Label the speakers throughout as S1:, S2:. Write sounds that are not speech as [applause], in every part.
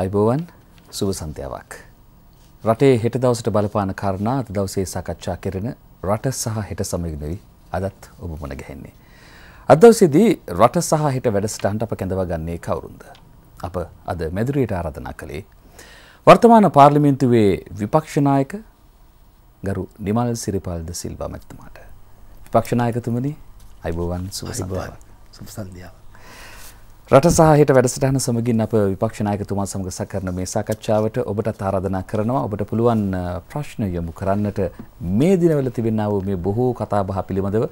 S1: අයිබෝවන් සුබ සන්ධ්‍යාවක්. රටේ හෙට දවසට බලපාන කාරණා අද දවසේ සාකච්ඡා කෙරෙන රට සහ හෙට සමගනුයි අදත් ඔබ මුණ ගැහෙන්නේ. අද දවසේදී රට සහ හෙට වැඩසටහනට අප කැඳවා ගන්නේ කවුරුන්ද? අප අද මැදිරියට ආරාධනා කළේ වර්තමාන පාර්ලිමේන්තුවේ විපක්ෂ නායක ගරු නිමල් සිරිපාල්ද සිල්වා මැතිතුමාට. විපක්ෂ නායකතුමනි අයිබෝවන් සුබ සන්ධ්‍යාවක්. සුබ සන්ධ්‍යාවක්. රට සහ හෙට වැඩසටහන සමගින් අප විපක්ෂ නායකතුමා සමග සකරන මේ සාකච්ඡාවට ඔබටත් ආරාධනා කරනවා ඔබට පුළුවන් ප්‍රශ්න යොමු කරන්නට මේ දිනවල තිබෙනා වූ මේ බොහෝ කතා බහ පිළිබඳව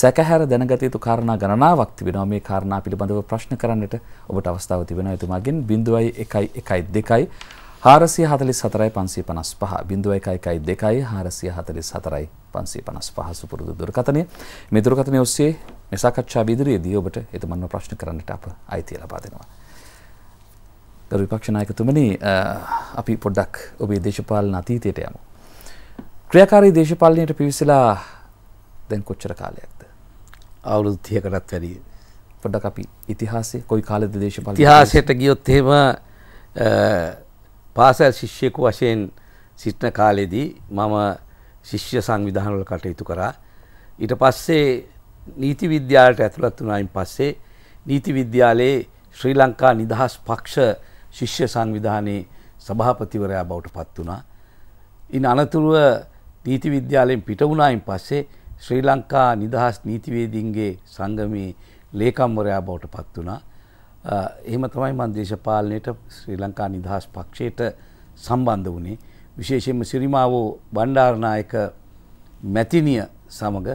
S1: සැකහැර දැනගත යුතු කාරණා ගණනාවක් තිබෙනවා මේ කාරණා පිළිබඳව ප්‍රශ්න කරන්නට ඔබට අවස්ථාව තිබෙනවා එතුමාගෙන් 0112 444 555 0112 444 555 සුපුරුදු දුරකථනය මේ දුරකථනය ඔස්සේ මේ සාකච්ඡා ඉදිරියේදී ඔබට එතුමන්ව ප්‍රශ්න කරන්නට අප අයිතිය ලබා දෙනවා. ගරු විපක්ෂ නායකතුමනි අපි පොඩ්ඩක් ඔබේ දේශපාලන අතීතයට යමු. ක්‍රියාකාරී දේශපාලනයට පිවිසලා දැන් කොච්චර කාලයක්ද? අවුරුදු 30කටත් වැඩිය. පොඩ්ඩක් අපි ඉතිහාසයේ කොයි කාලෙද දේශපාලන ඉතිහාසයට
S2: ගියොත් එහෙම පාසල් ශිෂ්‍යයෙකු වශයෙන් සිටින කාලෙදී මම ශිෂ්‍ය සංවිධානවල කටයුතු කරා. ඊට පස්සේ නීති විද්‍යාලයට ඇතුළත් වුණායින් පස්සේ නීති විද්‍යාලයේ ශ්‍රී ලංකා නිදහස් පක්ෂ ශිෂ්‍ය සංවිධානයේ සභාපතිවරයා බවට පත් වුණා. ඉන් අනතුරුව නීති විද්‍යාලයෙන් පිට වුණායින් පස්සේ ශ්‍රී ලංකා නිදහස් නීතිවේදීන්ගේ සංගමයේ ලේකම්වරයා බවට පත් වුණා. එහෙම තමයි මම දේශපාලනයට ශ්‍රී ලංකා නිදහස් පක්ෂයට සම්බන්ධ වුණේ. විශේෂයෙන්ම සිරිමාවෝ බණ්ඩාරනායක මැතිනිය සමග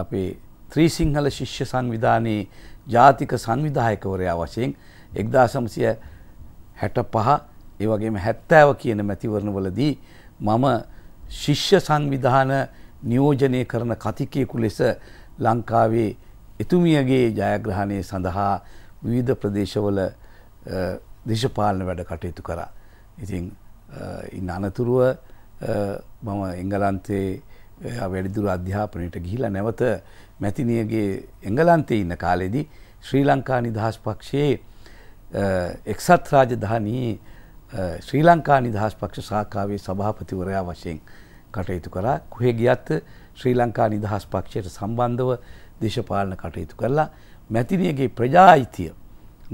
S2: අපේ ත්‍රී සිංහල ශිෂ්‍ය සංවිධානයේ ජාතික සංවිධායකවරයා වශයෙන් එක්දා සමසය හැට පහ ඒවගේම හැත්තෑව කියන මැතිවරණවලදී මම ශිෂ්‍ය සංවිධාන නියෝජනය කරන කතිකයෙකු ලෙස ලංකාවේ එතුමියගේ ජයග්‍රහණය සඳහා විවිධ ප්‍රදේශවල දේශපාලන වැඩ කටයුතු කරා. ඉතින් ඉන්න අනතුරුව මම එංගලන්තේ වැඩිදුර අධ්‍යාපනයට ගිහිලා නැවත මැතිනියගේ එංගලන්තේ ඉන්න කාලෙදී ශ්‍රී ලංකා නිදහස් පක්ෂයේ එක්සත් රාජධානී ශ්‍රී ලංකා නිදහස් පක්ෂ සාකාවේ සභාපතිවරයා වශයෙන් කටයුතු කරා කොහෙ ගියත් ශ්‍රී ලංකා නිදහස් පක්ෂයට සම්බන්ධව දේශපාලන කටයුතු කරලා මැතිනියගේ ප්‍රජායිතිය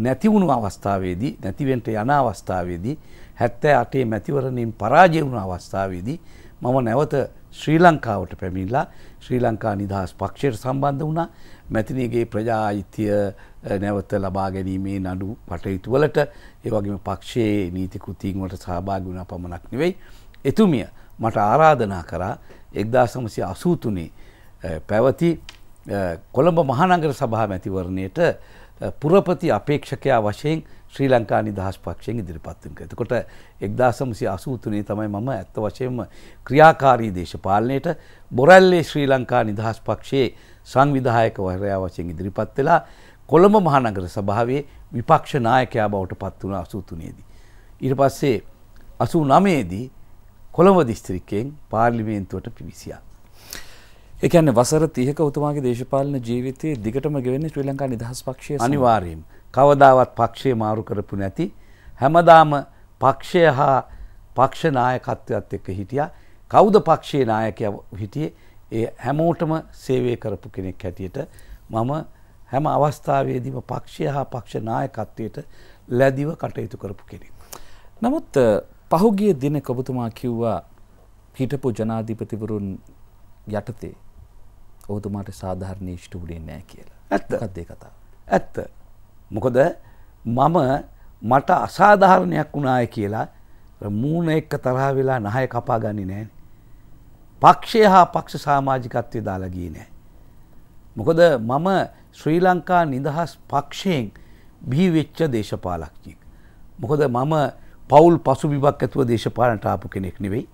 S2: නැතිවුණු අවස්ථාවේදී නැතිවෙන්ට යන අවස්ථාවේදී හැත්තෑ අටේ මැතිවරණින් පරාජය වුණු අවස්ථාවේදී මම නැවත ශ්‍රී ලංකාවට පැමිණලා ශ්‍රී ලංකා නිදහස් පක්ෂයට සම්බන්ධ වුණා මැතිනියගේ ප්‍රජායිත්‍ය නැවත ලබා ගැනීමේ නඩු කටයුතුවලට ඒවගේම පක්ෂයේ නීති කෘතීන්වලට සහභාගි වුණා පමණක් නෙවෙයි එතුමිය මට ආරාධනා කරා එක්දා සමසය අසූතුනේ පැවති කොළඹ මහනගර සභා මැතිවරණයට පුරපති අපේක්ෂකයා වශයෙන් ශ්‍රී ලංකා නිදහස් පක්ෂයෙන් ඉදිරිපත් වෙන කෙනෙක්. එතකොට 1983 තමයි මම ඇත්ත වශයෙන්ම ක්‍රියාකාරී දේශපාලනයට බොරැල්ලේ ශ්‍රී ලංකා නිදහස් පක්ෂයේ සංවිධායක වරයා වශයෙන් ඉදිරිපත් වෙලා කොළඹ මහනගර සභාවේ විපක්ෂ නායකයා බවට පත් වුණා 83 දී. ඊට පස්සේ 89 දී කොළඹ දිස්ත්‍රික්කයෙන් පාර්ලිමේන්තුවට පිවිසියා.
S1: ඒ කියන්නේ වසර 30ක උතුමාගේ දේශපාලන ජීවිතයේ දිගටම ගෙවෙන්නේ ශ්‍රී ලංකා නිදහස්
S2: පක්ෂයේ අනිවාර්යයෙන්ම කවදාවත් පක්ෂය මාරු කරපු නැති හැමදාම පක්ෂය හා පක්ෂ නායකත්වයත් එක්ක හිටියා කවුද පක්ෂයේ නායකය හිටියේ ඒ හැමෝටම සේවය කරපු කෙනෙක් හැටියට මම හැම අවස්ථාවේදීම පක්ෂය හා පක්ෂ නායකත්වයට ලැදිව කටයුතු කරපු කෙනෙක්. නමුත්
S1: පහුගිය දින කොබතුමා කිව්වා හිටපු ජනාධිපතිවරුන්
S2: යටතේ ඔහුතුමාට සාධාරණ ෂ්ටූඩේ නෑ කියලා
S1: ඇත්ත අදේ කතාව.
S2: ඇත්ත මොකද මම මට අසාධාරණයක් වුණාය කියලා මූුණ එක්ක තරහ වෙලා නහය කපා ගනි නෑ. පක්ෂය හා පක්ෂ සාමාජිකත්වය දාලගී නෑ. මොකද මම ශ්‍රී ලංකා නිදහස් පක්ෂයෙන් බිහිවෙච්ච දේශපාලක්ෂික්. මොකද මම පවුල් පසු බිබක් ඇතුව දේශපාලනට ආපු කෙනෙක් නෙවෙයි.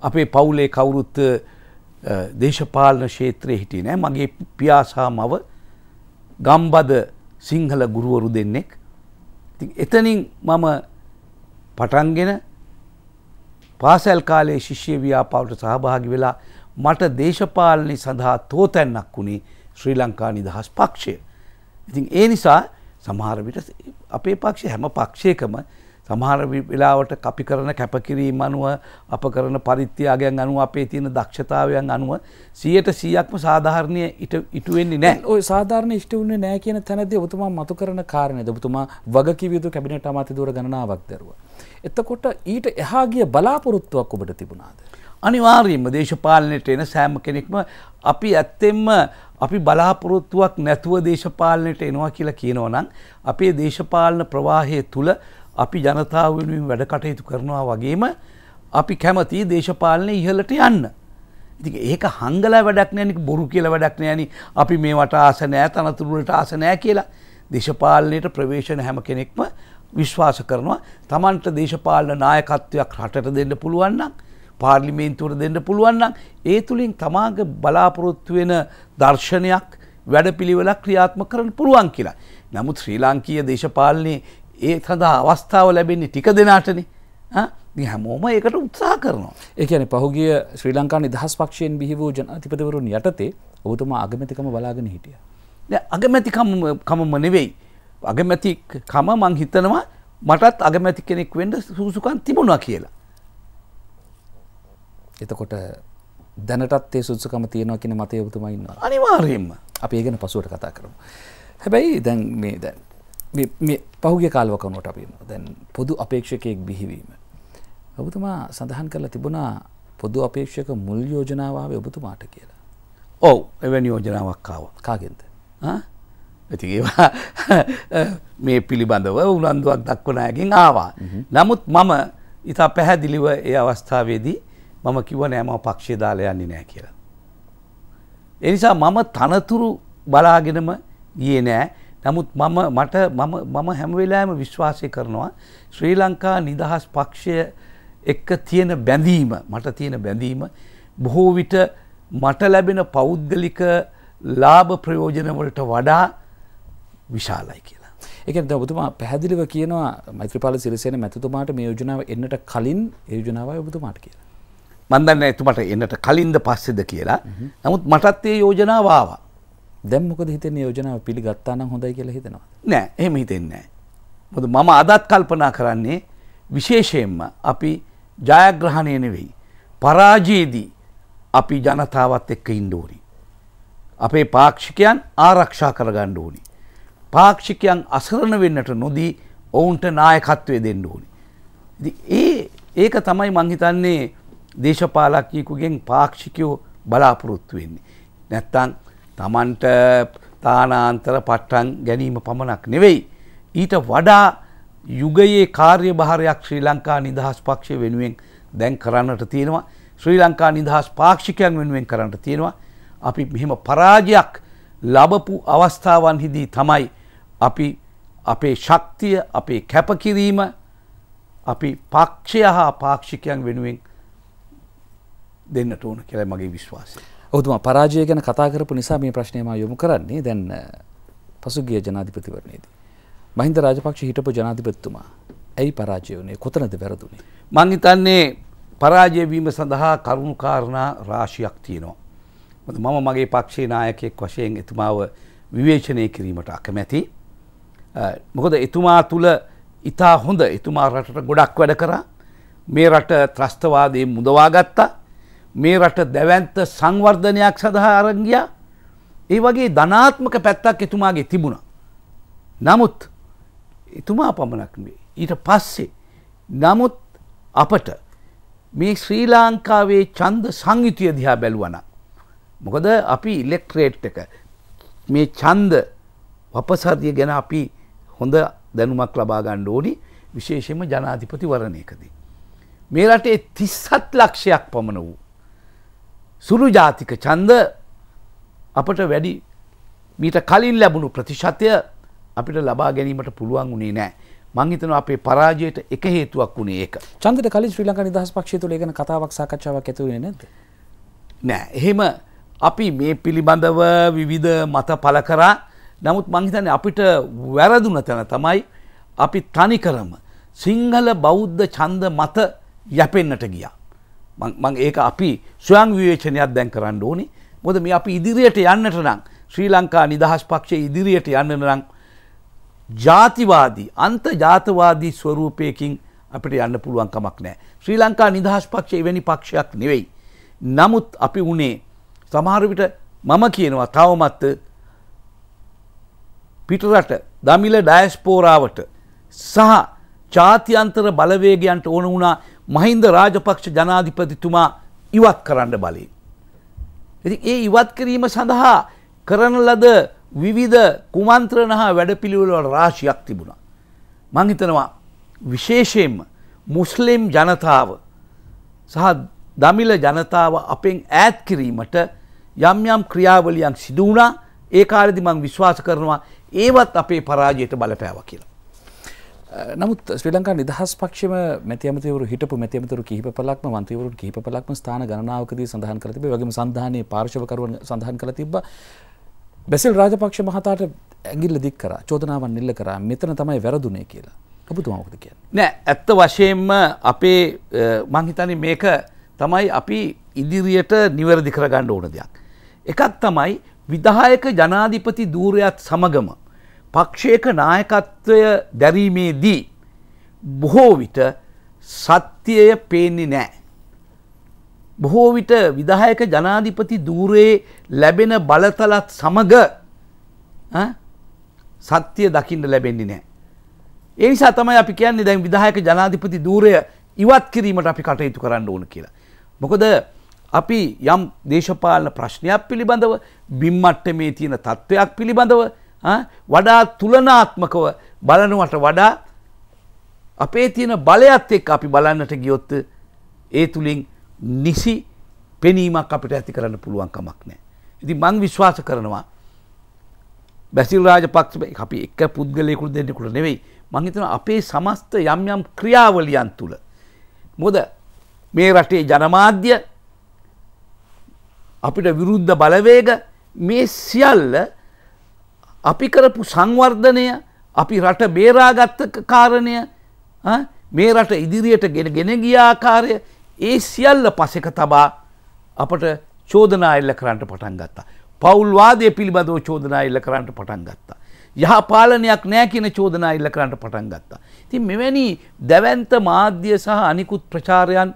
S2: අපේ පවුලේ කවුරුත් දේශපාලන ශේත්‍රය හිටිය නෑ මගේ පියාසා මව ගම්බද සිංහල ගුරුවරු දෙන්නෙක් එතනින් මම පටන්ගෙන පාසැල් කාලයේ ශිෂ්‍ය ව්‍යාපාවට සහභාගි වෙලා මට දේශපාලනය සඳහා තෝතැන්නක් වුණේ ශ්‍රී ලංකා නිදහස් පක්ෂය. ඉතින් ඒ නිසා සමහරවිට අපේ පක්ෂය හැම පක්ෂයකම සමහර වෙලාවට අපි කරන කැපකිරීම අනුව අප කරන පරිත්‍යාගයන් අනුව අපේ තියෙන දක්ෂතාවයන් අනුව සියයට සීයක්ම සාධාරණය ඉටුවෙන්නේ නෑ
S1: ඔය සාධාරණ ඉෂ්ට වන්නේ නෑ කියන තැනදී ඔබතුමා මතු කරන කාරණයද ඔබතුමා වගකිවියුතු කැබිනට අමාතිදවර ගණනාවක් දරුවා. එතකොට
S2: ඊට එහා ගිය බලාපොරොත්තුවක් ඔබට තිබුණාද. අනිවාර්යයෙන්ම දේශපාලනයට එන සෑම කෙනෙක්ම අපි ඇත්තෙන්ම අපි බලාපොරොත්තුවක් නැතුව දේශපාලනයට එනවා කියලා කියනවනම් අපේ දේශපාලන ප්‍රවාහය තුළ අපි ජනතාව වෙනුවෙන් වැඩ කටයුතු කරනවා වගේම අපි කැමති දේශපාලනය ඉහලට යන්න. ඉති ඒක හංගලා වැඩක් නෑනික බොරු කියල වැඩක් නෑන අපි මේවට ආස නෑ තනතුරුවට ආස නෑ කියලා දේශපාලනයට ප්‍රවේශන හැම කෙනෙක්ම විශ්වාස කරනවා තමන්ට දේශපාලන නායකත්වයක් රටට දෙන්න පුළුවන්නම් පාර්ලිමේන්තුවට දෙන්න පුළුවන්නම් ඒ තුළින් තමාග බලාපොරොත්තු වෙන දර්ශනයක් වැඩ පිළිවෙලක් ක්‍රියාත්ම කරන පුළුවන් කියලා. නමුත් ශ්‍රී ලාංකීය දේශපාලනයේ ඒ සඳහා අවස්ථාව ලැබෙන්නේ ටික දෙනාටනේ හැමෝම ඒකට උත්සා කරනවා. ඒකන පහුගිය ශ්‍රී ලංකා නිදහස් පක්ෂයෙන් බිහි වූ ජනතිපතිවරුන් යටතේ ඔබතුමා අගමැතිකම බලාගෙන හිටිය. අගමැතිකමම නෙවෙයි. අගමැතිකම මං හිතනවා මටත් අගමැති කෙනෙක් වෙන්ඩ සූසුකන් තිබුණා කියලා.
S1: එතකොට දැනටත් ඒ සුදුසකම තියෙනවා කියෙන මතය ඔබතුමයින්නවා අනිවාර්යෙන්ම අප ඒ ගැන පසුවට කතා කරමු. හැබැයි දැන් මේ දැන් පහුගේ කාලවකනුවට අපිම දැන් පොදු අපේක්ෂකයෙක් බිහිවීම. ඔබතුමා සඳහන් කරලා තිබුණා පොදු අපේක්ෂක මුල් යෝජනාවාවේ ඔබතුමාට කියලා.
S2: ඔව් එවැනි යෝජනාවක් ආව. කාගෙන්ද? ඇති ඒවා [laughs] මේ පිළිබඳව උනන්දුවක් දක්වනයගෙන් ආවා. නමුත් මම ඉතා පැහැදිලිව ඒ අවස්ථාවේදී මම කිව නෑම පක්ෂය දාලා යන්නේ නෑ කියලා. එනිසා මම තනතුරු බලාගෙනම ගිය නෑ නමුත් මම මට මම මම හැමවෙලාම විශ්වාසය කරනවා ශ්‍රී ලංකා නිදහස් පක්ෂය එක්ක තියෙන බැඳීම මට තියෙන බැඳීම බොහෝ විට මට ලැබෙන පෞද්ගලික ලාභ ප්‍රයෝජනවලට වඩා විශාලයි කියලා.
S1: එකන ඔබතුමා පැහැදිලිව කියනවා මෛත්‍රපාල සිරිසයන මැතුතුමාට මේ යෝජනාව
S2: එන්නට කලින් යෝජනාවයි ඔබතුමාට කියලා. මන්දන්න එතුමට එන්නට කලින්ද පස්සෙද කියලා නමුත් මටත් ඒ යෝජනාවාවා. දැන් මොකද හිතන්නේ යෝජනාව පිළිගත්තා නම් හොඳයි කියලා හිතනවා? නෑ, එහෙම හිතෙන්නේ නෑ. මොකද මම අදත් කල්පනා කරන්නේ විශේෂයෙන්ම අපි ජයග්‍රහණය නෙවෙයි පරාජයේදී අපි ජනතාවත් එක්ක ඉන්න ඕනි. අපේ පාක්ෂිකයන් ආරක්ෂා කරගන්න ඕනි. පාක්ෂිකයන් අසරණ වෙන්නට නොදී ඔවුන්ට නායකත්වය දෙන්න ඕනි. ඒ ඒක තමයි මංහිතන්නේ දේශපාලක්කයකුගෙන් පාක්ෂිකයෝ බලාපොරොත්තු වෙන්නේ. නැත්තං තමන්ට තානාන්තර පට්ටන් ගැනීම පමණක් නෙවෙයි. ඊට වඩා යුගයේ කාර්ය භාරයක් ශ්‍රී ලංකා නිදහස් පක්ෂය වෙනුවෙන් දැන් කරන්නට තියෙනවා. ශ්‍රී ලංකා නිදහස් පාක්ෂිකයන් වෙනුවෙන් කරන්නට තියෙනවා. අපි මෙහෙම පරාජයක් ලබපු අවස්ථාවන්හිදී තමයි අපි අපේ ශක්තිය අපේ කැපකිරීම අපි පක්ෂය හා පාක්ෂිකයන් වෙනුවෙන් දෙන්නට ඕන කියලා මගේ විශ්වාසය.
S1: ඔහුතුමා පරාජය ගැන කතා කරපු නිසා මේ ප්‍රශ්නය මා යොමු කරන්නේ දැන් පසුගිය
S2: ජනාධිපතිවරණයේදී. මහින්ද රාජපක්ෂ හිටපු ජනාධිපතිතුමා ඇයි පරාජය වුණේ? කොතනද වැරදුනේ? මං හිතන්නේ පරාජය වීම සඳහා කරුණු කාරණා රාශියක් තියෙනවා. මම මගේ පක්ෂයේ නායකයෙක් වශයෙන් එතුමාව විවේචනය කිරීමට අකමැති. මොකද එතුමා තුළ ඉතා හොඳ එතුමා රටට ගොඩක් වැඩ කරා. මේ රට ත්‍රස්තවාදයෙන් මුදවා ගත්තා. මේ රට දැවැන්ත සංවර්ධනයක් සඳහා අරංගියා ඒ වගේ ධනාත්මක පැත්තක් එතුමාගේ තිබුණ. නමුත් එතුමා පමණක් වේ ඊට පස්සේ නමුත් අපට මේ ශ්‍රී ලංකාවේ චන්ද සංයුතිය දිහා බැලුවන. මොකද අපි ඉල්ලෙක්ට්‍රේට් එක මේ චන්ද වපසරිය ගැන අපි හොඳ දැනුමක් ලබා ගන්න ඕනි විශේෂම ජනාධිපතිවරණයකදී. මේ රටේ තිස්සත් ලක්ෂයක් පමණ වූ සුළු ජාතික චන්ද අපට වැඩි මීට කලින් ලැබුණු ප්‍රතිශතය අපිට ලබා ගැනීමට පුළුවන් වුණේ නෑ මංහිතන අපේ පරාජයට එක හේතුවක් වුණේ ඒක චන්දට කලින් ශ්‍රී ලංකා නිදහස් පක්ෂය තුළ ගැන කතාවක් සාකච්ඡාවක් ඇතුවේ නැද නෑ එහෙම අපි මේ පිළිබඳව විවිධ මත පල කරා නමුත් මංහිතන අපිට වැරදුන තැන තමයි අපි තනිකරම සිංහල බෞද්ධ චන්ද මත යැපෙන්න්නට ගියා මං ඒක අපි ස්වයං විවේචනයක් දැන් කරන්න ඕනි මොද මේ අපි ඉදිරියට යන්නට නම් ශ්‍රී ලංකා නිදහස් පක්ෂය ඉදිරියට යන්න නම් ජාතිවාදී අන්ත ජාතවාදී ස්වරූපයකින් අපිට යන්න පුළුවන් කමක් නෑ ශ්‍රී ලංකා නිදහස් පක්ෂය එවැනි පක්ෂයක් නෙවෙයි නමුත් අපි උනේ සමහරවිට මම කියනවා තවමත් පිටරට දමිල ඩයස්පෝරාවට සහ ජාතියන්තර බලවේගයන්ට ඕන වුණා මහින්ද රාජපක්ෂ ජනාධිපතිතුමා ඉවත් කරන්න බලේ. ඉති ඒ ඉවත් කිරීම සඳහා කරන ලද විවිධ කුමන්ත්‍රණ හා වැඩපිළිවෙලවට රාශියක් තිබුණා. මංහිතනවා විශේෂයෙන්ම මුස්ලිම් ජනතාව සහ දමිල ජනතාව අපෙන් ඈත් කිරීමට යම් යම් ක්‍රියාවලියන් සිදුවනා ඒ කාලෙදි මං විශ්වාස කරනවා ඒවත් අපේ පරාජයට බලපෑව කියලා.
S1: නමුත් ශ්‍රී ලංකා නිදහස් පක්ෂම මැතිඇමතවරු හිටපු මැතිමතරු කිහිප පලක්ම මන්තවරු කිහිප පලක්ම ස්ථාන ගණනාවකදී සඳහන් කර තිබේ වගේම සඳහානයේ පාර්ශවකරුවන් සඳහන් කළ තිබ්බ බැසිල් රාජපක්ෂ මහතාට ඇගිල්ල දික් කර චෝදනාවන් නිල්ල කරා මෙතන තමයි වැරදුනේ කියලා ඔබතුමාවකද කිය
S2: නෑ ඇත්ත වශයෙන්ම අපේ මංහිතන මේක තමයි අපි ඉදිරියට නිවැරදි කරගන්න ඕන දෙයක්. එකක් තමයි විදායක ජනාධිපති දූරයත් සමගම පක්ෂයක නායකත්වය දැරීමේදී බොහෝ විට සත්‍යය පේන්නේ නෑ. බොහෝ විට විදායක ජනාධිපති දූරයේ ලැබෙන බලතලත් සමග සත්‍යය දකින්න ලැබෙන්නේ නෑ. ඒ නිසා තමයි අපි කියන්නේ දැන් විදායක ජනාධිපති දූරය ඉවත් කිරීමට අපි කටයුතු කරන්න ඕන කියලා. මොකද අපි යම් දේශපාලන ප්‍රශ්නයක් පිළිබඳව බිම්මට්ට මේ තියෙන තත්ත්වයක් පිළිබඳව වඩා තුලනාත්මකව බලනුවට වඩා අපේ තියෙන බලයත් එක් අපි බලන්නට ගියොත්ත ඒ තුළින් නිසි පෙනීමක් අපිට ඇති කරන්න පුළුවන් කමක් නෑ. ඉති මං විශ්වාස කරනවා බැසිල් රාජ පක්ෂ අපි එක පුද්ගලයකුට දෙන්නෙකුට නෙවෙයි මංහිතන අපේ සමස්ත යම් යම් ක්‍රියාවලියන් තුළ. මොද මේ රටේ ජනමාධ්‍ය අපිට විරුද්ධ බලවේග මේ සියල්ල අපි කරපු සංවර්ධනය අපි රට බේරාගත්ත කාරණය මේ රට ඉදිරියට ගෙන ගෙන ගියාකාරය ඒ සියල්ල පසෙක තබා අපට චෝදනා එල්ල කරන්නට පටන් ගත්තා. පවුල්වාදය පිළිබඳව චෝදනා එල්ල කරන්නට පටන් ගත්තා. යහ පාලනයක් නෑ කියන චෝදනා ඉල්ල කරන්නට පටන් ගත්තා. ඉතින් මෙවැනි දැවන්ත මාධ්‍ය සහ අනිකුත් ප්‍රචාරයන්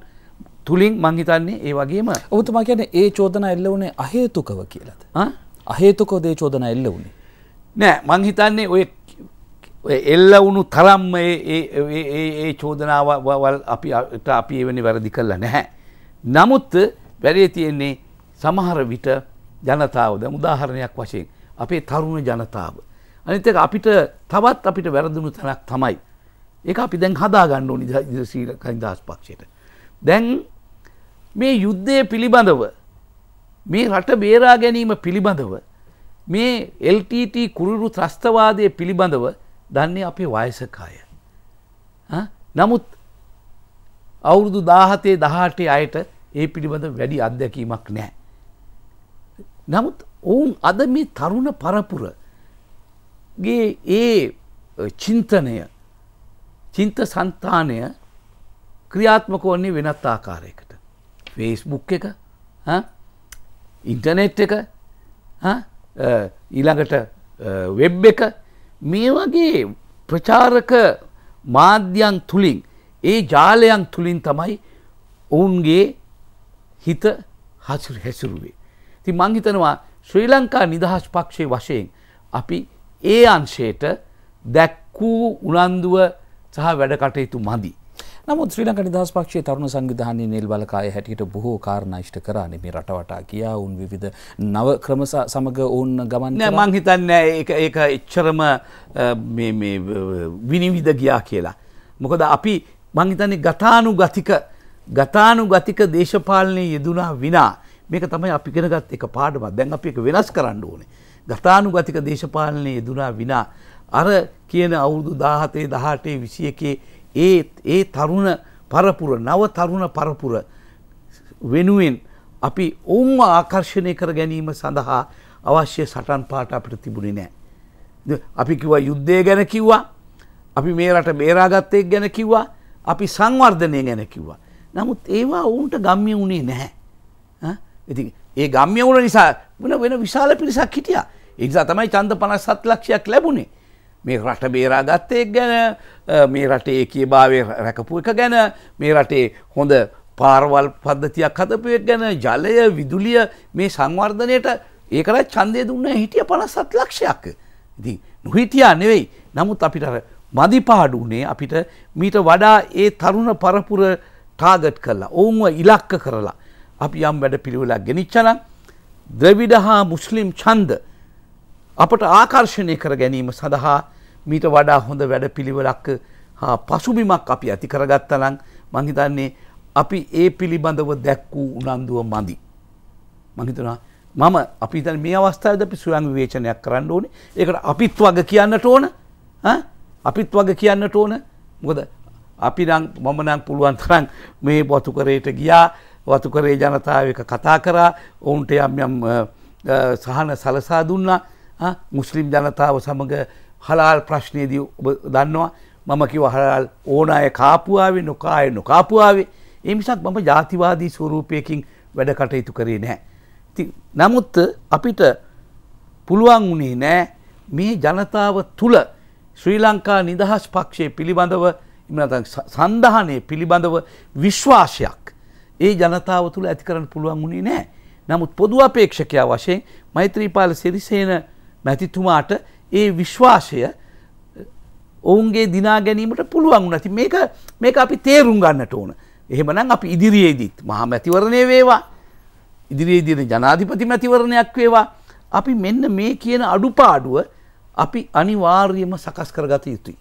S2: තුළින් මංහිතන්නේ ඒ වගේම ඔබතුමා කියන ඒ චෝදනා එල්ල වනේ
S1: අහේතුකව කියලද. අහේතුකෝදේ චෝදනා එල්ල වුණේ.
S2: නෑ මං හිතන්නේ ඔය එල්ල වුණු තරම්ම ඒ චෝදනාවවල් අපි අපි එවැනි වැරදි කරලා නැහැ. නමුත් වැරේ තියෙන්නේ සමහර විට ජනතාව දැන් උදාහරණයක් වශයෙන් අපේ තරුණ ජනතාව. අනිත් එක අපිට තවත් අපිට වැරදුණු තැනක් තමයි. ඒක අපි දැන් හදා ගන්න ඕනි ඉදිරිශීල කන්දහස් පක්ෂයට. දැන් මේ යුද්ධය පිළිබඳව මේ රට බේරා ගැනීම පිළිබඳව මේ LTT කුරුරු ත්‍රස්තවාදය පිළිබඳව දන්නේ අපේ වයසකාය. නමුත් අවුරුදු දාහතේ දහටේ අයට ඒ පිළිබඳ වැඩි අත්දැකීමක් නෑ. නමුත් ඔවුන් අද මේ තරුණ පරපුරගේ ඒ චින්තනය චින්ත සන්තානය ක්‍රියාත්මක වන්නේ වෙනත් ආකාරයකට. ෆේස්බුක් එක ඉන්ටනෙට් එක ඊළඟට වෙබ් එක මේ වගේ ප්‍රචාරක මාධ්‍යන් තුළින් ඒ ජාලයන් තුළින් තමයි ඔවුන්ගේ හිත හසුර හැසුරුවේ. ති මංහිතනවා ශ්‍රී ලංකා නිදහස් පක්ෂය වශයෙන් අපි ඒ අංශයට දැක්වූ උනන්දුව සහ වැඩකටයුතු මදිී.
S1: නමුත් ශ්‍රී ලංකා නිදහස් පක්ෂයේ තරුණ සංවිධානයේ නිල් බලකාය හැටියට බොහෝ කාරණා ඉෂ්ට කරානේ මේ රටවටා කියා උන් විවිධ
S2: නව ක්‍රම සමග උන් ගමන් නෑ මං හිතන්නේ ඒක ඒක එච්චරම මේ මේ විනිවිද ගියා කියලා. මොකද අපි මං හිතන්නේ ගතානුගතික ගතානුගතික දේශපාලනයේ යෙදුනා විනා මේක තමයි අපි ඉගෙනගත් එක පාඩමක්. දැන් අපි ඒක වෙනස් කරන්න ඕනේ. ගතානුගතික දේශපාලනයේ යෙදුනා විනා අර කියන අවුරුදු 17 18 21 ඒ ඒ තරුණ පරපුර නව තරුණ පරපුර වෙනුවෙන් අපි ඔවුන්ව ආකර්ශණය කර ගැනීම සඳහා අවශ්‍ය සටන් පාට අපිට තිබුණි නෑ. අපි කිව්වා යුද්ධය ගැන කිව්වා අපි මේ රට බේරාගත්තයෙක් ගැන කිව්වා අපි සංවර්ධනය ගැන කිව්වා. නමුත් ඒවා ඔවුන්ට ගම්ය වුණේ නැහැ. ඉති ඒ ගම්ය වුණ නිසා වෙන වෙන විශාල පිරිසක් හිටිය. එනිසා තමයි චන්ද පනසත් ලක්ෂයක් ලැබුණේ මේ රට බේරා ගත්තයෙක් ගැන මේ රටේ ඒකී භාවය රැකපු එක ගැන මේ රටේ හොඳ පාරවල් පද්ධතියක් හතපුයක් ගැන ජලය විදුලිය මේ සංවර්ධනයට ඒකට චන්දය දුන්න හිටිය පනසත් ලක්ෂයක් ඉති නොහිටියා නෙවෙයි නමුත් අපිට මදිපාඩු වනේ අපිට මීට වඩා ඒ තරුණ පරපුර ටාගට් කරලා ඔවුන්ව ඉලක්ක කරලා අපි යම් වැඩ පිළිවෙලක් ගෙනනිච්චන ද්‍රවිඩ හා මුස්ලිම් චන්ද අපට ආකර්ශණය කර ගැනීම සඳහා මීට වඩා හොඳ වැඩ පිළිවෙලක් පසුබිමක් අපි ඇති කරගත්තලං මංහිතන්නේ අපි ඒ පිළිබඳව දැක්වූ උනන්දුව මදි. මහිතනා මම අපි තන් මේ අවස්ථාවද අපි සුවං විවේචනයක් කරන්න ඕනේ ඒකට අපිත් වග කියන්නට ඕන අපිත් වග කියන්නට ඕන මොකද අපි නම් මම නම් පුළුවන් තරම් මේ වතුකරයට ගියා වතුකරේ ජනතාව එක කතා කරා ඔවුන්ට යම් යම් සහන සලසා දුන්නා මුස්ලිම් ජනතාව සමඟ හලාල් ප්‍රශ්නයේදී ඔබ දන්නවා මම කිව හලාල් ඕන අය කාපුාවේ නොකාය නොකාපුාවේ ඒ මිසක් මම ජාතිවාදී ස්වරූපයකින් වැඩ කටයුතු කරේ නැහැ. ඉතින් නමුත් අපිට පුළුවන් වුණේ නෑ මේ ජනතාව තුල ශ්‍රී ලංකා නිදහස් පක්ෂයේ පිළිබඳව සන්ධානය පිළිබඳව විශ්වාසයක් ඒ ජනතාව තුළ ඇති කරන්න පුළුවන් වුණේ නෑ. නමුත් පොදු අපේක්ෂකයා වශයෙන් මෛත්‍රීපාල සිරිසේන මැතිතුමාට ඒ විශ්වාසය ඔවුන්ගේ දිනා ගැනීමට පුළුවන් නැති මේක මේක අපි තේරුම් ගන්නට ඕන. එහෙමනම් අපි ඉදිරියේදීත් මහා මැතිවරණය වේවා ඉදිරියේදී ජනාධිපති මැතිවරණයක් වේවා අපි මෙන්න මේ කියන අඩුපාඩුව අපි අනිවාර්යම සකස් කරගත යුතුයි.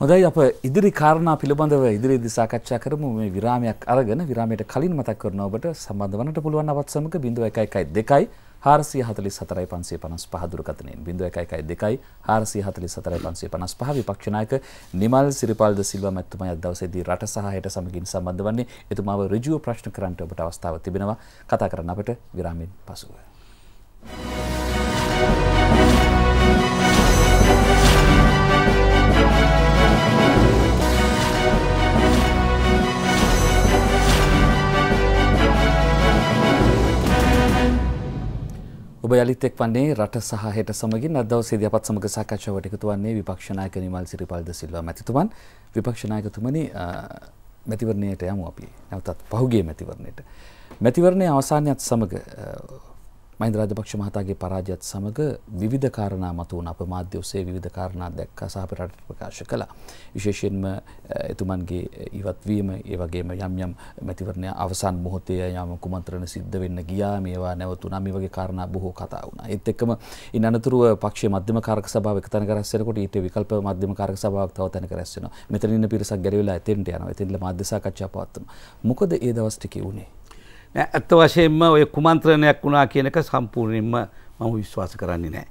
S2: හොඳයි අප ඉදිරි කාරණා පිළිබඳව ඉදිරියේදී සාකච්ඡා කරමු
S1: මේ විරාමයක් අරගෙන විරාමයට කලින් මතක් කරනවා ඔබට සම්බන්ධ වන්නට පුළුවන් අවත් සමග 0112 හාරසිය හතලිස් හතරයි පන්සේ පනස් පහදුරකතනයෙන් බිඳුව එකයි දෙකයි හාරසිය හතලිස් හතරයි පන්සේ පනස් පහ විපක්ෂනායක නිමල් සිරිපල්ද සිල්ව මැත්තුමයි අදවසේදී රට සහයට සමගින් සම්බන්ධ වන්නේ එතුමාව ඍජුව ප්‍රශ්න කරන්නට ඔබට අවස්ථාව තිබෙනවා කතා කරන්න අපට විරාමෙන් පසුව. Thank you. ඔබ යළිත් එක් වන්නේ රට සහ හෙට සමගින් අද දවසේ ඉදිරිපත් සමග සාකච්ඡාවට එකතු වන්නේ විපක්ෂ නායක නිමල් සිරිපල්ද සිල්වා මැතිතුමන් විපක්ෂ නායකතුමනි මැතිවරණයට යමු අපි නැවතත් පහුගිය මැතිවරණයට මැතිවරණයේ අවසානයත් සමග මහින්ද රාජපක්ෂ මහතාගේ පරාජයත් සමග විවිධ කාරණා මතුවන අප මාධ්‍ය ඔස්සේ විවිධ කාරණා දැක්කා සහ අපේ රට ප්‍රකාශ කළා. විශේෂයෙන්ම එතුමන්ගේ ඉවත්වීම, ඒ වගේම යම් යම් මැතිවරණ අවසන් මොහොතේ යම් කුමන්ත්‍රණ සිද්ධ වෙන්න ගියා, මේවා නැවතුණා, මේ වගේ කාරණා බොහෝ කතා වුණා. ඒත් එක්කම ඉන් අනතුරුව පක්ෂයේ මධ්‍යම කාරක සභාව එක තැනක රැස් වෙනකොට ඊට විකල්ප මධ්‍යම කාරක සභාවක් තව තැනක රැස් වෙනවා. මෙතන ඉන්න පිරිසක් ගැලවිලා එතෙන්ට යනවා. එතෙන්ට මාධ්‍ය සාකච්ඡා පවත්වනවා. මොකද ඒ දවස් ටිකේ උනේ?
S2: ඇත්ත වශයෙන්ම ඔය කුමන්ත්‍රණයක් වුණා කියනක සම්පූර්ණයෙන්ම මම විශ්වාස කරන්නේ නෑ.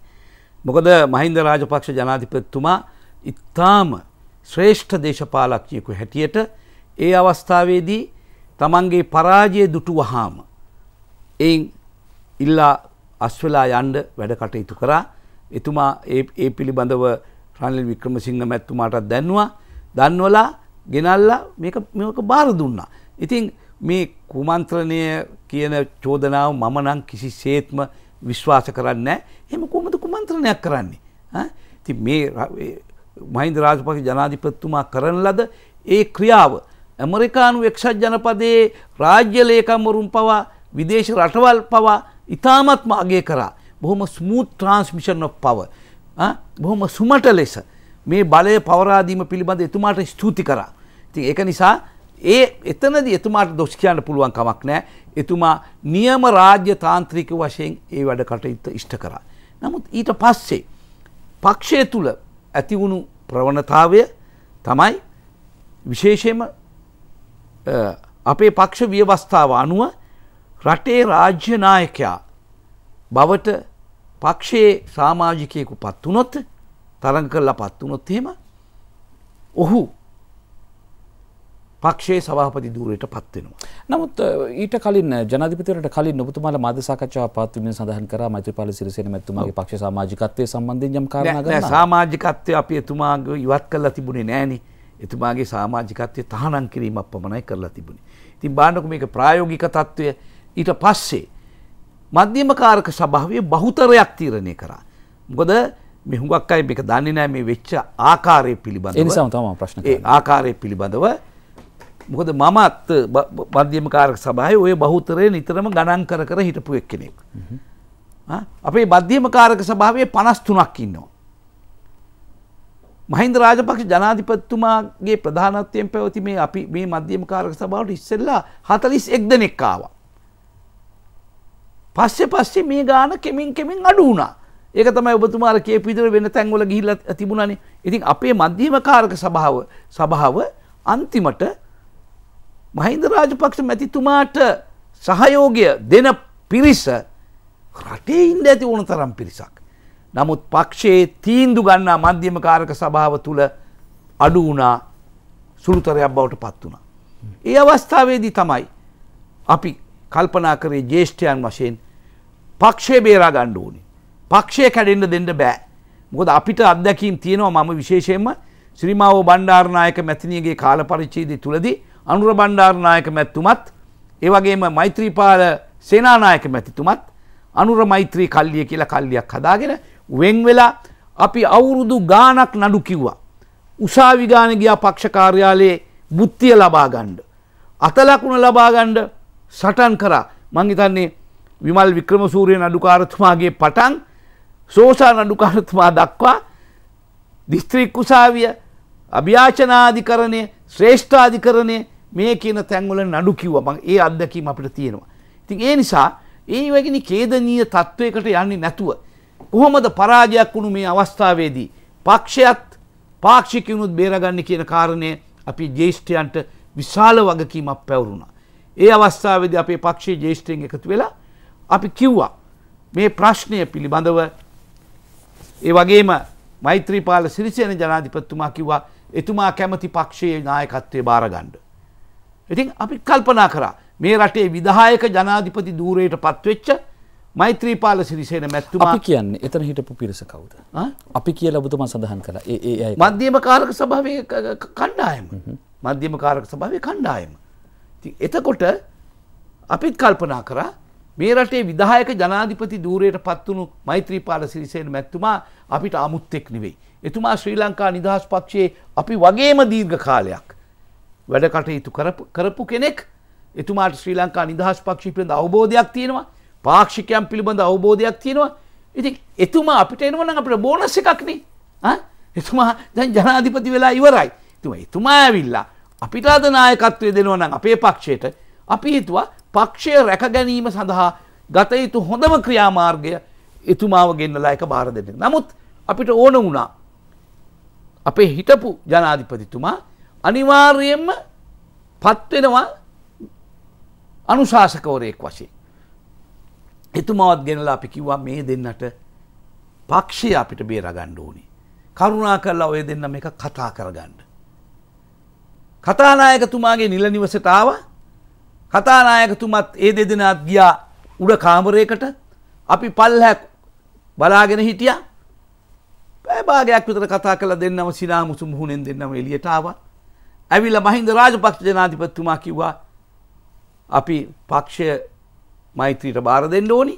S2: මොකද මහින්ද රාජපක්ෂ ජනාධිපතිතුමා ඉත්තාම ශ්‍රේෂ්ඨ දේශපාලක්ෂයකු හැටියට ඒ අවස්ථාවේදී තමන්ගේ පරාජය දුටු වහාම එයින් ඉල්ලා අස්වෙලා යන්ඩ වැඩ කටයුතු කරා එතුමා ඒ පිළිබඳව රනිල් වික්‍රමසිංහ මැත්තුමාටත් දැන්වා දන්වලා ගෙනල්ලා මේක බාර දුන්නා. ඉතින් මේ කුමන්ත්‍රණය කියන චෝදනාව මම නම් කිසිසේත්ම විශ්වාස කරන්න එහෙම කොහොමද කුමන්ත්‍රණයක් කරන්නේ ති මේ මහින්ද රාජපක්ෂ ජනාධිපතිතුමා කරන ලද ඒ ක්‍රියාව ඇමරිකානු එක්ෂත් ජනපදයේ රාජ්‍ය ලේකම්වරුන් පවා විදේශ රටවල් පවා ඉතාමත්ම අගේ කරා බොහොම ස්මූත් ට්‍රන්ස්මිෂන් ඔෆ් පව බොහොම සුමට ලෙස මේ බලය පවරාදීම පිළිබඳ එතුමාට ස්තුති කරා ති ඒක නිසා ඒ එතනද එතුමාට දොස් කියන්න පුළුවන් කමක් නෑ එතුමා නියම රාජ්‍ය තාන්ත්‍රික වශයෙන් ඒ වැඩ කටයුත්ත ඉෂ්ට කරා. නමුත් ඊට පස්සේ පක්ෂය තුළ ඇතිවුණු ප්‍රවණතාවය තමයි විශේෂයම අපේ පක්ෂ ව්‍යවස්ථාව අනුව රටේ රාජ්‍යනායකයා බවට පක්ෂයේ සාමාජිකයකු පත්වනොත් තරං කරලා පත්වනොත් එහෙම ඔහු පක්ෂයේ
S1: සභාපති ධූරයට පත්වෙනවා. නමුත් ඊට කලින් ජනධිපතිවරට කලින් ඔබතුමාල මද සාකච්ඡා පත්වීමෙන් සඳහන් කර මෛත්‍රපාල සිරිසේන මෙතුමාගේ පක්ෂ සමාජිකත්වයේ සම්බන්ධයෙන් යම් කාරණා කරනවා.
S2: සමාජිකත්වය අපි එතුමාගේ ඉවත් කරලා තිබුණේ නැහනේ. එතුමාගේ සමාජිකත්වය තහනම් කිරීමක් පමණයි කරලා තිබුණේ. ඉතින් බලන්නකො මේක ප්‍රායෝගික తত্ত্বය ඊට පස්සේ මධ්‍යම කාරක සභාවේ බහුතරයක් තීරණය කරා. මොකද මේ හුඟක් අය මේක දන්නේ නැහැ මේ වෙච්ච ආකාරය පිළිබඳව. ඒ නිසා තමයි ප්‍රශ්න කරන්නේ. ඒ ආකාරය පිළිබඳව මොකද මමත් බන්ධියම කාරක සභාය ඔය බහුතරය නිතරම ගණන් කර කර හිටපු එක් කෙනෙක්. අපේ බද්ධියම කාරක සභාවේ පනස් තුනක් ඉන්නවා. මහින්ද රාජපක්ෂ ජනාධිපත්තුමාගේ ප්‍රධානත්වයෙන් පැවති මේ අපි මේ මධ්‍යම කාරක සභාවට ඉස්සෙල්ලා හතලිස් එක් දෙනෙක් ආවා. පස්සෙ පස්සේ මේ ගාන කෙමින් කෙමින් අඩු වුණා. ඒක තමයි ඔබතුමාර කියපු විදිහට වෙන තැන්වල ගිහිල්ලා තිබුණානේ. ඉතින් අපේ මධ්‍යම කාරක සභාව සභාව අන්තිමට මහින්ද රාජපක්ෂ මැතිතුමාට සහයෝගය දෙන පිරිස රටේ ඉන්ඩ ඇති ඕන තරම් පිරිසක්. නමුත් පක්ෂයේ තීන්දු ගන්නා මධ්‍යම කාරක සභාව තුළ අඩු වුණා සුළුතරයක් බවට පත් වුණා. ඒ අවස්ථාවේදී තමයි අපි කල්පනා කරේ ජේෂ්ඨයන් වශයෙන් පක්ෂය බේරා ගණ්ඩ ඕනි. පක්ෂය කැඩෙන්ට දෙන්න බෑ. මොකද අපිට අත්දැකීම් තියෙනවා මම විශේෂයෙන්ම ශ්‍රීමාවෝ බණ්ඩාරණයක මැතිනියගේ කාල පරිච්චේදී තුළදී අනුර බණ්ඩාරනායක මැත්තුමත් ඒවගේම මෛත්‍රීපාල සේනානායක මැතිතුමත් අනුර මෛත්‍රී කල්ලිය කියලා කල්ලියක් හදාගෙන වෙන් වෙලා අපි අවුරුදු ගානක් නඩු කිව්වා. උසාවිගාන ගියා පක්ෂ කාර්යාලයේ බුත්තිය ලබාගණ්ඩ. අතලකුණ ලබාගණ්ඩ සටන් කරා මංහිතන්නේ විමල් වික්‍රමසූරය නඩුකාරතුමාගේ පටන් සෝසා නඩුකාරතුමා දක්වා දිස්ත්‍රික් උසාවිය අභ්‍යාචනාධිකරණය ශ්‍රේෂ්ඨාධිකරණය මේ කියන තැන්වල නඩු කිව්වා මං ඒ අත්දැකීම අපිට තියෙනවා. ඉතින් ඒ නිසා ඒ වගේනි ඛේදනීය තත්වයකට යන්නේ නැතුව කොහොමද පරාජයක් වුණු මේ අවස්ථාවේදී පක්ෂයත් පාක්ෂිකිනුත් බේරගන්නේ කියන කාරණය අපි ජේෂ්ඨයන්ට විශාල වගකීමක් පැවරුණා. ඒ අවස්ථාවේදී අපේ පක්ෂයේ ජේෂ්ඨයන් එකතු වෙලා අපි කිව්වා මේ ප්‍රශ්නය පිළිබඳව ඒ වගේම මෛත්‍රීපාල සිරිසේන ජනාධිපතිතුමා කිව්වා එතුමා කැමති පක්ෂයේ නායකත්වය බාරගණ්ඩ. ඉතින් අපි කල්පනා කරා මේ රටේ විදායක ජනාධිපති දූරයට පත්වෙච්ච මෛත්‍රීපාල සිරිසේන මැත්තු අපි
S1: කියන්න එතන හිටපු පිරිස කවුද අපි කිය
S2: ලබතුමා සඳහන් කළ ඒ මධ්‍යම කාරක සභාවය කණ්ඩායම මධ්‍යම කාරක සභාවය කණ්ඩායම. එතකොට අපිත් කල්පනා කරා මේ රටේ විදායක ජනාධිපති දූරයට පත්වුණු මෛත්‍රීපාල සිරිසේන මැත්තුමා අපිට අමුත්තෙක් නෙවෙයි. එතුමා ශ්‍රී ලංකා නිදහස් පක්ෂයේ අපි වගේම දීර්ඝ කාලයක් වැඩ කටයුතු කරපු කෙනෙක් එතුමාට ශ්‍රී ලංකා නිදහස් පක්ෂි පිළිබඳ අවබෝධයක් තියෙනවා පාක්ෂිකයන් පිළිබඳ අවබෝධයක් තියෙනවා ඉතින් එතුමා අපිට එනවනම් අපිට බෝනස් එකක්නේ එතුමා දැන් ජනාධිපති වෙලා ඉවරයි තුම එතුමා ඇවිල්ලා අපිට අද නායකත්වය දෙනවා නම් අපේ පක්ෂයට අපි හිතුවා පක්ෂය රැක ගැනීම සඳහා ගත යුතු හොඳම ක්‍රියාමාර්ගය එතුමාව ගෙන්නලා එක බාර දෙන්න. නමුත් අපිට ඕන වුණා අපේ හිටපු ජනාධිපතිතුමා අනිවාර්යයෙන්ම පත්වෙනවා අනුශාසකවරයෙක් වශයෙන්. එතුමාවත් ගෙනලා අපි කිව්වා මේ දෙන්නට පක්ෂය අපිට බේරගණ්ඩ ඕනි. කරුණා කරලා ඔය දෙන්න එක කතා කරගන්න. කතානායකතුමාගේ නිල නිවසටාව කතානායකතුමත් ඒ දෙදෙනත් ගියා උඩ කාමරයකට අපි පල්හැක් බලාගෙන හිටියා භාගයක් විතර කතා කළ දෙන්නම සිනා මුසුම් හුණෙන් දෙන්නම එලියටාව ඇවිල්ල මහින්ද රාජපක්ෂ ජනාධිපත්තුමා කිව්වා අපි පක්ෂය මෛත්‍රීට බාර දෙන්න ඕනි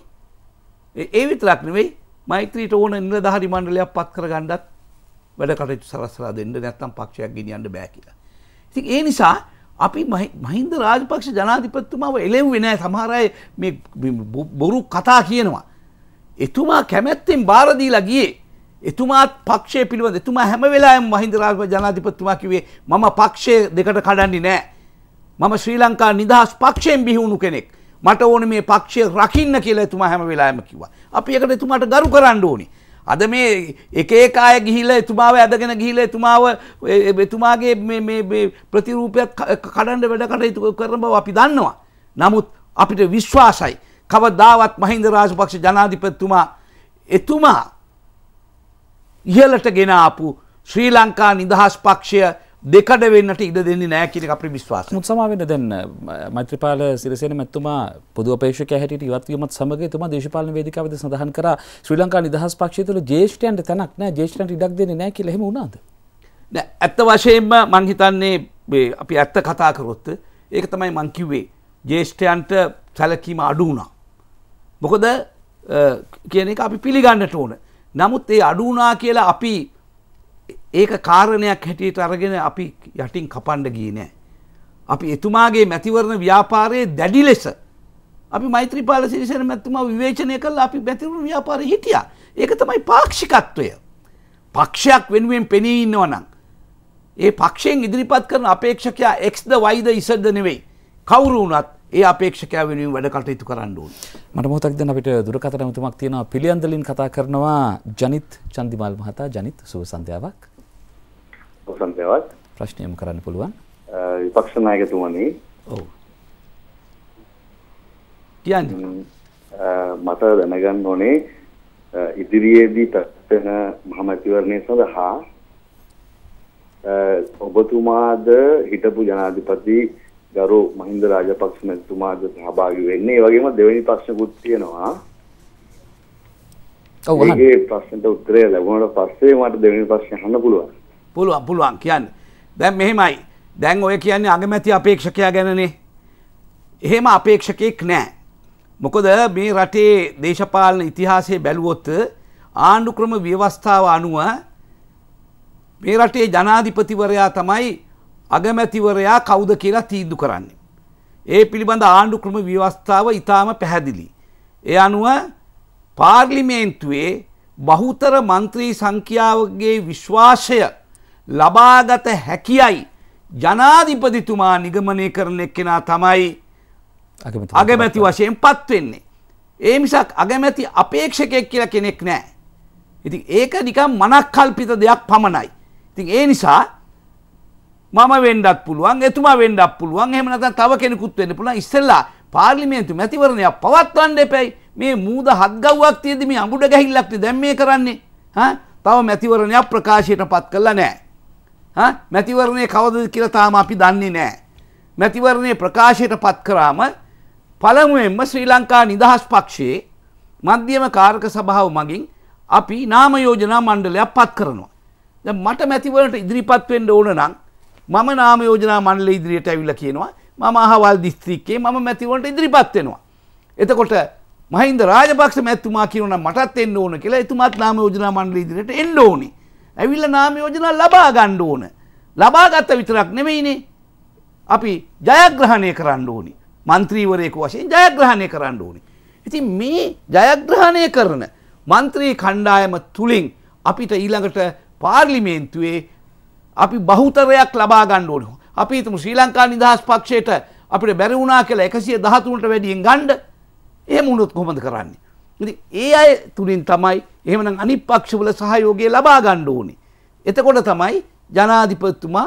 S2: ඒ විතරක් නෙවෙයි මෛත්‍රීට ඕන නිලධාරි මණ්ඩලයක් පත් කර ගණ්ඩත් වැඩ කටයුතු සරස්ලා දෙන්න නැත්තම් පක්ෂයක් ගෙනියන්න බෑ කියලා. ඉතින් ඒ නිසා අපි මහින්ද රාජපක්ෂ ජනාධිපතිතුමාව එළෙව්වේ නෑ සමහර අය මේ බොරු කතා කියනවා. එතුමා කැමැත්තෙන් බාර දීලා ගියේ එතුමාත් පක්ෂය පිළිබඳ එතුමා හැම වෙලාවෙම මහින්ද රාජපක්ෂ ජනාධිපතිතුමා කිව්වේ මම පක්ෂය දෙකට කඩන්නේ නැහැ. මම ශ්‍රී ලංකා නිදහස් පක්ෂයෙන් බිහිවුණු කෙනෙක්. මට ඕනේ මේ පක්ෂය රකින්න කියලා එතුමා හැම වෙලාවෙම කිව්වා. අපි එකට එතුමාට ගරු කරන්න ඕනේ. අද මේ එක එක අය ගිහිල්ලා එතුමාව ඇදගෙන ගිහිල්ලා එතුමාව එතුමාගේ මේ මේ ප්‍රතිරූපයක් කඩන්න වැඩ කටයුතු කරන බව අපි දන්නවා. නමුත් අපිට විශ්වාසයි කවදාවත් මහින්ද රාජපක්ෂ ජනාධිපතිතුමා එතුමා ඉහලට ගෙන ආපු ශ්‍රී ලංකා නිදහස් පක්ෂය දෙකඩ වෙන්නට ඉඩ දෙන්නේ නෑ කියන අපි විශ්වාස. මුත් සමාවෙන්න
S1: දැන් මෛත්‍රීපාල සිරිසේන මැතිතුමා පොදු අපේක්ෂකයා හැටියට ඉවත් වීමත් සමග එතුමා දේශපාලන වේදිකාවේදී සඳහන් කරා ශ්‍රී ලංකා නිදහස් පක්ෂය තුළ ජ්‍යෙෂ්ඨයන්ට තැනක් නෑ ජ්‍යෙෂ්ඨයන්ට ඉඩක් දෙන්නේ නෑ කියලා එහෙම
S2: වුණාද? නෑ ඇත්ත වශයෙන්ම මං හිතන්නේ අපි ඇත්ත කතා කරොත් ඒක තමයි මං කිව්වේ ජ්‍යෙෂ්ඨයන්ට සැලකීම අඩු වුණා. මොකද කියන එක අපි පිළිගන්නට ඕන. නමුත් ඒ අඩුනා කියලා අපි ඒක කාරණයක් හැටියට අරගෙන අපි යටින් කපණ්ඩ ගී නෑ. අපි එතුමාගේ මැතිවරණ ව්‍යාපාරයේ දැඩි ලෙස අපි මෛත්‍රීපාල සිරිසන මැතිතුමා විවේචනය කළා අපි මැතිවරණ ව්‍යාපාරයේ හිටියා. ඒක තමයි පාක්ෂිකත්වය. පක්ෂයක් වෙනුවෙන් පෙනී ඉන්නවා නම් ඒ පක්ෂයෙන් ඉදිරිපත් කරන අපේක්ෂකයා එක්ස්ද වයිද ඉසද්ද නෙවෙයි කවුරු වුණත් ඒ අපේක්ෂකයා වෙනුවෙන් වැඩ කටයුතු කරන්න ඕනේ.
S1: මට මොහොතක් දැන් අපිට දුරකථන ඇමතුමක් තියෙනවා පිළියන්දලින් කතා කරනවා ජනිත් චන්දිමාල් මහතා ජනිත් සුබ සන්ධ්‍යාවක්. සුබ සන්ධ්‍යාවක්. ප්‍රශ්නයම කරන්න පුළුවන්.
S3: විපක්ෂ නායකතුමනි. ඔව්. කියන්නේ මට දැනගන්න ඕනේ ඉදිරියේදී තත්ත්වන මහමැතිවරණය සඳහා ඔබතුමාද හිටපු ජනාධිපති ගරු මහින්ද රාජපක්ෂ මැතිතුමාද සහභාගී වෙන්නේ. ඒ වගේම දෙවෙනි ප්‍රශ්නකුත් තියෙනවා. ඔව් ඒ ප්‍රශ්නට උත්තරය ලැබුණාට පස්සේ මට දෙවෙනි ප්‍රශ්නේ අහන්න
S2: පුළුවන්. පුළුවන් පුළුවන් කියන්න. දැන් මෙහෙමයි. දැන් ඔය කියන්නේ අගමැති අපේක්ෂකයා ගැනනේ. එහෙම අපේක්ෂකෙක් නැහැ. මොකද මේ රටේ දේශපාලන ඉතිහාසයේ බැලුවොත් ආණ්ඩුක්‍රම ව්‍යවස්ථාව අනුව මේ රටේ ජනාධිපතිවරයා තමයි අගමැතිවරයා කවුද කියලා තීන්දු කරන්නේ. ඒ පිළිබඳ ආණ්ඩු ක්‍රම ව්‍යවස්ථාව ඉතාම පැහැදිලි. ඒ අනුව පාර්ලිමේන්තුවේ බහුතර මන්ත්‍රී සංඛ්‍යාවගේ විශ්වාසය ලබාගත හැකියයි ජනාධිපතිතුමා නිගමනය කරන එක්කෙනා තමයි අගමැති වශයෙන් පත්වෙන්නේ. ඒ මිසක් අගමැති අපේක්ෂකයක් කියලා කෙනෙක් නෑ. ඉතින් ඒක නිකම් මනක් කල්පිත දෙයක් පමණයි. ඉතින් ඒ නිසා මම වෙන්ඩත් පුළුවන් එතුමා වෙන්ඩක් පුළුවන් හෙමනත තව කෙනෙකුත් වෙන්න පුළන් ඉස්සල්ලා පාර්ලිමේන්තු මැතිවරණයක් පවත්වන්න එපැයි මේ මූද හත්ගව්වක් තියද මේ අඹුඩ ගැහිල්ලක්ති දැම් මේ කරන්නේ තව මැතිවරණයක් ප්‍රකාශයට පත් කරලා නෑ මැතිවරණය කවද කියල තාම අපි දන්නේ නෑ මැතිවරණය ප්‍රකාශයට පත් කරාම පළමුුවෙන්ම ශ්‍රී ලංකා නිදහස් පක්ෂයේ මධ්‍යම කාරක සභාව මගින් අපි නාම යෝජනා මණ්ඩලයක් පත් කරනවා. ද මට මැතිවලට ඉදිරිපත්වෙන්ඩ ඕන නම් මම නාම යෝජනා මණ්ඩල ඉදිරියට ඇවිල්ලා කියනවා මම අහවල් දිස්ත්‍රික්කේ මම මැතිවරණට ඉදිරිපත් වෙනවා. එතකොට මහින්ද රාජපක්ෂ මැතිතුමා කියනවා මටත් එන්න ඕන කියලා එතුමාත් නාම යෝජනා මණ්ඩල ඉදිරියට එන්න ඕනේ. ඇවිල්ලා නාම යෝජනා ලබා ගන්න ඕන. ලබාගත්ත විතරක් නෙමෙයිනේ. අපි ජයග්‍රහණය කරන්න ඕනේ. මන්ත්‍රීවරයෙකු වශයෙන් ජයග්‍රහණය කරන්න ඕනේ. ඉතින් මේ ජයග්‍රහණය කරන මන්ත්‍රී කණ්ඩායම තුලින් අපිට ඊළඟට පාර්ලිමේන්තුවේ අපි බහුතරයක් ලබා ගන්න ඕනේ. අපි හිතමු ශ්‍රී ලංකා නිදහස් පක්ෂයට අපිට බැරි වුණා කියලා 113ට වැඩියෙන් ගන්න. එහෙම වුණොත් කොහොමද කරන්නේ? ඉතින් ඒ අය තුලින් තමයි එහෙමනම් අනිත් පක්ෂවල සහයෝගය ලබා ගන්න ඕනේ. එතකොට තමයි ජනාධිපතිතුමා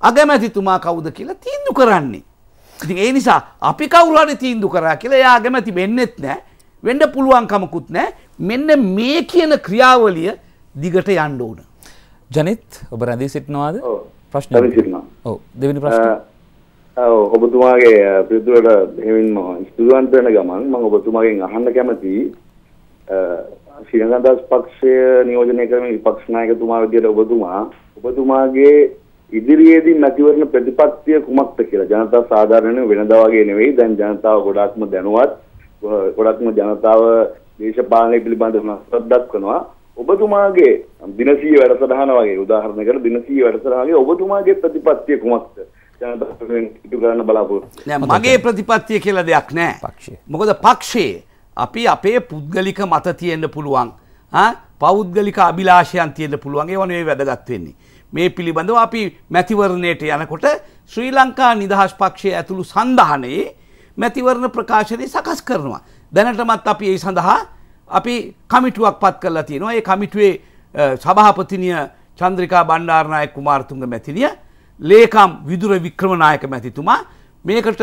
S2: අගමැතිතුමා කවුද කියලා තීන්දුව කරන්නේ. ඉතින් ඒ නිසා අපි කවුරු හරි තීන්දුව කරා කියලා එයා අගමැති වෙන්නෙත් නැහැ. වෙන්න පුළුවන්කමකුත් නැහැ. මෙන්න මේ කියන ක්‍රියාවලිය දිගට යන්න ඕන. ජනිත් ඔබ රැඳී සිටිනවාද? ඔව්. ප්‍රශ්න රැඳී සිටිනවා. ඔව්. දෙවෙනි ප්‍රශ්න.
S3: ඔව් ඔබතුමාගේ පිළිතුරට හිමින්ම ස්තුතිවන්ත වෙන ගමන් මම ඔබතුමාගෙන් අහන්න කැමතියි ශ්‍රී ලංකාදාස් පක්ෂය නියෝජනය කරමින් විපක්ෂ නායකතුමා විදියට ඔබතුමා ඔබතුමාගේ ඉදිරියේදී මැතිවරණ ප්‍රතිපත්තිය කුමක්ද කියලා ජනතාව සාධාරණව වෙනදා වගේ නෙවෙයි දැන් ජනතාව ගොඩාක්ම දැනුවත් ගොඩාක්ම ජනතාව දේශපාලනය පිළිබඳව ශ්‍රද්ධාවක් කරනවා ඔබතුමාගේ දිනසිය වැඩසටහන වගේ උදාහරණයකට දිනසිය වැඩසටහනගේ ඔබතුමාගේ ප්‍රතිපත්තිය කුමක්ද ජනතාවෙන් ඉටු කරන්න බලාපොරොත්තු
S2: නෑ මගේ ප්‍රතිපත්තිය කියලා දෙයක් නෑ පක්ෂය මොකද පක්ෂයේ අපි අපේ පුද්ගලික මත තියෙන්න පුළුවන් පෞද්ගලික අභිලාෂයන් තියෙන්න පුළුවන් ඒවා නෙවෙයි වැදගත් වෙන්නේ මේ පිළිබඳව අපි මැතිවරණයට යනකොට ශ්‍රී ලංකා නිදහස් පක්ෂය ඇතුළු සන්ධානයේ මැතිවරණ ප්‍රකාශනය සකස් කරනවා දැනටමත් අපි ඒ සඳහා අපි කමිටුවක් පත් කරලා තියෙනවා ඒ කමිටුවේ සභහපතිනය චන්ද්‍රිකා බණ්ඩාරණය කුමාර්තුන්ග මැතිනිය ලේකම් විදුර වික්‍රමනායක මැතිතුමා මේකට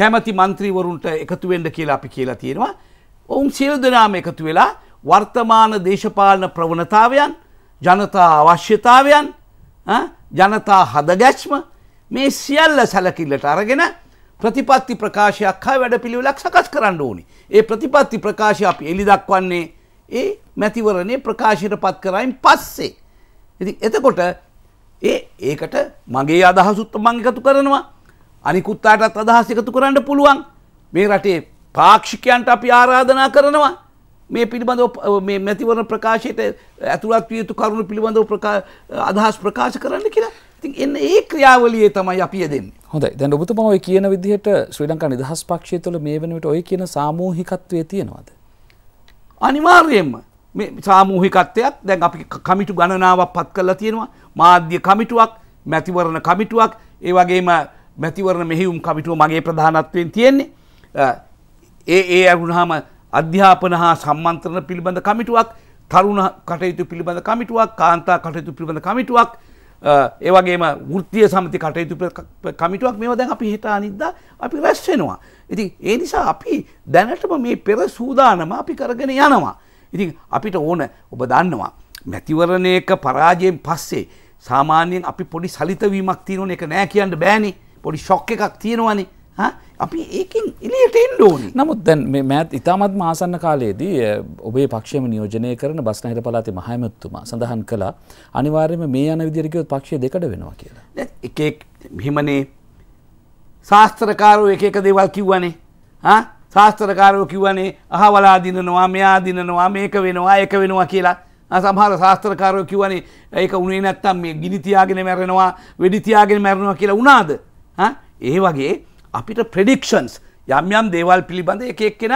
S2: කැමති මන්ත්‍රීවරුන්ට එකතුවෙන්ඩ කියලා අපි කියලා තියෙනවා. ඔවුන් සියල් දෙනාම එකතු වෙලා වර්තමාන දේශපාලන ප්‍රවණතාවයන් ජනතා අවශ්‍යතාවයන් ජනතා හදගැස්ම මේ සියල්ල සැලකිල්ලට අරගෙන ප්‍රතිපත්ති ප්‍රකාශයක් හා වැඩපිළිවෙලක් සකස් කරන්න ඕනි. ඒ ප්‍රතිපත්ති ප්‍රකාශය අපි එලි දක්වන්නේ ඒ මැතිවරණේ ප්‍රකාශයට පත් කරයින් පස්සේ. ඉතින් එතකොට ඒ ඒකට මගේ අදහසුත් මම එකතු කරනවා. අනිකුත් අයටත් අදහස් එකතු කරන්න පුළුවන්. මේ රටේ පාක්ෂිකයන්ට අපි ආරාධනා කරනවා. මේ පිළිබඳව මේ මැතිවරණ ප්‍රකාශයට ඇතුළත් විය යුතු කරුණු පිළිබඳව අදහස් ප්‍රකාශ කරන්න කියලා. ති එන්න ඒ ක්‍රියාවලිය තමයි අපිය දෙන්න
S1: හොඳයි දැන් ඔබතුමා ඔය කියන විදිහට ශ්‍රී ලංකා නිදහස් පක්ෂය තුළ මේ වෙනවිට ඔය කියන සාමූහිකත්වය තියෙනවද
S2: අනිවාර්යයෙන්ම මේ සාමූහිකත්වයක් දැන් අපි කමිටු ගණනාවක් පත් කරලා තියෙනවා මාධ්‍ය කමිටුවක් මැතිවරණ කමිටුවක් ඒ වගේම මැතිවරණ මෙහිවුම් කමිටුව මගේ ප්‍රධානත්වයෙන් තියෙන්නේ ඒ ඒ අරුණහම අධ්‍යාපන හා සම්මන්ත්‍රණ පිළිබඳ කමිටුවක් තරුණ කටයුතු පිළිබඳ කමිටුවක් කාන්තා කටයුතු පිළිබඳ කමිටුවක් ඒවගේ ෘත්තිය සමති කටයුතු කමිටුවක් මේ දැන් අපි හිතා නිද්ද අපි රැස්වෙනවා. ඉතින් ඒ නිසා අපි දැනටම මේ පෙර සූදානම අපි කරගෙන යනවා. ඉතින් අපිට ඕන ඔබ දන්නවා. මැතිවරණයක පරාජයෙන් පස්සේ සාමාන්‍යයෙන් අපි පොඩි සලිතවීමක් තියෙනවන එක නෑ කියන්න බෑනි පොඩි ශොක් එකක් තියෙනවනේ අපි ඒකින් එලියට එන්න ඕනි. නමුත් දැන් මේ මෑත් ඉතාමත්ම ආසන්න
S1: කාලයේදී ඔබේ පක්ෂයම නියෝජනය කරන බස්නාහිර පළාතේ මහමැතිතුමා සඳහන් කළා අනිවාර්යයෙන්ම මේ යන විදිහට කිව්වොත් පක්ෂය දෙකඩ වෙනවා කියලා.
S2: දැන් එක එක මෙහෙමනේ ශාස්ත්‍රකාරෝ එක එක දේවල් කිව්වනේ. ආ ශාස්ත්‍රකාරෝ කිව්වනේ අහවලා දිනනවා මෙයා දිනනවා මේක වෙනවා ඒක වෙනවා කියලා. සමහර ශාස්ත්‍රකාරෝ කිව්වනේ ඒක උනේ නැත්තම් මේ ගිනි තියාගෙන මැරෙනවා වෙඩි තියාගෙන මැරෙනවා කියලා උනාද? ආ ඒ වගේ අපිට ප්‍රඩික්ෂන්ස් යම් යම් දේවල් පිළිබඳ එක එක්කෙන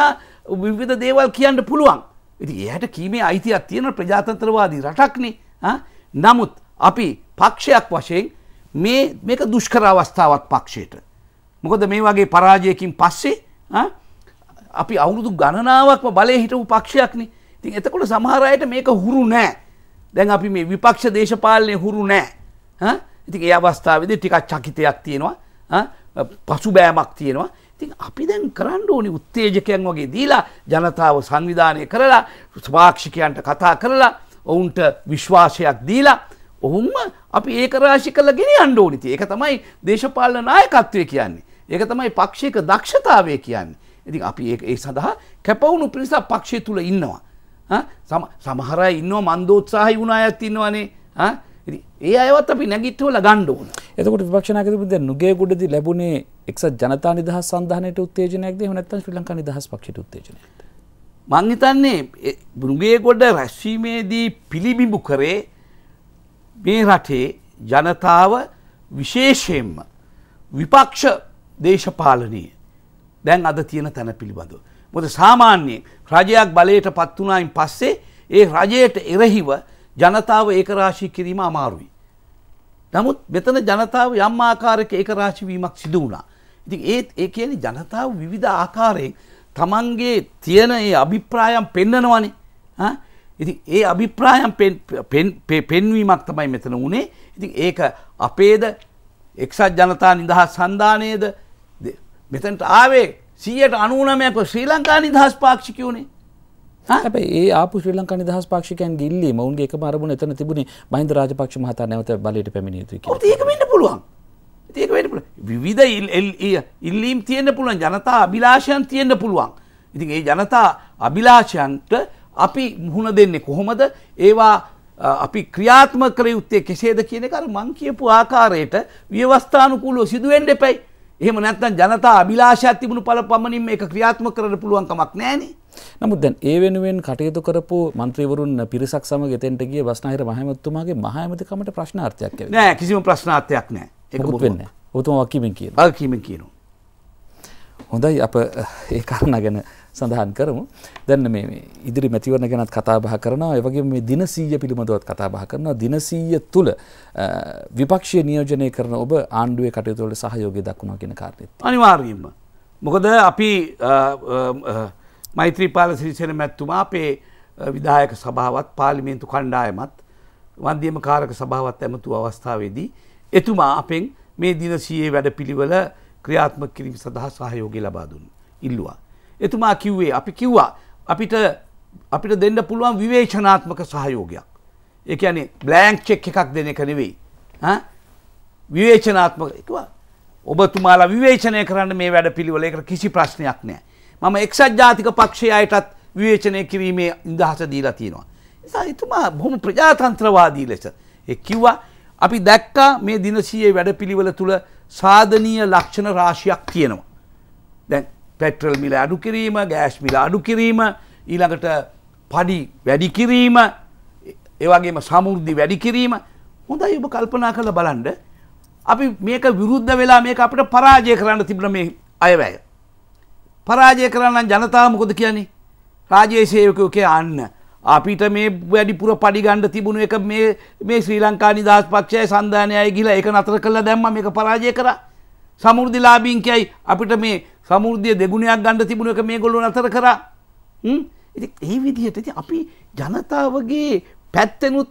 S2: විවිධ දේවල් කියන්න පුළුවන්. ඉති එයට කීමේ අයිතියක් තියෙන ප්‍රජාතන්ත්‍රවාදී රටක්නේ නමුත් අපි පක්ෂයක් වශයෙන් මේ මේක දුෂ්කර අවස්ථාවක් පක්ෂයට. මොකද මේ වගේ පරාජයකින් පස්සේ අපි අවුරුදු ගණනාවක්ම බලය හිටපු පක්ෂයක්නේ තින් එතකොට සමහරයට මේක හුරු නෑ දැන් අපි මේ විපක්ෂ දේශපාලනය හුරු නෑ ඉතින් ඒ අවස්ථාවද ටිකක් චකිතයක් තියෙනවා පසුබෑමක් තියෙනවා. ඉතින් අපි දැන් කරන්න ඕනි උත්තේජකයන් වගේ දීලා ජනතාව සංවිධානය කරලා ස්පාක්ෂිකයන්ට කතා කරලා ඔවුන්ට විශ්වාසයක් දීලා ඔහුම අපි ඒක රාශි කළ ගෙන අන්ඩ ඕනිති ඒක තමයි දේශපාලන නායකත්වය කියන්නේ. ඒක තමයි පක්ෂයක දක්ෂතාවය කියන්නේ. ඉතින් අපි ඒ සඳහා කැපවුණු පිරිසා පක්ෂය තුළ ඉන්නවා. සමහර ඉන්නවා මන්දෝත්සාහහි වුණා ඇත්තින්නවනේ ඒ අයවත් අපි නැගිට්ටවල ගණ්ඩ ඕන එතකොට විපක්ෂනාකතිපද නුගේ ගොඩද ලැබුණේ
S1: එක්ස ජනතා නිදහස් සන්ධානයට උත්තේජනයක්ද නැත්ත ශ්‍රී ලංකා නිදහස් පක්ෂට උත්තේජන
S2: මංහිතන්නේ බුරුගේ ගොඩ රැස්වීමේදී පිළිබිඹු කරේ මේ රටේ ජනතාව විශේෂයෙන්ම විපක්ෂ දේශපාලනය දැන් අද තියෙන තැන පිළිබඳව. මොද සාමාන්‍යයෙන් රජයක් බලයට පත්වනායින් පස්සේ ඒ රජයට එරහිව ජනතාව ඒකරාශී කිරීම අමාරුයි. නමුත් මෙතන ජනතාව යම් ආකාරයක ඒකරාශිවීමක් සිදු වුණා. ඉතින් ඒත් ඒ කියන්නේ ජනතාව විවිධ ආකාරයෙන් තමන්ගේ තියෙන ඒ අභිප්‍රායම් පෙන්නනවනේ. ඈ ඉතින් ඒ අභිප්‍රායම් පෙන්වීමක් තමයි මෙතන වුණේ. ඉතින් ඒක අපේද එක්සත් ජනතා නිදහස් සන්ධානයේද මෙතනට ආවේ 199ක ශ්‍රී ලංකා නිදහස් පාක්ෂිකයෝනේ.
S1: ඇැ ඒ ආපු ශ්‍රී ලංකා නිදහස් පාක්ෂිකයන් ගිල්ලි මවුන්ගේ එක අරමුණ එතන තිබුණ බහින්ද රාජපක්ෂ මහතා නැවත බලට පැමිණියතු
S2: ඒකමට පුළුවන් ඒකට විවිධ ඉල්ලීම් තියෙන්න්න පුළුවන් ජනතා අභිලාෂයන් තියෙන්න්න පුළුවන් ඉතින් ඒ ජනතා අභිලාෂයන්ට අපි මුහුණ දෙන්නේ කොහොමද ඒවා අපි ක්‍රියාත්ම කර යුත්තේ කෙසේද කියන කර මං කියපු ආකාරයට ව්‍යවස්ථානුකූලෝ සිදුවෙන්ඩ පැයි එහම නැත්තන් ජනතා අභිලාෂයක් තිබුණු පල පමණින් එක ක්‍රියාත්ම කරන පුළුවන්කමක් නෑනේ නමුත්
S1: දැන් ඒ වෙනුවෙන් කටයුතු කරපු මන්ත්‍රීවරුන් පිරිසක් සමග එතෙන්ට ගිය බස්නාහිර මහමැතිතුමාගේ මහමැතිකමට ප්‍රශ්නාර්ථයක් ඇවිල්ලා.
S2: නෑ කිසිම ප්‍රශ්නාර්ථයක් නෑ. ඒක වෙන්නේ.
S1: ඔබතුමා වකිමින් කියනවා. වකිමින් කියනවා. හොඳයි අප ඒ කාරණා ගැන සඳහන් කරමු. දැන් මේ ඉදිරි මැතිවරණ ගැනත් කතා බහ කරනවා. ඒ වගේම මේ දිනසීය පිළිබඳවත් කතා බහ කරනවා. දිනසීය තුල විපක්ෂය නියෝජනය කරන ඔබ ආණ්ඩුවේ කටයුතු වල සහයෝගය දක්වනවා කියන කාරණේත්.
S2: අනිවාර්යයෙන්ම. මොකද අපි මෛත්‍රීපාල සිරිසෙන මැත්තුමා අපේ විදායක සභාවත් පාලිමේන්තු කණ්ඩායමත් වන්දියම කාරක සභාවත් ඇමතු අවස්ථාවේදී එතුමා අපෙන් මේ දිනසයේ වැඩ පිළිවල ක්‍රියාත්මක කිරීම සඳහා සහයෝගය ලබා දුන් ඉල්ලුවා. එතුමා කිව්වේ අපි කිව්වා අපිට අපිට දෙන්න පුළුවන් විවේචනාත්මක සහයෝගයක්. ඒ කියන්නේ බ්ලෑන්ක් චෙක් එකක් දෙන එක නෙවෙයි. ඈ විවේචනාත්මක ඔබතුමාලා විවේචනය කරන්න මේ වැඩ පිළිවෙල ඒකට කිසි ප්‍රශ්නයක් නෑ. මම එක්සත් ජාතික පක්ෂය අයටත් විවේචනය කිරීමේ නිදහස දීලා තියෙනවා. නිසා එතුමා බොහොම ප්‍රජාතන්ත්‍රවාදී ලෙස කිව්වා අපි දැක්කා මේ දිනසීයේ වැඩපිළිවෙල තුළ සාධනීය ලක්ෂණ රාශියක් තියෙනවා. දැන් පෙට්‍රල් මිල අඩු කිරීම, ගෑස් මිල අඩු කිරීම, ඊළඟට පඩි වැඩි කිරීම, ඒ වගේම සමෘද්ධි වැඩි කිරීම. හොඳයි ඔබ කල්පනා කරලා බලන්න. අපි මේක විරුද්ධ වෙලා මේක අපිට පරාජය කරන්න තිබුණ මේ අයවැය. පරාජය කරන්න ජනතාව මොකොද කියන්නේ රාජයේ සේවකයෝ අන්න අපිට මේ වැඩිපුර පඩිගණ්ඩ තිබුණු එක මේ මේ ශ්‍රී ලංකා නිදහස් පක්ෂය සන්ධානයයි ගිහිලා ඒක නතර කළා දැම්ම මේක පරාජය කරා සමෘද්ධිලාභීන් කියයි අපිට මේ සමෘද්ධිය දෙගුණයක් ගන්න තිබුණ එක මේගොල්ලෝ නතර කරා හ්ම් ඉතින් ඒ විදිහට ඉතින් අපි ජනතාවගේ පැත්තෙනුත්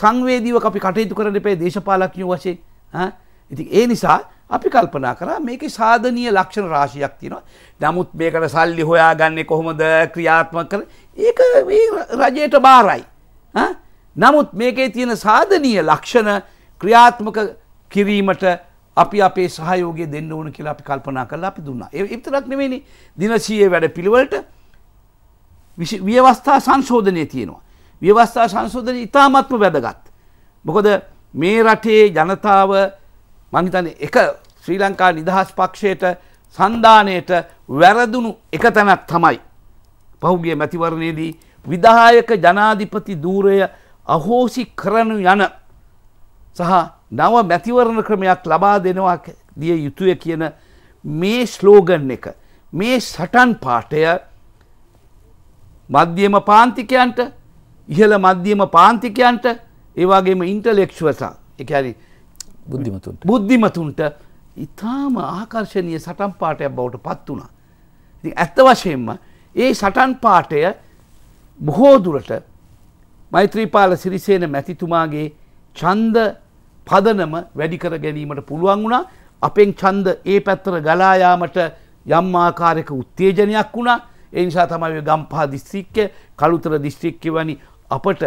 S2: සංවේදීව අපි කටයුතු කරන්න එපේ දේශපාලකයෝ වශයෙන් ඈ ඉතින් ඒ නිසා අපි කල්පනා කරා මේකේ සාධනීය ලක්ෂණ රාශියක් තියෙනවා. නමුත් මේකට සල්ලි හොයාගන්නේ කොහොමද ක්‍රියාත්මක කර? ඒක මේ රජයට බාරයි. නමුත් මේකේ තියෙන සාධනීය ලක්ෂණ ක්‍රියාත්මක කිරීමට අපි අපේ සහයෝගය දෙන්න ඕන කියලා අපි කල්පනා කරලා අපි දුන්නා. ඒ විතරක් නෙවෙයිනේ දිනසියේ වැඩ පිළිවෙලට ව්‍යවස්ථා සංශෝධනය තියෙනවා. ව්‍යවස්ථා සංශෝධනය ඉතාමත්ම වැදගත්. මොකද මේ රටේ ජනතාව මං හිතන්නේ එක ශ්‍රී ලංකා නිදහස් පක්ෂයට සන්ධානයට වැරදුණු එක තැනක් තමයි. පහුගිය මැතිවරණයේදී විධායක ජනාධිපති ධූරය අහෝසි කරනු යන සහ නව මැතිවරණ ක්‍රමයක් ලබා දෙනවා දිය යුතුය කියන මේ ස්ලෝගන් එක මේ සටන් පාටය මධ්‍යම පාන්තිකයන්ට ඉහළ මධ්‍යම පාන්තිකයන්ට ඒවාගේම ඉන්ටලෙක්ෂුවසා එකැරි බුද්ධිමතුන්ට බුද්ධිමතුන්ට ඉතාම ආකර්ශණය සටන් පාටයක් බවට පත් වුණා. ඉති ඇත්ත වශයෙන්ම ඒ සටන් පාටය බොහෝදුරට මෛත්‍රීපාල සිරිසේන මැතිතුමාගේ චන්ද පදනම වැඩිකර ගැනීමට පුළුවන් වුණා අපෙන් චන්ද ඒ පැත්තර ගලායාමට යම්මාකාරයක උත්තේජනයක් වුණා එනිසා තමයි ගම්පා දිස්ත්‍රික්ක කළුතර දිස්ත්‍රික්්‍ය වනි අපට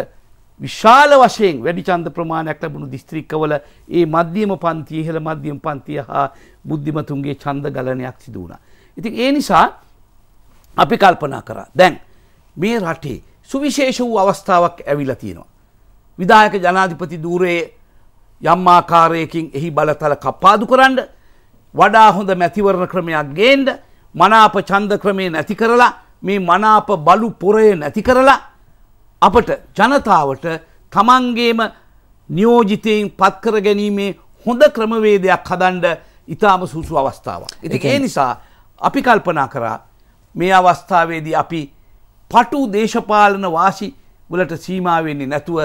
S2: විශාල වශයෙන් වැඩි ඡන්ද ප්‍රමාණයක් ලැබුණු දිස්ත්‍රික්කවල ඒ මධ්‍යම පන්තිය ඉහළ මධ්‍යම පන්තිය හා බුද්ධිමතුන්ගේ ඡන්ද ගලණයක් සිදු වුණා. ඉතින් ඒ නිසා අපි කල්පනා කරා දැන් මේ රටේ සුවිශේෂ වූ අවස්ථාවක් ඇවිල්ලා තියෙනවා. විදායක ජනාධිපති ධූරයේ යම් ආකාරයකින් එහි බලතල කපාදු කරන්න වඩා හොඳ මැතිවරණ ක්‍රමයක් ගේන්න මනාප ඡන්ද ක්‍රමේ නැති කරලා මේ මනාප බලු පොරය නැති කරලා අපට ජනතාවට තමන්ගේම නියෝජිතයෙන් පත්කර ගැනීමේ හොඳ ක්‍රමවේදයක් හදන්ඩ ඉතාම සුසු අවස්ථාව. ඉති ඒ නිසා අපි කල්පනා කරා මේ අවස්ථාවේදී අපි පටු දේශපාලන වාසි වලට සීමාවෙන්නේ නැතුව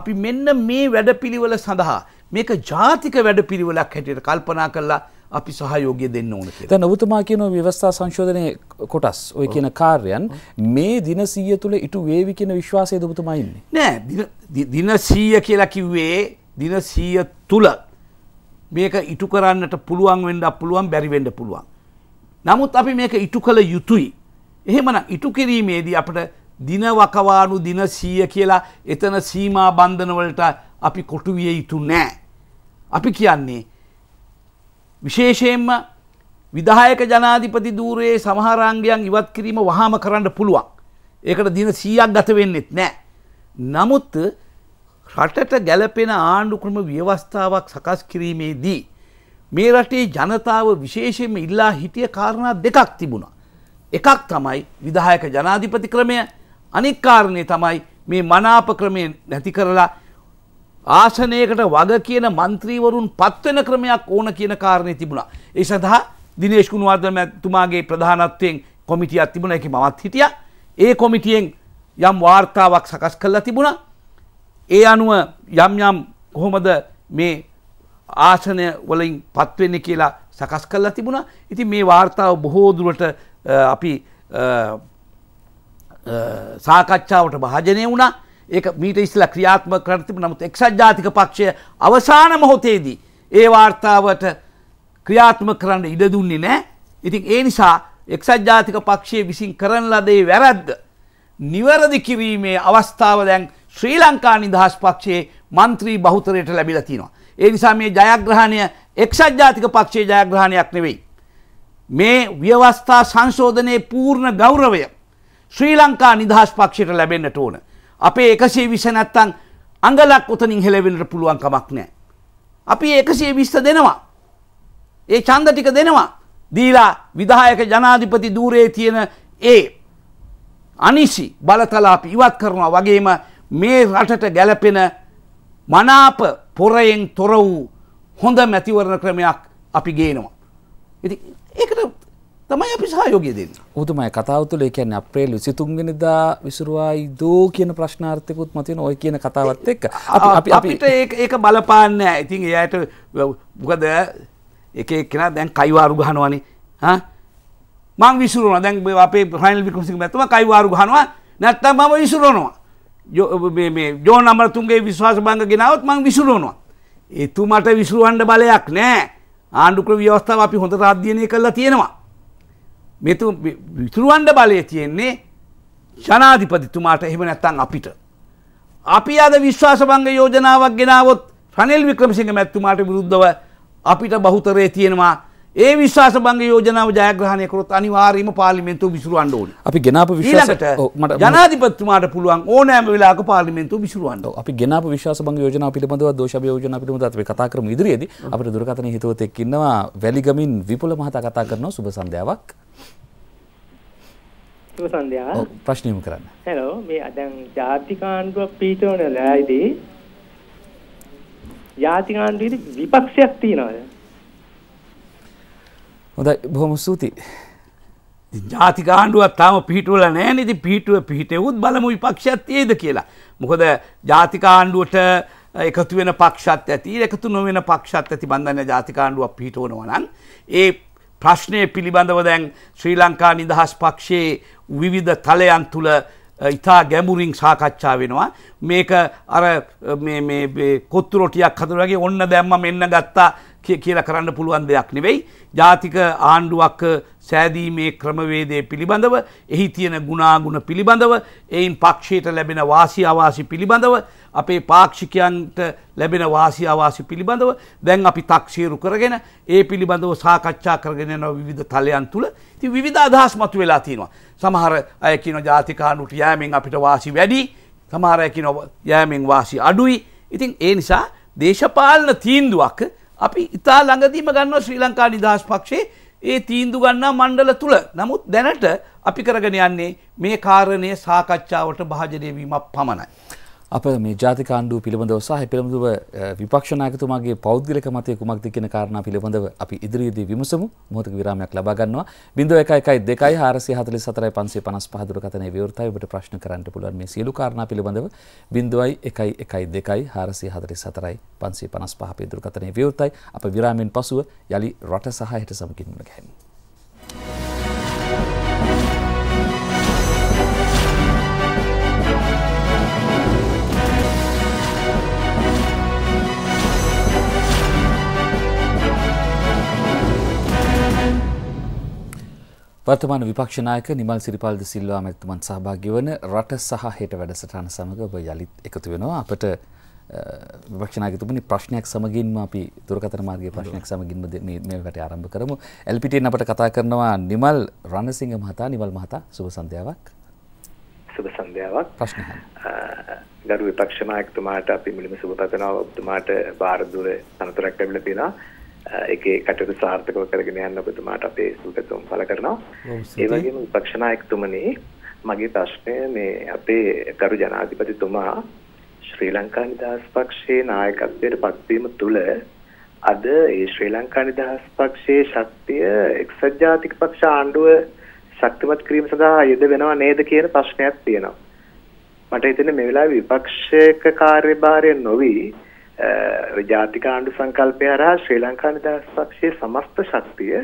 S2: අපි මෙන්න මේ වැඩපිළිවල සඳහා මේක ජාතික වැඩපිළිවලක් හැටියට කල්පනා කරලා අපි සහයෝගය දෙන්න ඕන කියලා.
S1: දැන් ඔබතුමා කියන ව්‍යවස්ථා සංශෝධනයේ කොටස් ඔය කියන කාර්යයන් මේ දින 100 තුල ඉටු වේවි කියන විශ්වාසයද ඔබතුමා ඉන්නේ?
S2: නෑ දින 100 කියලා කිව්වේ දින 100 තුල මේක ඉටු කරන්නට පුළුවන් වෙන්න පුළුවන් බැරි වෙන්න පුළුවන්. නමුත් අපි මේක ඉටු කළ යුතුයි. එහෙමනම් ඉටු කිරීමේදී අපිට දින වකවානු දින 100 කියලා එතන සීමා බන්ධන වලට අපි කොටු විය යුතු නෑ. අපි කියන්නේ විශේෂයෙන්ම විදායක ජනාධිපති ධූරයේ සමහරාංගයන් ඉවත් කිරීම වහාම කරන්න පුළුවන්. ඒකට දින 100ක් ගත වෙන්නෙත් නෑ. නමුත් රටට ගැලපෙන ආණ්ඩු ක්‍රම ව්‍යවස්ථාවක් සකස් කිරීමේදී මේ රටේ ජනතාව විශේෂයෙන්ම ඉල්ලා හිටිය කාරණා දෙකක් තිබුණා. එකක් තමයි විදායක ජනාධිපති ක්‍රමය අනික් කාරණේ තමයි මේ මනාප ක්‍රමය නැති කරලා ආසනයකට වග කියන මන්ත්‍රීවරුන් පත්වෙන ක්‍රමයක් ඕන කියන කාරණය තිබුණා. ඒ සඳහා දිනේශ්කුණු වර්ධමතුමාගේ ප්‍රධානත්වයෙන් කොමිටියක් තිබුණ එක මමත් හිටිය. ඒ කොමිටියෙන් යම් වාර්තාවක් සකස් කරලා තිබුණා. ඒ අනුව යම් යම් කොහොමද මේ ආසනය වලින් පත්වෙන්න කියලා සකස් කරලා තිබුණා. ඉතින් මේ වාර්තාව බොහෝ දුරට අපි සාකච්ඡාවට භාජනය වුණා. ඒක මීට ඉස්සලා ක්‍රියාත්මක කර තිබුණා. නමුත් එක්සත් ජාතික පක්ෂය අවසාන මොහොතේදී ඒ වාර්තාවට ක්‍රියාත්මක කරන්න ඉඩ දුන්නේ නැහැ. ඉතින් ඒ නිසා එක්සත් ජාතික පක්ෂයේ විසින් කරන ලදේ වැරද්ද නිවැරදි කිරීමේ අවස්ථාව දැන් ශ්‍රී ලංකා නිදහස් පක්ෂයේ මන්ත්‍රී බහුතරයට ලැබිලා තියෙනවා. ඒ නිසා මේ ජයග්‍රහණය එක්සත් ජාතික පක්ෂයේ ජයග්‍රහණයක් නෙවෙයි. මේ ව්‍යවස්ථා සංශෝධනයේ පූර්ණ ගෞරවය ශ්‍රී ලංකා නිදහස් පක්ෂයට ලැබෙන්නට ඕන. අපේ එකසේ විස නැත්තං අඟලක් උතනින් හෙළවෙනට පුළුවන් කමක් නෑ. අපි එකසේ විස්ත දෙනවා. ඒ චන්ද ටික දෙනවා. දීලා විදායක ජනාධිපති දූරේ තියෙන ඒ අනිසි බලතලාප ඉවත් කරනවා වගේම මේ රටට ගැලපෙන මනාප පොරයෙන් තොර වූ හොඳ මැතිවරණ ක්‍රමයක් අපි ගේනවා. ඉති ඒකට තමයි අපි සහයෝගය
S1: දෙන්නේ. ඔබතුමයි කතාව තුළ ඒ කියන්නේ අප්‍රේල් 23 වෙනිදා විසුරුවායි දෝ කියන ප්‍රශ්නාර්ථිකුත් මතුවෙන ওই කියන කතාවත් එක්ක
S2: අපි අපිට ඒක ඒක බලපාන්නේ නැහැ. ඉතින් එයාට මොකද එක එක්කෙනා දැන් කයිවාරු ගහනවානේ. හා මං විසුරුවනවා. දැන් අපේ ෆයිනල් වික්‍රමසිංහ මැතිතුමා කයිවාරු ගහනවා. නැත්තම් මම විසුරුවනවා. මේ මේ ජෝන් අමරතුංගේ විශ්වාස භංග ගෙනාවොත් මං විසුරුවනවා. එතුමට විසුරුවන්න බලයක් නැහැ. ආණ්ඩුක්‍රම ව්‍යවස්ථාව අපි හොඳට අධ්‍යයනය කරලා තියෙනවා. මෙතු විතුරුවන්ඩ බලය තියෙන්නේ ජනාධිපතිතුමාට එහෙම නැත්තන් අපිට. අපි අද විශ්වාස බංග යෝජනාවක් ගෙනාවොත් රනිල් වික්‍රමසිංහ මැත්තුමාට විරුද්ධව අපිට බහුතරය තියෙනවා ඒ විශ්වාස බංග යෝජනාව ජයග්‍රහණය කරොත් අනිවාර්යයෙන්ම පාර්ලිමේන්තුව විසුරුවන්න ඕනේ. අපි ගෙනාපු විශ්වාස ජනාධිපතිතුමාට පුළුවන් ඕනෑම වෙලාවක පාර්ලිමේන්තුව විසුරුවන්න. අපි ගෙනාපු විශ්වාස බංග යෝජනාව පිළිබඳව
S1: දෝෂාභියෝජනා පිළිබඳව අපි කතා කරමු ඉදිරියේදී අපිට දුරකථනයේ හිතවත් එක්ක ඉන්නවා වැලිගමින් විපුල මහතා කතා කරනවා සුබ සන්ධ්‍යාවක්.
S4: සුබ සන්ධ්‍යාව. ඔව් ප්‍රශ්නෙම කරන්න. හලෝ මේ දැන් ජාතික ආණ්ඩුව පීඨවන ලෑයිදී
S2: ජාතික ආණ්ඩුවේ විපක්ෂයක් තියනවාද? හොඳයි බොහොම සූතියි. ජාතික ආණ්ඩුවත් තාම පිහිටුවල නෑ නිති පිහිටුව පිහිටෙවුත් බලමු විපක්ෂත්තියේද කියලා. මොකද ජාතික ආණ්ඩුවට එකතු වෙන පක්ෂත් ඇති එකතු නොවෙන පක්ෂත් ඇති බඳන්න ජාතිකාණ්ඩුවක් පිහිටෝනවනන්. ඒ ප්‍රශ්නය පිළිබඳව දැන් ශ්‍රී ලංකා නිදහස් පක්ෂයේ විවිධ තලයන් තුළ ඉතා ගැමුරින් සාකච්ඡා වෙනවා මේක අර කොත්තුරොටියක් හතුරගේ ඔන්න දැම්ම මෙන්න ගත්තා කියලා කරන්න පුළුවන් දෙයක් නෙවෙයි. ජාතික ආණ්ඩුවක් සෑදීමේ ක්‍රමවේදය පිළිබඳව එහි තියෙන ගුණාගුණ පිළිබඳව එයින් පක්ෂයට ලැබෙන වාසි අවාසි පිළිබඳව අපේ පාක්ෂිකයන්ට ලැබෙන වාසි අවාසි පිළිබඳව දැන් අපි තක්ෂේරු කරගෙන ඒ පිළිබඳව සාකච්ඡා කරගෙන යන විවිධ තලයන් තුළ ඉතින් විවිධ අදහස් මතුවලා තියෙනවා. සමහර අය කියන ජාතික ආණ්ඩුවට යෑමෙන් අපිට වාසි වැඩි සමහර අය කියන යෑමෙන් වාසි අඩුයි. ඉතින් ඒ නිසා දේශපාලන තීන්දුවක් අපි ඉතා ළඟදීම ගන්න ශ්‍රී ලංකා නිදහස් පක්ෂේ ඒ තීන්දු ගන්නා මණ්ඩල තුළ නමුත් දැනට අපි කරගෙන යන්නේ මේ කාරණය සාකච්ඡාවට භාජනය වීමක් පමණයි.
S1: අප මේ ජාතික ආණ්ඩුව පිළිබඳව සහ පිළිබඳව විපක්ෂ නායකතුමාගේ පෞද්ගලික මතය කුමක්ද කියන කාරණා පිළිබඳව අපි ඉදිරියේදී විමසමු. මොහොතක විරාමයක් ලබා ගන්නවා. 0112 444 555 දුරකථනයේ විවෘතයි ඔබට ප්‍රශ්න කරන්න පුළුවන් මේ සියලු කාරණා පිළිබඳව 0112 444 555 අපේ දුරකථනයේ විවෘතයි. අප විරාමෙන් පසුව යලි රට සහ හෙට සමගින් මුණ ගැහෙමු. වර්තමාන විපක්ෂ නායක නිමල් සිරිපාලද සිල්වා මැතිතුමන් සහභාගී වන රට සහ හෙට වැඩසටහන සමග ඔබ යලිත් එකතු වෙනවා අපට විපක්ෂ නායකතුමනි ප්‍රශ්නයක් සමගින්ම අපි දුරකථන මාර්ගයේ ප්‍රශ්නයක් සමගින්ම මේ වැඩේ ආරම්භ කරමු එල්පීටීන් අපට කතා කරනවා නිමල් රණසිංහ මහතා නිමල් මහතා සුබ සන්ධ්‍යාවක්
S4: සුබ සන්ධ්‍යාවක් ප්‍රශ්න ගරු විපක්ෂ නායකතුමාට අපි මුලින්ම සුබ පතනවා ඔබතුමාට බාරදුර තනතුරක් ලැබිලා තියෙනවා ඒකේ කටයුතු සාර්ථකව කරගෙන යන්න ඔබතුමාට අපේ සුපැතුම් පළ කරනවා. ඒ වගේම විපක්ෂ නායකතුමනි මගේ ප්‍රශ්නය මේ අපේ ගරු ජනාධිපතිතුමා ශ්‍රී ලංකා නිදහස් පක්ෂයේ නායකත්වයට පත්වීම තුළ අද ඒ ශ්‍රී ලංකා නිදහස් පක්ෂයේ ශක්තිය එක්සත් ජාතික පක්ෂ ආණ්ඩුව ශක්තිමත් කිරීම සඳහා යෙද වෙනව නේද කියන ප්‍රශ්නයක් තියෙනවා. මට හිතෙන්නේ මේ වෙලාවේ විපක්ෂයක කාර්යභාරය නොවි ජාතික ආණ්ඩු සංකල්පය හරහා ශ්‍රී ලංකා නිදහස් පක්ෂයේ සමස්ත ශක්තිය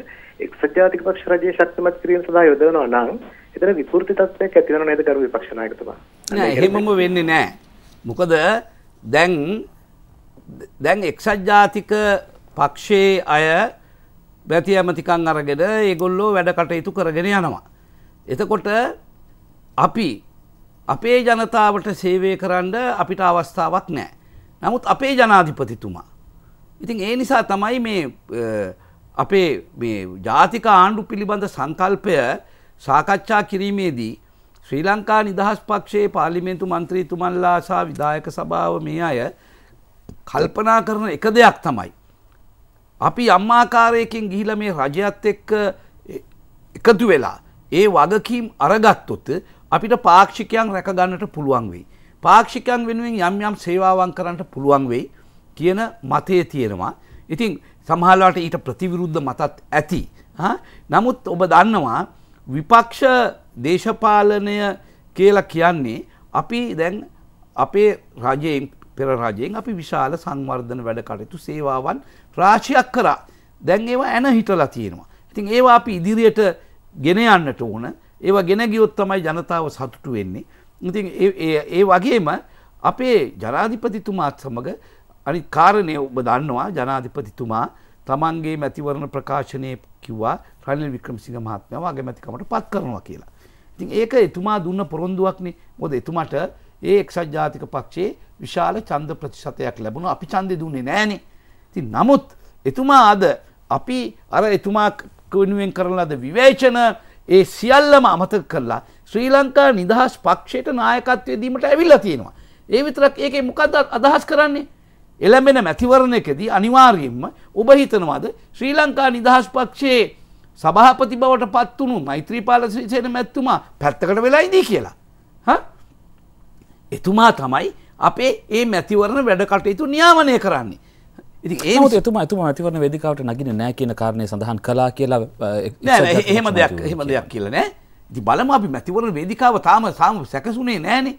S4: එක්සත් ජාතික පක්ෂ රජයේ ශක්තිමත් කිරීම සඳහා යොදවනවා නම් එතන විකෘති තත්ත්වයක් ඇති වෙනව නේද කරු විපක්ෂ
S2: නායකතුමා නෑ එහෙමම වෙන්නේ නෑ මොකද දැන් දැන් එක්සත් ජාතික පක්ෂයේ අය බැති ඇමතිකන් අරගෙන ඒගොල්ලෝ වැඩ කටයුතු කරගෙන යනවා එතකොට අපි අපේ ජනතාවට සේවය කරන්න අපිට අවස්ථාවක් නෑ නමුත් අපේ ජනාධිපතිතුමා. ඉතින් ඒ නිසා තමයි මේ අපේ ජාතික ආණ්ඩු පිළිබඳ සංකල්පය සාකච්ඡා කිරීමේදී ශ්‍රී ලංකා නිදහස් පක්ෂයේ පාලිමේන්තු මන්ත්‍රීතුමන්ලා සහ විදායක සභාව මේ අය කල්පනා කරන එක දෙයක් තමයි. අපි අම්මාකාරයකින් ගිහිල මේ රජයත් එක්ක එකතු වෙලා ඒ වගකීම් අරගත්තොත් අපිට පාක්ෂිකයන් රැකගන්නට පුළුවන් වෙයි. පාක්ෂිකයන් වෙනුවෙන් යම් යම් සේවාවන් කරන්නට පුළුවන් වෙයි කියන මතය තියෙනවා. ඉතින් සමහලවට ඊට ප්‍රතිවිරුද්ධ මතත් ඇති. නමුත් ඔබ දන්නවා විපක්ෂ දේශපාලනය කියලා කියන්නේ අපි දැන් අපේ රජයෙන් පෙර රජයෙන් අපි විශාල සංවර්ධන වැඩ කටයුතු සේවාවන් රාශියක් කරා. දැන් ඒවා ඇන හිටලා තියෙනවා. ඉතින් ඒවා අපි ඉදිරියට ගෙන යන්නට ඕන. ඒවා ගෙන ගියොත් තමයි ජනතාව සතුටු වෙන්නේ. ඉතින් ඒ වගේම අපේ ජනාධිපතිතුමාත් සමඟ අනි කාරණය ඔබ දන්නවා ජනාධිපතිතුමා තමන්ගේ මැතිවරණ ප්‍රකාශනය කිව්වා රනිල් වික්‍රමසිංහ මහත්මයා වගේ මැතිකමට පත් කරනවා කියලා. ඉතින් ඒක එතුමා දුන්න පොරොන්දුවක්නේ මොකද එතුමාට ඒ එක්සත් ජාතික පක්ෂයේ විශාල ඡන්ද ප්‍රතිශතයක් ලැබුණා. අපි ඡන්දේ දුන්නේ නැහනේ. ඉතින් නමුත් එතුමා අද අපි අර එතුමා වෙනුවෙන් කරන ලද විවේචන ඒ සියල්ලම අමතක කරලා ශ්‍රී ලංකා නිදහස් පක්ෂයට නායකත්වය දීමට ඇවිල්ලා තියෙනවා. ඒ විතරක් ඒකේ මොකද්ද අදහස් කරන්නේ? එළඹෙන මැතිවරණයකදී අනිවාර්යයෙන්ම ඔබ හිතනවාද ශ්‍රී ලංකා නිදහස් පක්ෂයේ සභාපති බවට පත් වුණු මෛත්‍රීපාල සිරිසේන මැතිතුමා පැත්තකට වෙලා ඉඳී කියලා. හා? එතුමා තමයි අපේ මේ මැතිවරණ වැඩ කටයුතු නියාමනය කරන්නේ.
S1: ඒ තුම ඇතුම ඇතිවරන වෙදිකාවට නගින නෑ කියන කාරණය සඳහන් කලා කියලා එහෙම දෙයක් එහෙම දෙයක් කියල නෑ
S2: ති බලම අපි මැතිවරන වේදිකාව තාම සාම සැකසුනේ නෑනෙ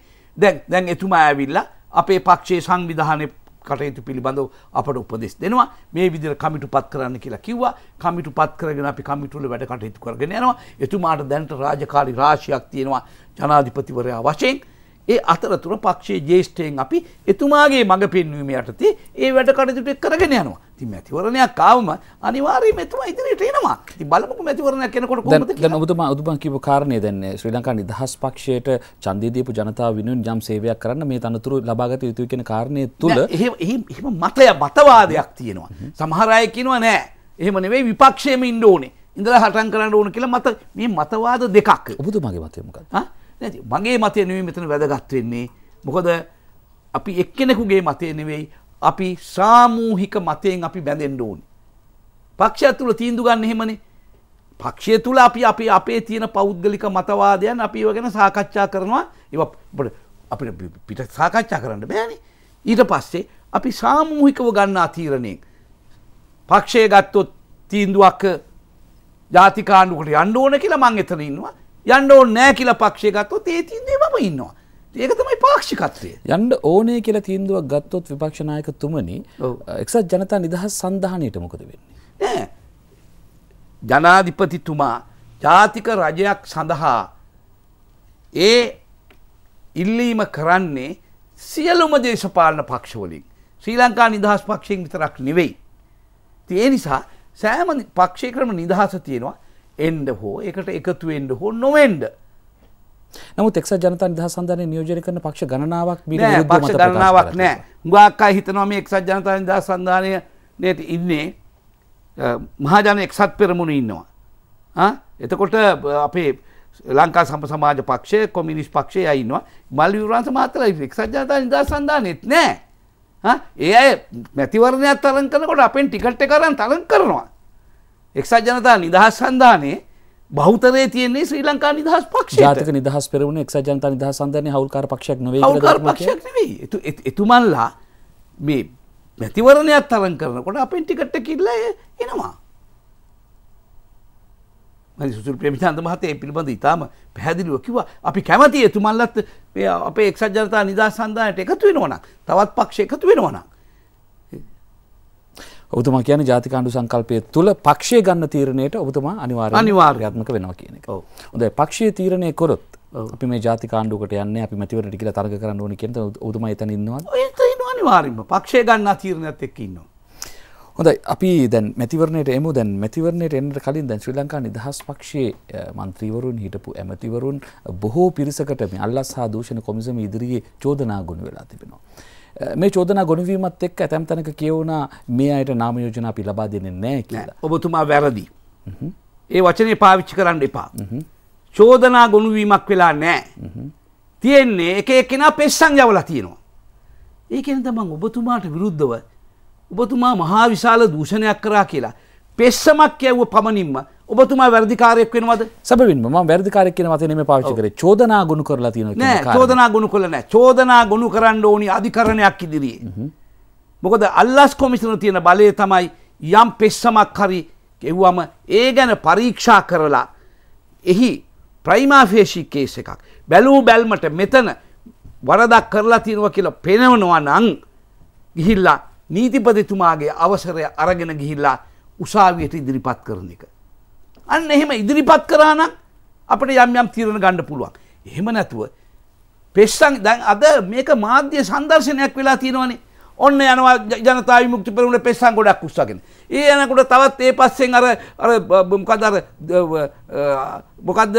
S2: දැන් දැන් එතුමා ඇවිල්ලා අපේ පක්ෂේ සංවිධානය කටයුතු පිළිබඳව අපට උපදෙස් දෙනවා මේ විදිර කමිටු පත් කරන්න කියලා කිව්වා කමිටු පත් කරගෙන අපි කමිටුල වැඩ කටයුතු කරගෙන යනවා එතුමාට දැන්ට රාජකාරි රාශියක් තියෙනවා ජනාධිපතිවරයා වශයෙන් ඒ අතරතුර පක්ෂයේ ජේෂ්ඨයෙන් අපි එතුමාගේ මඟ පෙන්වීම යටතේ ඒ වැඩ කටයුතු කරගෙන යනවා. ඉතින් මැතිවරණයක් ආවම අනිවාර්යයෙන්ම එතුමා ඉදිරියට එනවා. ඉතින් බලමුකෝ මැතිවරණයක් එනකොට කොහොමද කියලා.
S1: දැන් ඔබතුමා ඔබතුමා කියපු කාරණේ දැන් ශ්‍රී ලංකා නිදහස් පක්ෂයට ඡන්දය දීපු ජනතාව වෙනුවෙන් යම් සේවයක් කරන්න මේ තනතුරු ලබා ගත යුතුයි කියන කාරණේ තුල එහෙම එහෙම මතය
S2: මතවාදයක් තියෙනවා. සමහර අය කියනවා නෑ. එහෙම නෙවෙයි විපක්ෂයේම ඉන්න ඕනේ. ඉඳලා හටන් කරන්න ඕන කියලා මත මේ මතවාද දෙකක්. ඔබතුමාගේ මතය මොකක්ද? නැති මගේ මතය නෙවෙයි මෙතන වැදගත් වෙන්නේ මොකද අපි එක්කෙනෙකුගේ මතය නෙවෙයි අපි සාමූහික මතයෙන් අපි බැඳෙන්න ඕනේ පක්ෂය තුල තීන්දුව ගන්න එහෙමනේ පක්ෂය තුල අපි අපි අපේ තියෙන පෞද්ගලික මතවාදයන් අපි ඒව ගැන සාකච්ඡා කරනවා ඒවා අපිට පිට සාකච්ඡා කරන්න බෑනේ ඊට පස්සේ අපි සාමූහිකව ගන්නා තීරණයෙන් පක්ෂය ගත්තොත් තීන්දුවක් ජාතිකාණ්ඩුකට යන්න ඕන කියලා මං එතන ඉන්නවා යන්න ඕන නෑ කියලා පක්ෂය ගත්තොත් ඒ තීන්දුවේ මම ඉන්නවා. ඒක තමයි පාක්ෂිකත්වය. යන්න ඕනේ කියලා තීන්දුවක් ගත්තොත් විපක්ෂ නායකතුමනි එක්සත් ජනතා නිදහස් සන්ධානයට මොකද වෙන්නේ? නෑ. ජනාධිපතිතුමා ජාතික රජයක් සඳහා ඒ ඉල්ලීම කරන්නේ සියලුම දේශපාලන පක්ෂවලින් ශ්‍රී ලංකා නිදහස් පක්ෂයෙන් විතරක් නෙවෙයි. ඒ නිසා සෑම පක්ෂය ක්‍රම නිදහස තියෙනවා එන්ඩ හෝ එකට එකතු එන්ඩ හෝ නොවෙන්ඩ නමු තෙක් ජනත නිදහ සඳන
S1: නියෝජන කරන පක්ෂ ගණනාවක් පක්ෂ ගණනාවක්
S2: නෑ ගාක්කා හිතනවාම එක්සත් ජනතා නිදහ සන්ධානය නයට ඉන්නේ මහාජන එක්සත් පෙරමුණ ඉන්නවා එතකොට අපේ ලංකා සම සමාජ පක්ෂය කොමිනිස් පක්ෂය අයින්නවා මල් විවරන්ස මාතරයි එක්සත් ජනතා නිදහ සන්ධානෙත් නෑ ඒ අය මැතිවරණයක් තරන් කරනකොට අපෙන් ටිකට්ට කරන්න තරන් කරනවා එක්සත් ජනතා නිදහස් සන්ධානයේ බෞතරේ තියන්නේ ශ්‍රී ලංකා නිදහස් පක්ෂ ජාතික නිදහස් පෙරවුණ එක්සත් ජනතා නිදහස් සන්ධානයේ හවුල්කාර පක්ෂයක් නෙවෙයි හවුල්කාර පක්ෂයක් නෙවෙයි එතුමන්ලා මේ මැතිවරණයක් තරම් කරනකොට අපෙන් ටිකට් එක ඉල්ලා එනවා සුල් ප්‍රමිතන්ත මහතේ පිළිබඳ ඉතාම පැහැදිලිව කිව අපි කැමති එතුමල්ලත් අපේ එක්සත් ජනතා නිදා සන්ධානයට එකතු වෙනවන තවත් පක්ෂ එකතු වෙනවනම්
S1: ඔබතුමා කියන ජාතිකාණ්ඩු සංකල්පය තුළ පක්ෂය ගන්න තීරණයට ඔබතුමා අනිවාර්ය අනිවාර්යාත්මක වෙනවා කියන එක. හොඳයි පක්ෂයේ තීරණය කරොත් අපි මේ ජාතිකාණ්ඩුවකට යන්නේ අපි මැතිවරණට කියලා තර්ක කරන්න ඕනේ කියන ඔබතුමා එතන ඉන්නවද? ඒක
S2: ඉන්නවා අනිවාර්යයෙන්ම. පක්ෂය ගන්න තීරණයත් එක්ක ඉන්නවා.
S1: හොඳයි අපි දැන් මැතිවරණයට එමු දැන් මැතිවරණයට එන්නට කලින් දැන් ශ්‍රී ලංකා නිදහස් පක්ෂයේ മന്ത്രിවරුන් හිටපු ඇමතිවරුන් බොහෝ පිරිසකට මේ අල්ලස් හා දූෂණ කොමිසම ඉදිරියේ චෝදනා ගොනු වෙලා තිබෙනවා. මේ චෝදනා ගොනිවීමත් එක් ඇතැම් තැනක
S2: කියවුණා මේ අයට නාමයෝජනා අපි ලබා දෙන්නේ නෑ කියලා ඔබතුමා වැරදි. ඒ වචනය පාවිච්චි කරන්න එපා. චෝදනා ගොනුවීමක් වෙලා නෑ. තියෙන්නේ එක එකෙන පෙස්සං යවලා තියෙනවා. ඒකෙන තමන් ඔබතුමාට විරුද්ධව ඔබතුමා මහා විශාල දූෂණයක් කරා කියලා පෙස්සමක් ඇව්ව පමණින්ම ඔබතුමා වැරදිකාරයක් වෙනවද සැබවින්ම මම වැරදිකාරයක් කියන වචනේ මේ පාවිච්චි
S1: කරේ චෝදනා ගොනු කරලා
S2: තියෙනවා කියන කාරණා නෑ චෝදනා ගොනු කළා නෑ චෝදනා ගොනු කරන්න ඕනි අධිකරණයක් ඉදිරියේ මොකද අල්ලස් කොමිසන තියෙන බලය තමයි යම් පෙස්සමක් හරි එව්වම ඒ ගැන පරීක්ෂා කරලා එහි ප්‍රයිමාෆේෂි කේස් එකක් බැලූ බැල්මට මෙතන වරදක් කරලා තියෙනවා කියලා පෙනවනවා නම් ගිහිල්ලා නීතිපතිතුමාගේ අවසරය අරගෙන ගිහිල්ලා උසාවියට ඉදිරිපත් කරන එක. අන්න එහෙම ඉදිරිපත් කරානම් අපට යම් යම් තීරණ ගන්න පුළුවන්. එහෙම නැතුව පෙස්සන් දැන් අද මේක මාධ්‍ය සංදර්ශනයක් වෙලා තියෙනවනේ. ඔන්න යනවා ජනතා විමුක්ති පෙරමුණ පෙස්සන් ගොඩක් උස්සගෙන. ඒ යනකොට තවත් ඒ පස්සෙන් අර අර මොකද අර මොකද්ද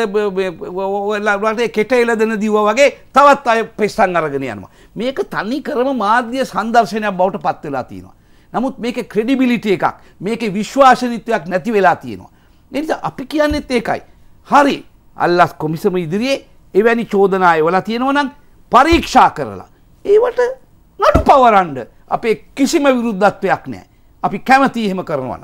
S2: ඔයාලට කෙටෙල දෙන දිව වගේ තවත් අය පෙස්සන් අරගෙන යනවා. මේක තනි කරම මාධ්‍ය සංදර්ශනයක් බවට පත් වෙලා තියෙනවා. නමුත් මේක ක්‍රෙඩිබිලිටි එකක් මේක විශ්වාසනීත්වයක් නැති වෙලා තියෙනවා. එනිසා අපි කියන්නෙත් ඒකයි. හරි අල්ලස් කොමිසම ඉදිරියේ එවැනි චෝදනා එවලා තියෙනවා නම් පරීක්ෂා කරලා ඒවට නඩු පවරන්ඩ අපේ කිසිම විරුද්ධත්වයක් නෑ. අපි කැමති එහෙම කරනවන.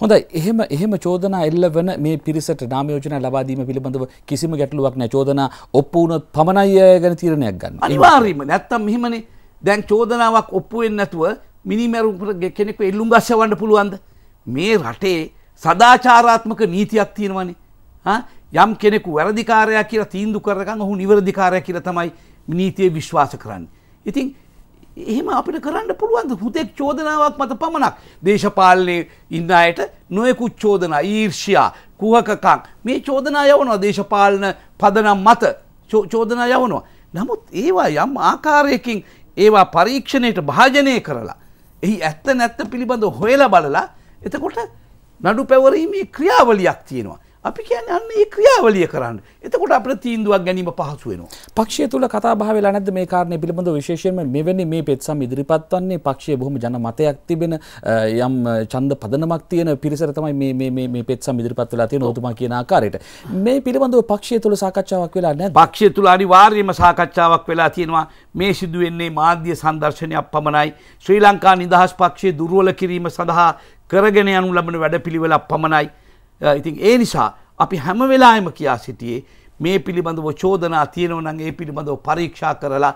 S2: හොඳ එහෙම එහෙම චෝදනා එල්ල වන මේ
S1: පිරිසට නාමයෝජන ලබාදීම පිළිබඳව කිසිම ගැටලුවක් නෑ චෝදනා ඔප්පු වුණොත් පමණයි ගැන තීරණයක් ගන්න. අනිවාර්යයෙන්ම
S2: නැත්තම් මෙහෙමනේ දැන් චෝදනාවක් ඔප්පු වෙන්නේ නැතුව මිනිමැරුම්ට කෙනෙක් එල්ලුම් ගස්සවන්න පුළුවන්ද මේ රටේ සදාචාරාත්මක නීතියක් තියෙනවනේ යම් කෙනෙකු වැරදිකාරයක් කියලා තීන්දු කරකන් ඔහු නිවැරදිකාරයක් කියලා තමයි නීතිය විශ්වාස කරන්න. ඉතින් එහෙම අපිට කරන්න පුළුවන්ද හුදෙක් චෝදනාවක් මත පමණක් දේශපාලනයේ ඉන්න අයට නොයෙකුත් චෝදනා ඊර්ෂ්‍යා කුහකකං මේ චෝදනා යවනවා දේශපාලන පදනම් මත චෝදනා යවනවා. නමුත් ඒවා යම් ආකාරයකින් ඒවා පරීක්ෂණයට භාජනය කරලා එහි ඇත්ත නැත්ත පිළිබඳ හොයලා බලලා එතකොට නඩු පැවරීමේ ක්‍රියාවලියක් තියෙනවා අපි කියන්න අන්න ඒ ක්‍රියාවලිය කරන්න එතකොට අපට තීන්දුවක් ගැනීම පහසු වෙනවා. පක්ෂය තුල කතා
S1: බහ වෙලා නැද්ද මේ කාරණේ පිළිබඳව විශේෂයෙන්ම මෙවැනි මේ පෙත්සම් ඉදිරිපත් වන්නේ පක්ෂයේ බොහොම ජන මතයක් තිබෙන යම් ඡන්ද පදනමක් තියෙන පිරිසට තමයි මේ මේ මේ මේ පෙත්සම් ඉදිරිපත් වෙලා තියෙන ඔතුමා
S2: කියන ආකාරයට.
S1: මේ පිළිබඳව පක්ෂය තුල සාකච්ඡාවක් වෙලා නැද්ද?
S2: පක්ෂය තුල අනිවාර්යයෙන්ම සාකච්ඡාවක් වෙලා තියෙනවා. මේ සිදු වෙන්නේ මාධ්‍ය සංදර්ශනයක් පමණයි. ශ්‍රී ලංකා නිදහස් පක්ෂයේ දුර්වල කිරීම සඳහා කරගෙන යනු ලබන වැඩපිළිවෙලක් පමණයි. ඉතින් ඒ නිසා අපි හැම වෙලායම කියා සිටියේ මේ පිළිබඳව චෝදනා තියෙනවනං ඒ පිළිබඳව පරීක්ෂා කරලා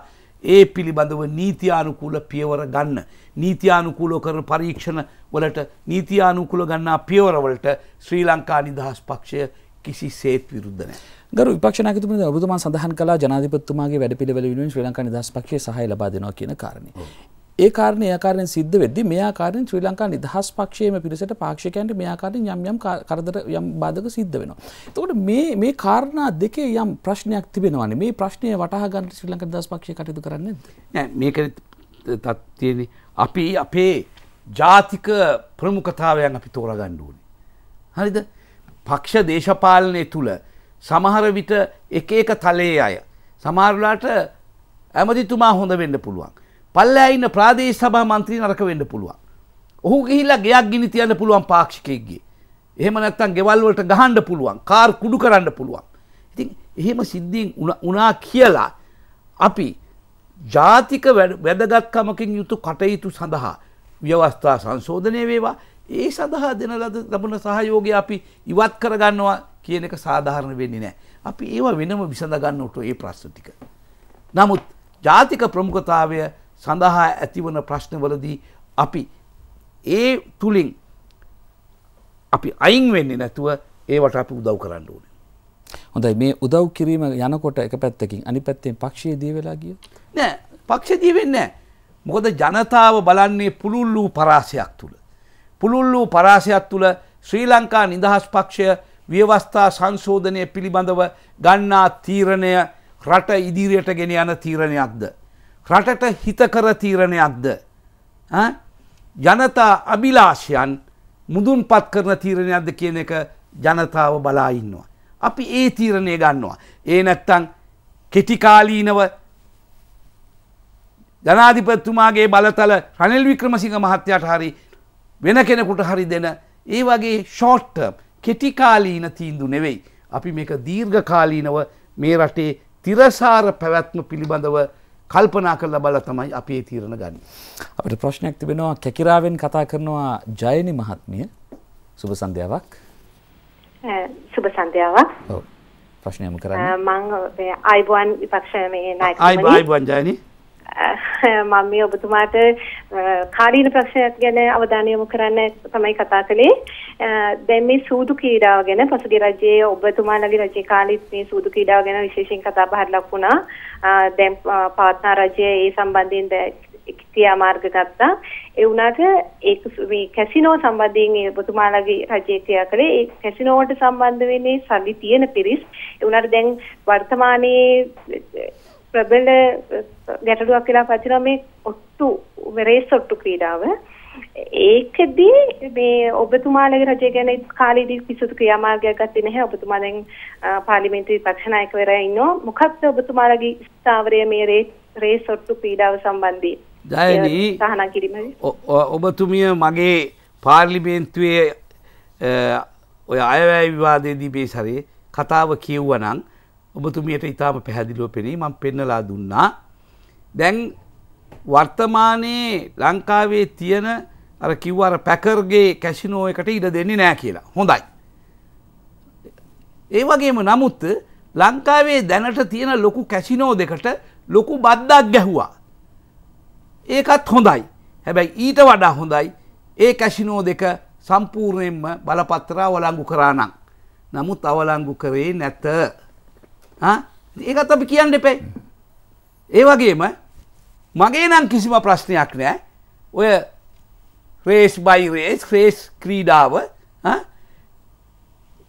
S2: ඒ පිළිබඳව නීතියානුකූල පියවර ගන්න. නීතියානුකූලෝ කරන පරීක්ෂණ වලට නීතියානුකූල ගන්නා පියවරවලට ශ්‍රී ලංකා නිදහස් පක්ෂය කිසි සේත් විරුද්ධන.
S1: ගරු විපක්ෂනාකතුම ඔබතුමා සඳහන් කලා ජනාධිපතුමාගේ වැඩ පිළිවෙල වෙනුවෙන් ශ්‍රී ලංකා නිදහස් පක්ෂයේ සහාය ලබා දෙනවා කියන කාරණේ. ඒ කාරණය ආකාරයෙන් සිද්ධ වෙද්දි මේ ආකාරයෙන් ශ්‍රී ලංකා නිදහස් පක්ෂයේම පිරිසට පාක්ෂිකයන්ට මේ ආකාරයෙන් යම් යම් කරදර යම් බාධක සිද්ධ වෙනවා. එතකොට මේ මේ කාරණා දෙකේ යම් ප්‍රශ්නයක් තිබෙනවානේ. මේ ප්‍රශ්නය වටහා ගන්න ශ්‍රී ලංකා නිදහස් පක්ෂය කටයුතු කරන්නේ
S2: නැද්ද? මේක තත්ත්වයේදී අපි අපේ ජාතික ප්‍රමුඛතාවයන් අපි තෝරගන්න ඕනේ. හරිද? පක්ෂ දේශපාලනය තුල සමහර විට එක එක තලයේ අය සමහරලාට ඇමතිතුමා හොඳ වෙන්න පුළුවන්. පල්ලෑ ඉන්න ප්‍රාදේශ සභා මන්ත්‍රී නරක වෙන්න පුළුවන්. ඔහු ගිහිල්ලා ගෙයක් ගිනි තියන්න පුළුවන් පාක්ෂිකයෙක්ගේ. එහෙම නැත්නම් ගෙවල් වලට ගහන්න පුළුවන්, කාර් කුඩු කරන්න පුළුවන්. ඉතින් එහෙම සිද්ධීන් වුණා කියලා අපි ජාතික වැදගත්කමකින් යුතු කටයුතු සඳහා ව්‍යවස්ථා සංශෝධනය වේවා ඒ සඳහා දෙන ලද ලබන සහයෝගය අපි ඉවත් කරගන්නවා කියන එක සාධාරණ වෙන්නේ නැහැ. අපි ඒවා වෙනම විසඳගන්න උට ඒ ප්‍රශ්න ටික. නමුත් ජාතික ප්‍රමුඛතාවය සඳහා ඇතිවන ප්‍රශ්නවලදී අපි ඒ තුළින් අපි අයින් වෙන්නේ නැතුව ඒවට අපි උදව් කරන්න ඕනේ.
S1: හොඳයි මේ උදව් කිරීම යනකොට එක පැත්තකින් අනි පැත්තෙන් පක්ෂයේ දී වෙලා
S2: ගිය නෑ පක්ෂ දී වෙන්නේ මොකද ජනතාව බලන්නේ පුළුල් වූ පරාසයක් තුළ. පුළුල් වූ පරාසයක් තුළ ශ්‍රී ලංකා නිදහස් පක්ෂය ව්‍යවස්ථා සංශෝධනය පිළිබඳව ගන්නා තීරණය රට ඉදිරියට ගෙන යන තීරණයක්ද. රටට හිතකර තීරණයක්ද ජනතා අභිලාෂයන් මුදුන්පත් කරන තීරණයක්ද කියන එක ජනතාව බලා ඉන්නවා. අපි ඒ තීරණය ගන්නවා. ඒ නැත්තං කෙටිකාලීනව ජනාධිපතුමාගේ බලතල රනිල් වික්‍රමසිංහ මහත්තයාට හරි වෙන කෙනෙකුට හරි දෙන ඒ වගේ ෂෝට්ටම් කෙටිකාලීන තීන්දු නෙවෙයි. අපි මේක දීර්ඝකාලීනව මේ රටේ තිරසාර පැවැත්ම පිළිබඳව කල්පනා කරලා බලලා තමයි අපි මේ තීරණ ගන්න. අපිට ප්‍රශ්නයක් තිබෙනවා කැකිරාවෙන්
S1: කතා කරනවා ජයනි මහත්මිය. සුබ සන්ධ්‍යාවක්.
S5: සුබ සන්ධ්‍යාවක්.
S2: ඔව්. ප්‍රශ්නයම කරන්න.
S5: මම ආයිබෝන් විපක්ෂයේ නායකතුමනි.
S2: ආයිබෝන් ජයනි.
S5: මම මේ ඔබතුමාට කාලීන ප්‍රශ්නයක් ගැන අවධානය යොමු කරන්න තමයි කතා කළේ. දැන් මේ සූදු ක්‍රීඩාව ගැන පසුගිය රජයේ ඔබතුමාලගේ රජයේ කාලෙත් මේ සූදු ක්‍රීඩාව ගැන විශේෂයෙන් කතා බහක් ලක් වුණා. දැන් පවත්නා රජය ඒ සම්බන්ධයෙන් ක්‍රියාමාර්ග ගත්තා. ඒ වුණාට ඒක මේ කැසිනෝ සම්බන්ධයෙන් ඔබතුමාලගේ රජයේ ක්‍රියා කළේ ඒ කැසිනෝවට සම්බන්ධ වෙන්නේ සල්ලි තියෙන පිරිස්. ඒ වුණාට දැන් වර්තමානයේ ප්‍රබල ගැටලුවක් කියලා පතිනවා මේ ඔට්ටු රේස් ඔට්ටු ක්‍රීඩාව. ඒකදී මේ ඔබතුමාලගේ රජය ගැන කාලේදී කිසිදු ක්‍රියාමාර්ගයක් ගත්තේ නැහැ. ඔබතුමා දැන් පාර්ලිමේන්තු විපක්ෂ නායකවරයා ඉන්නවා. මොකක්ද ඔබතුමාලගේ ස්ථාවරය මේ රේස් ඔට්ටු ක්‍රීඩාව සම්බන්ධයෙන්? ජයනී සහනා කිරීම.
S2: ඔබතුමිය මගේ පාර්ලිමේන්තුවේ ඔය අයවැය විවාදයේදී මේ සැරේ කතාව කියුවා නම් ඔබතුමියට ඉතාම පැහැදිලිව පෙනී මං පෙන්නලා දුන්නා. දැන් වර්තමානයේ ලංකාවේ තියෙන අර කිව්වර පැකර්ගේ කැසිනෝ එකට ඉඩ දෙන්නේ නෑ කියලා හොඳයි. ඒ වගේම නමුත් ලංකාවේ දැනට තියෙන ලොකු කැසිනෝ දෙකට ලොකු බද්දක් ගැහුවා. ඒකත් හොඳයි හැබැයි ඊට වඩා හොඳයි ඒ කැසිනෝ දෙක සම්පූර්ණයෙන්ම බලපත්‍රා වලංගු කරානම්. නමුත් අවලංගු කරේ නැත. ඒකත් අපි කියන්න එපැයි. ඒ වගේම මගේ නම් කිසිම ප්‍රශ්නයක් නෑ ඔය රේස් බයි රේස් ක්‍රේස් ක්‍රීඩාව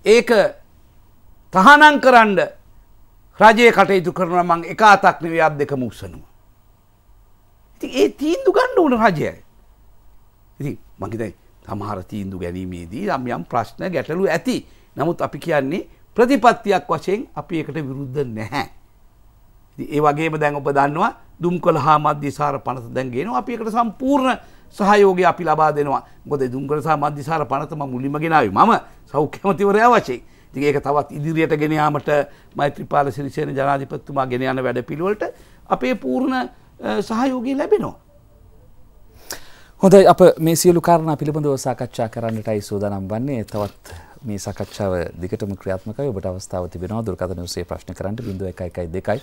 S2: ඒක තහනම් කරන්න රජය කටයුතු කරන මං එක අතක් නෙවෙයි අත් දෙකම උස්සනවා. ඉතින් ඒ තීන්දුව ගන්න ඕන රජයයි. ඉතින් මං හිතයි සමහර තීන්දුව ගැනීමේදී යම් යම් ප්‍රශ්න ගැටලු ඇති. නමුත් අපි කියන්නේ ප්‍රතිපත්තියක් වශයෙන් අපි එකට විරුද්ධ නැහැ. ඒ වගේම දැන් ඔබ දන්නවා දුම්කොළ හා මධ්‍යසාර පනත දැන් ගේනවා අපි එකට සම්පූර්ණ සහයෝගය අපි ලබා දෙනවා. මොකද දුම්කොළ සහ මධ්‍යසාර පනත මම මුලින්ම ගෙනාවේ. මම සෞඛ්‍ය අමාත්‍යවරයා වශයෙන්. ඉතින් ඒක තවත් ඉදිරියට ගෙන යාමට මෛත්‍රීපාල සිරිසේන ජනාධිපතිතුමා ගෙන යන වැඩපිළිවෙලට අපේ පූර්ණ සහයෝගය ලැබෙනවා.
S1: හොඳයි අප මේ සියලු කාරණා පිළිබඳව සාකච්ඡා කරන්නටයි සූදානම් වන්නේ තවත් මේ සාකච්ඡාව දිගටම ක්‍රියාත්මකයි. ඔබට අවස්ථාව තිබෙනවා දුරකථන උසේ ප්‍රශ්න කරන්න 0112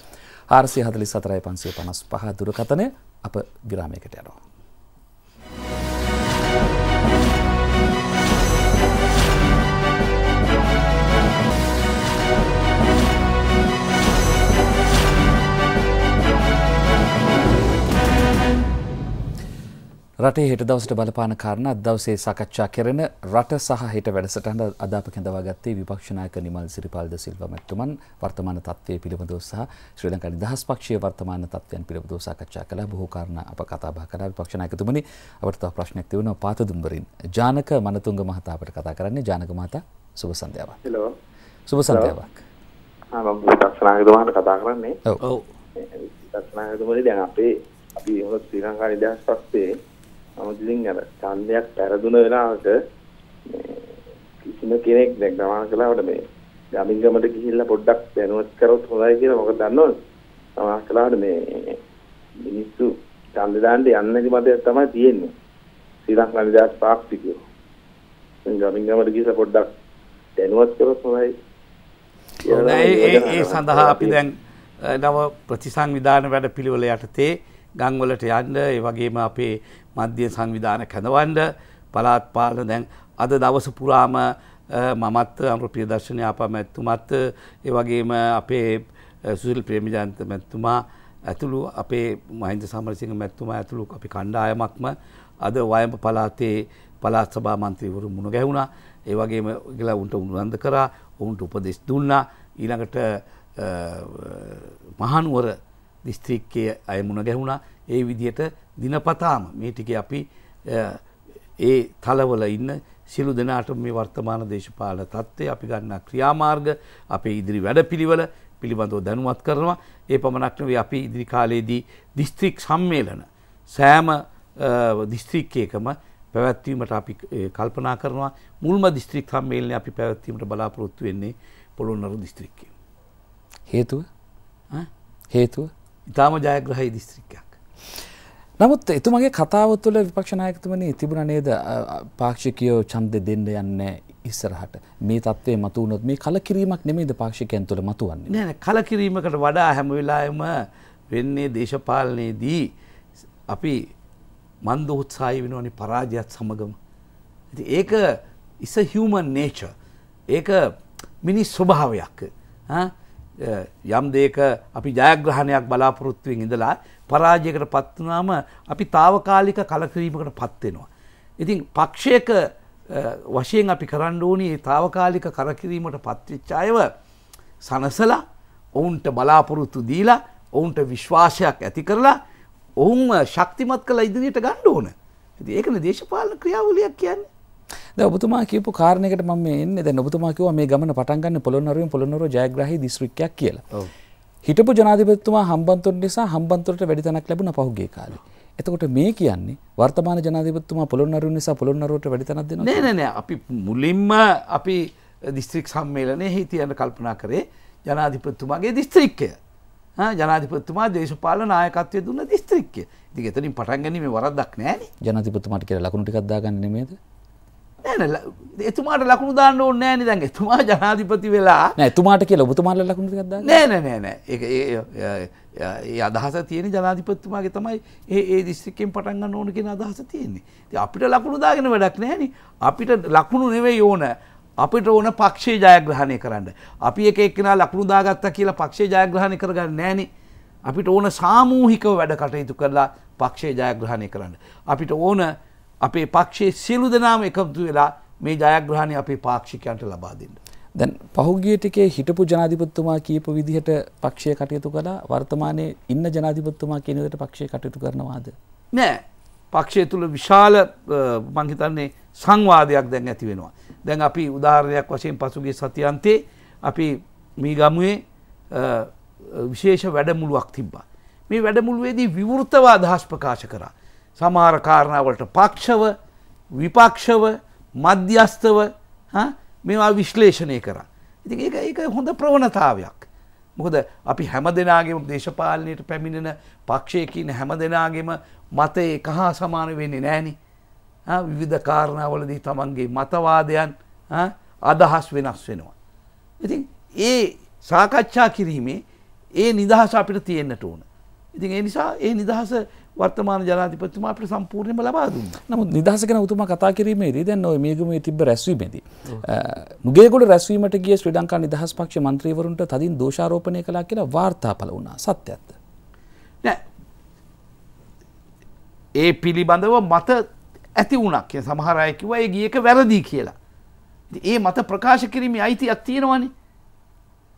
S1: 444 555 දුරකථනය අප විරාමයකට යනවා. රටේ හෙට දවසට බලපාන කාරණා අදවසේ සාකච්ඡා කරන රට සහ හෙට වැඩසටහන අද අප කැඳවා ගත්තේ විපක්ෂ නායක නිමල් සිරිපාලද සිල්වා මැතිතුමන් වර්තමාන තත්ත්වයේ පිළිබඳව සහ ශ්‍රී ලංකා නිදහස් පක්ෂයේ වර්තමාන තත්ත්වයන් පිළිබඳව සාකච්ඡා කළා බොහෝ කාරණා අප කතා බහ කළා විපක්ෂ නායකතුමනි අපට තව ප්‍රශ්නයක් තිබුණා පාතදුම්බරින් ජානක මනතුංග මහතා අපට කතා කරන්නේ ජානක මහතා සුබ සන්ධ්‍යාවක්
S3: හලෝ සුබ
S1: සන්ධ්‍යාවක්
S3: ආ මම විපක්ෂ නායකතුමාට කතා කරන්නේ ඔව් විපක්ෂ නායකතුමනි දැන් අපේ අපි ශ්‍රී ලංකා නිදහස් පක්ෂයේ නමුත් ඉතින් අර ඡන්දයක් පෙරදුන වෙලාවක කිසිම කෙනෙක් දැන් ගමන කළාට මේ ගමින් ගමට ගිහිල්ලා පොඩ්ඩක් දැනුවත් කරොත් හොඳයි කියලා මොකද දන්නවද? ගමන කළාට මේ මිනිස්සු ඡන්ද දාන්න යන්නේ මතයක් තමයි තියෙන්නේ. ශ්‍රී ලංකා නිදහස් පාක්ෂිකයෝ. දැන් ගමින් ගමට ගිහිල්ලා පොඩ්ඩක් දැනුවත් කරොත් හොඳයි. ඒ ඒ සඳහා අපි දැන්
S2: නව ප්‍රතිසංවිධාන වැඩ පිළිවෙල යටතේ ගංවලට යන්න ඒ වගේම අපේ මධ්‍ය සංවිධාන කැඳවන්ඩ පලාත් පාලන දැන් අද දවස පුරාම මමත් අමෘපිය දර්ශනය අපමැත්තුමත් ඒ වගේම අපේ සුසිල් ප්‍රේමිජන්ත මැත්තුමා ඇතුළු අපේ මහින්ද සමරසිංහ මැත්තුමා ඇතුළු අපි කණ්ඩායමක්ම අද වයම පලාතේ පලාත් සභා මන්ත්‍රීවරු මුණ ගැහුණා ඒ වගේම ගලා උන්ට උනුරන්ද කරා ඔවුන්ට උපදෙස් දුන්නා ඊළඟට මහනුවර දිස්ත්‍රික්කයේ අය මුණ ගැහුණා ඒ විදිහට දිනපතාම මේ ටික අපි ඒ තලවල ඉන්න සිලු දෙනාට මේ වර්තමාන දේශපාල තත්ත්වය අපි ගන්නා ක්‍රියාමාර්ග අපේ ඉදිරි වැඩපිළිවෙල පිළිබඳව දැනුවත් කරනවා ඒ පමණක් නෙවෙයි අපි ඉදිරි කාලයේදී දිස්ත්‍රික් සම්මේලන සෑම දිස්ත්‍රික්කයකම පැවැත්වීමට අපි කල්පනා කරනවා මුල්ම දිස්ත්‍රික් සම්මේලනය අපි පැවැත්වීමට බලාපොරොත්තු වෙන්නේ පොළොන්නරු දිස්ත්‍රික්කය. හේතුව? හේතුව? ඊටාම ජයග්‍රහී දිස්ත්‍රික්කයක්.
S1: නමුත් එතුමගේ කතාව තුළ විපක්ෂනායකතුමනි තිබුණ නේද පාක්ෂිකයෝ ඡන්දෙ දෙන්න යන්නේ ඉස්සරහට මේ தત્ත්වය මතු වුණොත් මේ කලකිරීමක් නෙමෙයිද පාක්ෂිකයන් තුළ මතුවන්නේ
S2: නෑ නෑ කලකිරීමකට වඩා හැම වෙලාවෙම වෙන්නේ දේශපාලනයේදී අපි මන්ද උත්සාහය වෙනවනේ පරාජයත් සමගම ඉතින් ඒක is a human nature ඒක මිනිස් ස්වභාවයක් ආ යම් දෙයක අපි ජයග්‍රහණයක් බලාපොරොත්තුවෙන් ඉඳලා පරාජයකට පත්වනාම අපි తాවකාලික කලකිරීමකට පත්වෙනවා. ඉතින් පක්ෂයක වශයෙන් අපි කරන්න ඕනේ ඒ తాවකාලික කරකිරීමට පත්වෙච්ච අයව සනසලා ඔවුන්ට බලාපොරොත්තු දීලා ඔවුන්ට විශ්වාසයක් ඇති කරලා ඔවුන් ශක්තිමත් කළ ඉදිරියට ගණ්ඩ ඕන. ඉතින් ඒකනේ දේශපාලන ක්‍රියාවලියක් කියන්නේ.
S1: ද ඔබතුමා කියපු කාරණයකට මම එන්නේ දැන් ඔබතුමා කිව්වා මේ ගමන පටන් ගන්න පොළොන්නරුවෙන් පොළොන්නරුව ජයග්‍රාහී දිස්ත්‍රික්කයක් කියලා. ඔව්. හිටපු ජනාධිපතිතුමා හම්බන්තොට නිසා හම්බන්තොට වැඩි තැනක් ලැබුණ පහුගිය කාලේ. එතකොට මේ කියන්නේ වර්තමාන ජනාධිපතිතුමා පොළොන්නරුව නිසා පොළොන්නරුවට වැඩි තැනක්
S2: දෙනවා. නෑ නෑ නෑ අපි මුලින්ම අපි දිස්ත්‍රික් සම්මේලනයේ හිටියන කල්පනා කරේ ජනාධිපතිතුමාගේ දිස්ත්‍රික්කය. ජනාධිපතුමා දේශපාල නායකත්වය දුන්න දිස්ත්‍රික්කය. ඉතින් එතනින් පටන් ගැනීම වරද්දක් නෑනේ.
S1: ජනාධිපතිතුමාට කියලා ලකුණු ටිකක් දාගන්න නෙමෙයිද?
S2: එතුමාට ලකුණු දාන්න ඕන්න ෑන දැන් එතුමා ජනාධිපති වෙලා
S1: නඇතුමාට කිය ඔබතුමාල ලකුණු ගද
S2: නෑන නෑන ඒ අදහස තියෙන ජනාධිපත්තුමාගේ තමයි ඒ දිස්ත්‍රිකෙන් පටන්ගන්න ඕන කියෙන අදහස තියෙන්නේ අපිට ලකුණු දාගෙන වැඩක් නෑන අපිට ලකුණු නෙවේ ඕන අපිට ඕන පක්ෂේ ජයග්‍රහණය කරන්න අපි එක එක්කෙන ලකුණු දාගත්තා කියලා පක්ෂේ ජයග්‍රහණය කරගන්න නෑනේ අපිට ඕන සාමූහිකව වැඩ කටයුතු කරලා පක්ෂේ ජයග්‍රහණය කරන්න. අපිට ඕන අපේ පක්ෂයේ සියලු දෙනාම එකතු වෙලා මේ ජයග්‍රහණය අපේ පාක්ෂිකයන්ට ලබා දෙන්න.
S1: දැන් පහුගිය ටිකේ හිටපු ජනාධිපතිතුමා කියපු විදිහට පක්ෂය කටයුතු කළා වර්තමානයේ ඉන්න ජනාධිපතිතුමා කියන විදිහට පක්ෂය කටයුතු කරනවාද?
S2: නෑ. පක්ෂය තුල විශාල මං හිතන්නේ සංවාදයක් දැන් ඇති වෙනවා. දැන් අපි උදාහරණයක් වශයෙන් පසුගිය සතියන්තේ අපි මේ ගමුවේ විශේෂ වැඩමුළුවක් තිබ්බා. මේ වැඩමුළුවේදී විවෘතව අදහස් ප්‍රකාශ කරා. සමහර කාරණාවලට පක්ෂව විපක්ෂව මධ්‍යස්ථව මේවා විශ්ලේෂණය කර. ඉති ඒ ඒක හොඳ ප්‍රවණතාවයක්. මොකද අපි හැම දෙනාගේම දේශපාලනයට පැමිණෙන පක්ෂයකින හැම දෙනාගේම මතය එක හා සමාන වෙන්නේ නෑනි විවිධ කාරණාවලදී තමන්ගේ මතවාදයන් අදහස් වෙනස් වෙනවා. ඉතින් ඒ සාකච්ඡා කිරීමේ ඒ නිදහස අපිට තියෙන්න්නට ඕන. ඉතින් ඒ නිසා ඒ නිදහස වර්තමාන ජනාතිපතුමා අපට සම්පූර්ණයම ලබා දුන්න. නමුත් නිදහස ගැන උතුමා
S1: කතා කිරීමේදී දැන් ওই මේගමේ තිබ්බ රැස්වීමේදී නුගේගොඩ රැස්වීමට ගිය ශ්‍රී ලංකා නිදහස් පක්ෂ മന്ത്രിවරුන්ට තදින් දෝෂාරෝපණය කළා කියලා වාර්තා පළ වුණා. සත්‍යයක්ද?
S2: නෑ. ඒ පිළිබඳව මත ඇති වුණා කියලා සමහර අය කිව්වා ඒ ගියක වැරදි කියලා. ඒ මත ප්‍රකාශ කිරීමේ අයිතියක් තියෙනවනේ.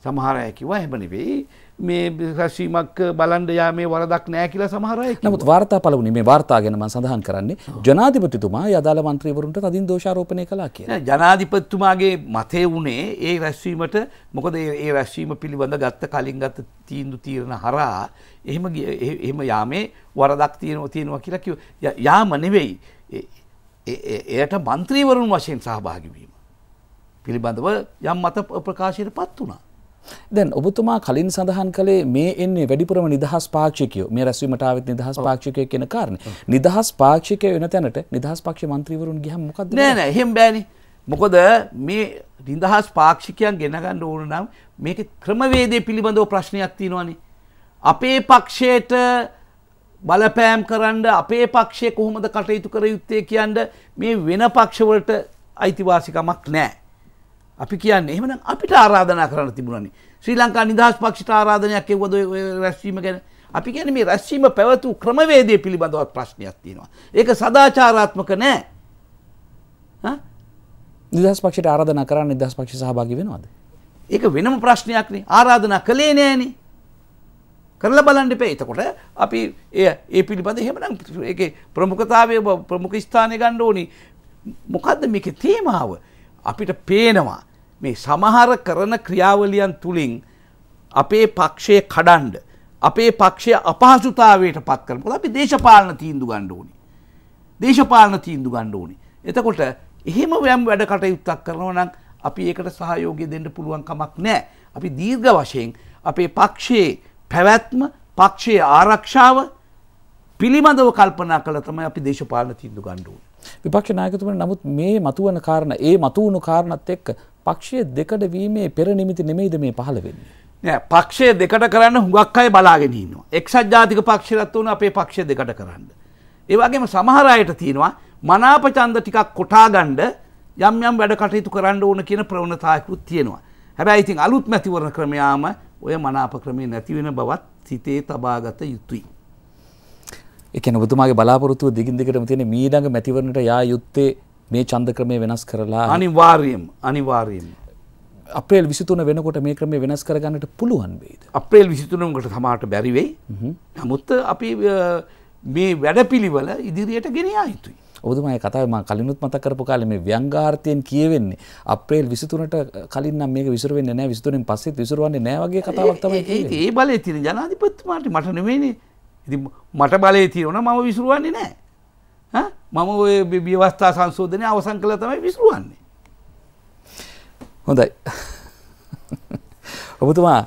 S2: සමහර අය කිව්වා එහෙම නෙවෙයි. මේ රැස්වීමක් බලන්ඩ යාමේ වරදක් නෑ කියලා සමහරයි නමුත් වාර්තා පලවුණ මේ වාර්තා ගැනම සඳහන් කරන්නේ
S1: ජනාධිපතිතුමා යදාල මන්ත්‍රීවරුන්ට තදින් දෝෂාරෝපණය කලා කිය
S2: ජනාධිපත්තුමාගේ මතය වුණේ ඒ රැස්වීමට මොකද ඒ රැස්වීම පිළිබඳ ගත්ත කලින් ගත්ත තීන්දු තීරණ හරා එහෙම එහෙම යාමේ වරදක් තියෙනව තියෙනවා කියලා කිව යාම නෙවෙයි එයට මන්ත්‍රීවරුන් වශයෙන් සහභාගිවීම පිළිබඳව යම් මත ප්‍රකාශයට පත් වනා
S1: දැන් ඔබතුමා කලින් සඳහන් කළේ මේ එන්නේ වැඩිපුරම නිදහස් පාක්ෂිකයෝ මේ රැස්වීමට ආවෙත් නිදහස් පාක්ෂිකයෝ කියන කාරණේ. නිදහස් පාක්ෂිකයෝ වෙන තැනට නිදහස් පක්ෂ මන්ත්‍රීවරුන් ගියහම මොකද්ද? නෑ නෑ
S2: එහෙම බෑනේ. මොකද මේ නිදහස් පාක්ෂිකයන් ගෙන ගන්න ඕන නම් මේක ක්‍රමවේදය පිළිබඳව ප්‍රශ්නයක් තියෙනවානේ. අපේ පක්ෂයට බලපෑම් කරන්න අපේ පක්ෂය කොහොමද කටයුතු කර යුත්තේ කියන්න මේ වෙන පක්ෂවලට අයිතිවාසිකමක් නෑ. අපි කියන්න එහමන අපිට ආරාධනා කරන්න තිබුණනි ශ්‍රී ලංකා නිදහස් පක්ෂට ආරාධනයක් එවද රැස්වීම ගැන අපි ගැන මේ රැස්වීම පැවතු ක්‍රමවේදය පිළිබඳවත් ප්‍රශ්නයක් තියෙනවා ඒක සදාචාරාත්මක නෑ
S1: නිදහස් පක්ෂට ආරාධන කරන්න නිදහස් පක්ෂ සහභාගි වෙනවාද
S2: ඒක වෙනම ප්‍රශ්නයක්නේ ආරාධනා කළේ නෑනේ කරල බලන්න එපේ එතකොට අපි එය ඒ පිළිබඳ හෙමනම් ඒ ප්‍රමුඛතාවය ප්‍රමුඛ ස්ථානය ගණ්ඩ ඕනි මොකක්ද මේක තේමාව අපිට පේනවා මේ සමහර කරන ක්‍රියාවලියන් තුළින් අපේ පක්ෂය කඩන්ඩ අපේ පක්ෂය අපහසුතාවයට පත් කරපු අපි දේශපාලන තීන්දු ගණ්ඩ ඕනි. දේශපාලන තීන්දු ගණ්ඩ ඕනි. එතකොට එහෙම වැම් වැඩ කටයුත්තක් කරනව නම් අපි ඒකට සහයෝගය දෙන්න පුළුවන් කමක් නෑ. අපි දීර්ඝ වශයෙන් අපේ පක්ෂයේ පැවැත්ම පක්ෂයේ ආරක්ෂාව පිළිබඳව කල්පනා කළ තම අපි දේශපාලන තිීන්දු ගණ්ඩුව. විපක්ෂ
S1: නායකතුමට නමුත් මේ මතුවන කාරණ ඒ මතුවුණු කාරණත් එක්ක පක්ෂය දෙකට වීමේ පෙර නිමිති
S2: නෙමෙයිද මේ පහළවෙන්නේ. පක්ෂය දෙකට කරන්න හුඟක් අයි බලාගෙනන්නවා. එක්සත් ජාතික පක්ෂරත් වන අපේ පක්ෂය දෙකට කරන්න. ඒවගේම සමහරයට තියෙනවා මනාපචන්ද ටිකක් කොටාගණ්ඩ යම් යම් වැඩ කටයුතු කරන්න ඕන කියන ප්‍රවණතායකුත් තියෙනවා. හැබැයි ඉතින් අලුත් මැතිවරණ ක්‍රමයාම ඔය මනාප ක්‍රමේ නැතිවෙන බවත් සිතේ තබාගත යුතුයි.
S1: ඒ කියන්නේ ඔබතුමාගේ බලාපොරොත්තුව දිගින් දිගටම තියෙන මීළඟ මැතිවරණයට යා යුත්තේ මේ ඡන්ද ක්‍රමය වෙනස් කරලා
S2: අනිවාර්යයෙන් අනිවාර්යයෙන් අප්‍රේල් 23 වෙනකොට මේ ක්‍රමය වෙනස් කරගන්නට පුළුවන් වෙයිද අප්‍රේල් 23 කට සමහරට බැරි වෙයි නමුත් අපි මේ වැඩපිළිවෙල ඉදිරියට ගෙන යා යුතුයි ඔබතුමා මේ කතාව මම කලිනුත්
S1: මතක් කරපු කාලේ මේ ව්‍යංගාර්ථයෙන් කියවෙන්නේ අප්‍රේල් 23ට කලින් නම් මේක විසුරු වෙන්නේ නැහැ
S2: 23න් පස්සෙත් විසුරුවන්නේ නැහැ වගේ කතාවක් තමයි කියන්නේ. ඒ බලයේ තියෙන ජනාධිපතිතුමාට මට නෙමෙයිනේ ඉති මට බලය තියෙන මම විසුරුවන්නේ නෑ මම ඔය බිවස්ථා සංශෝධනය අවසන් කළ තමයි විසුරුවන්නේ
S1: හොඳයි ඔබතුමා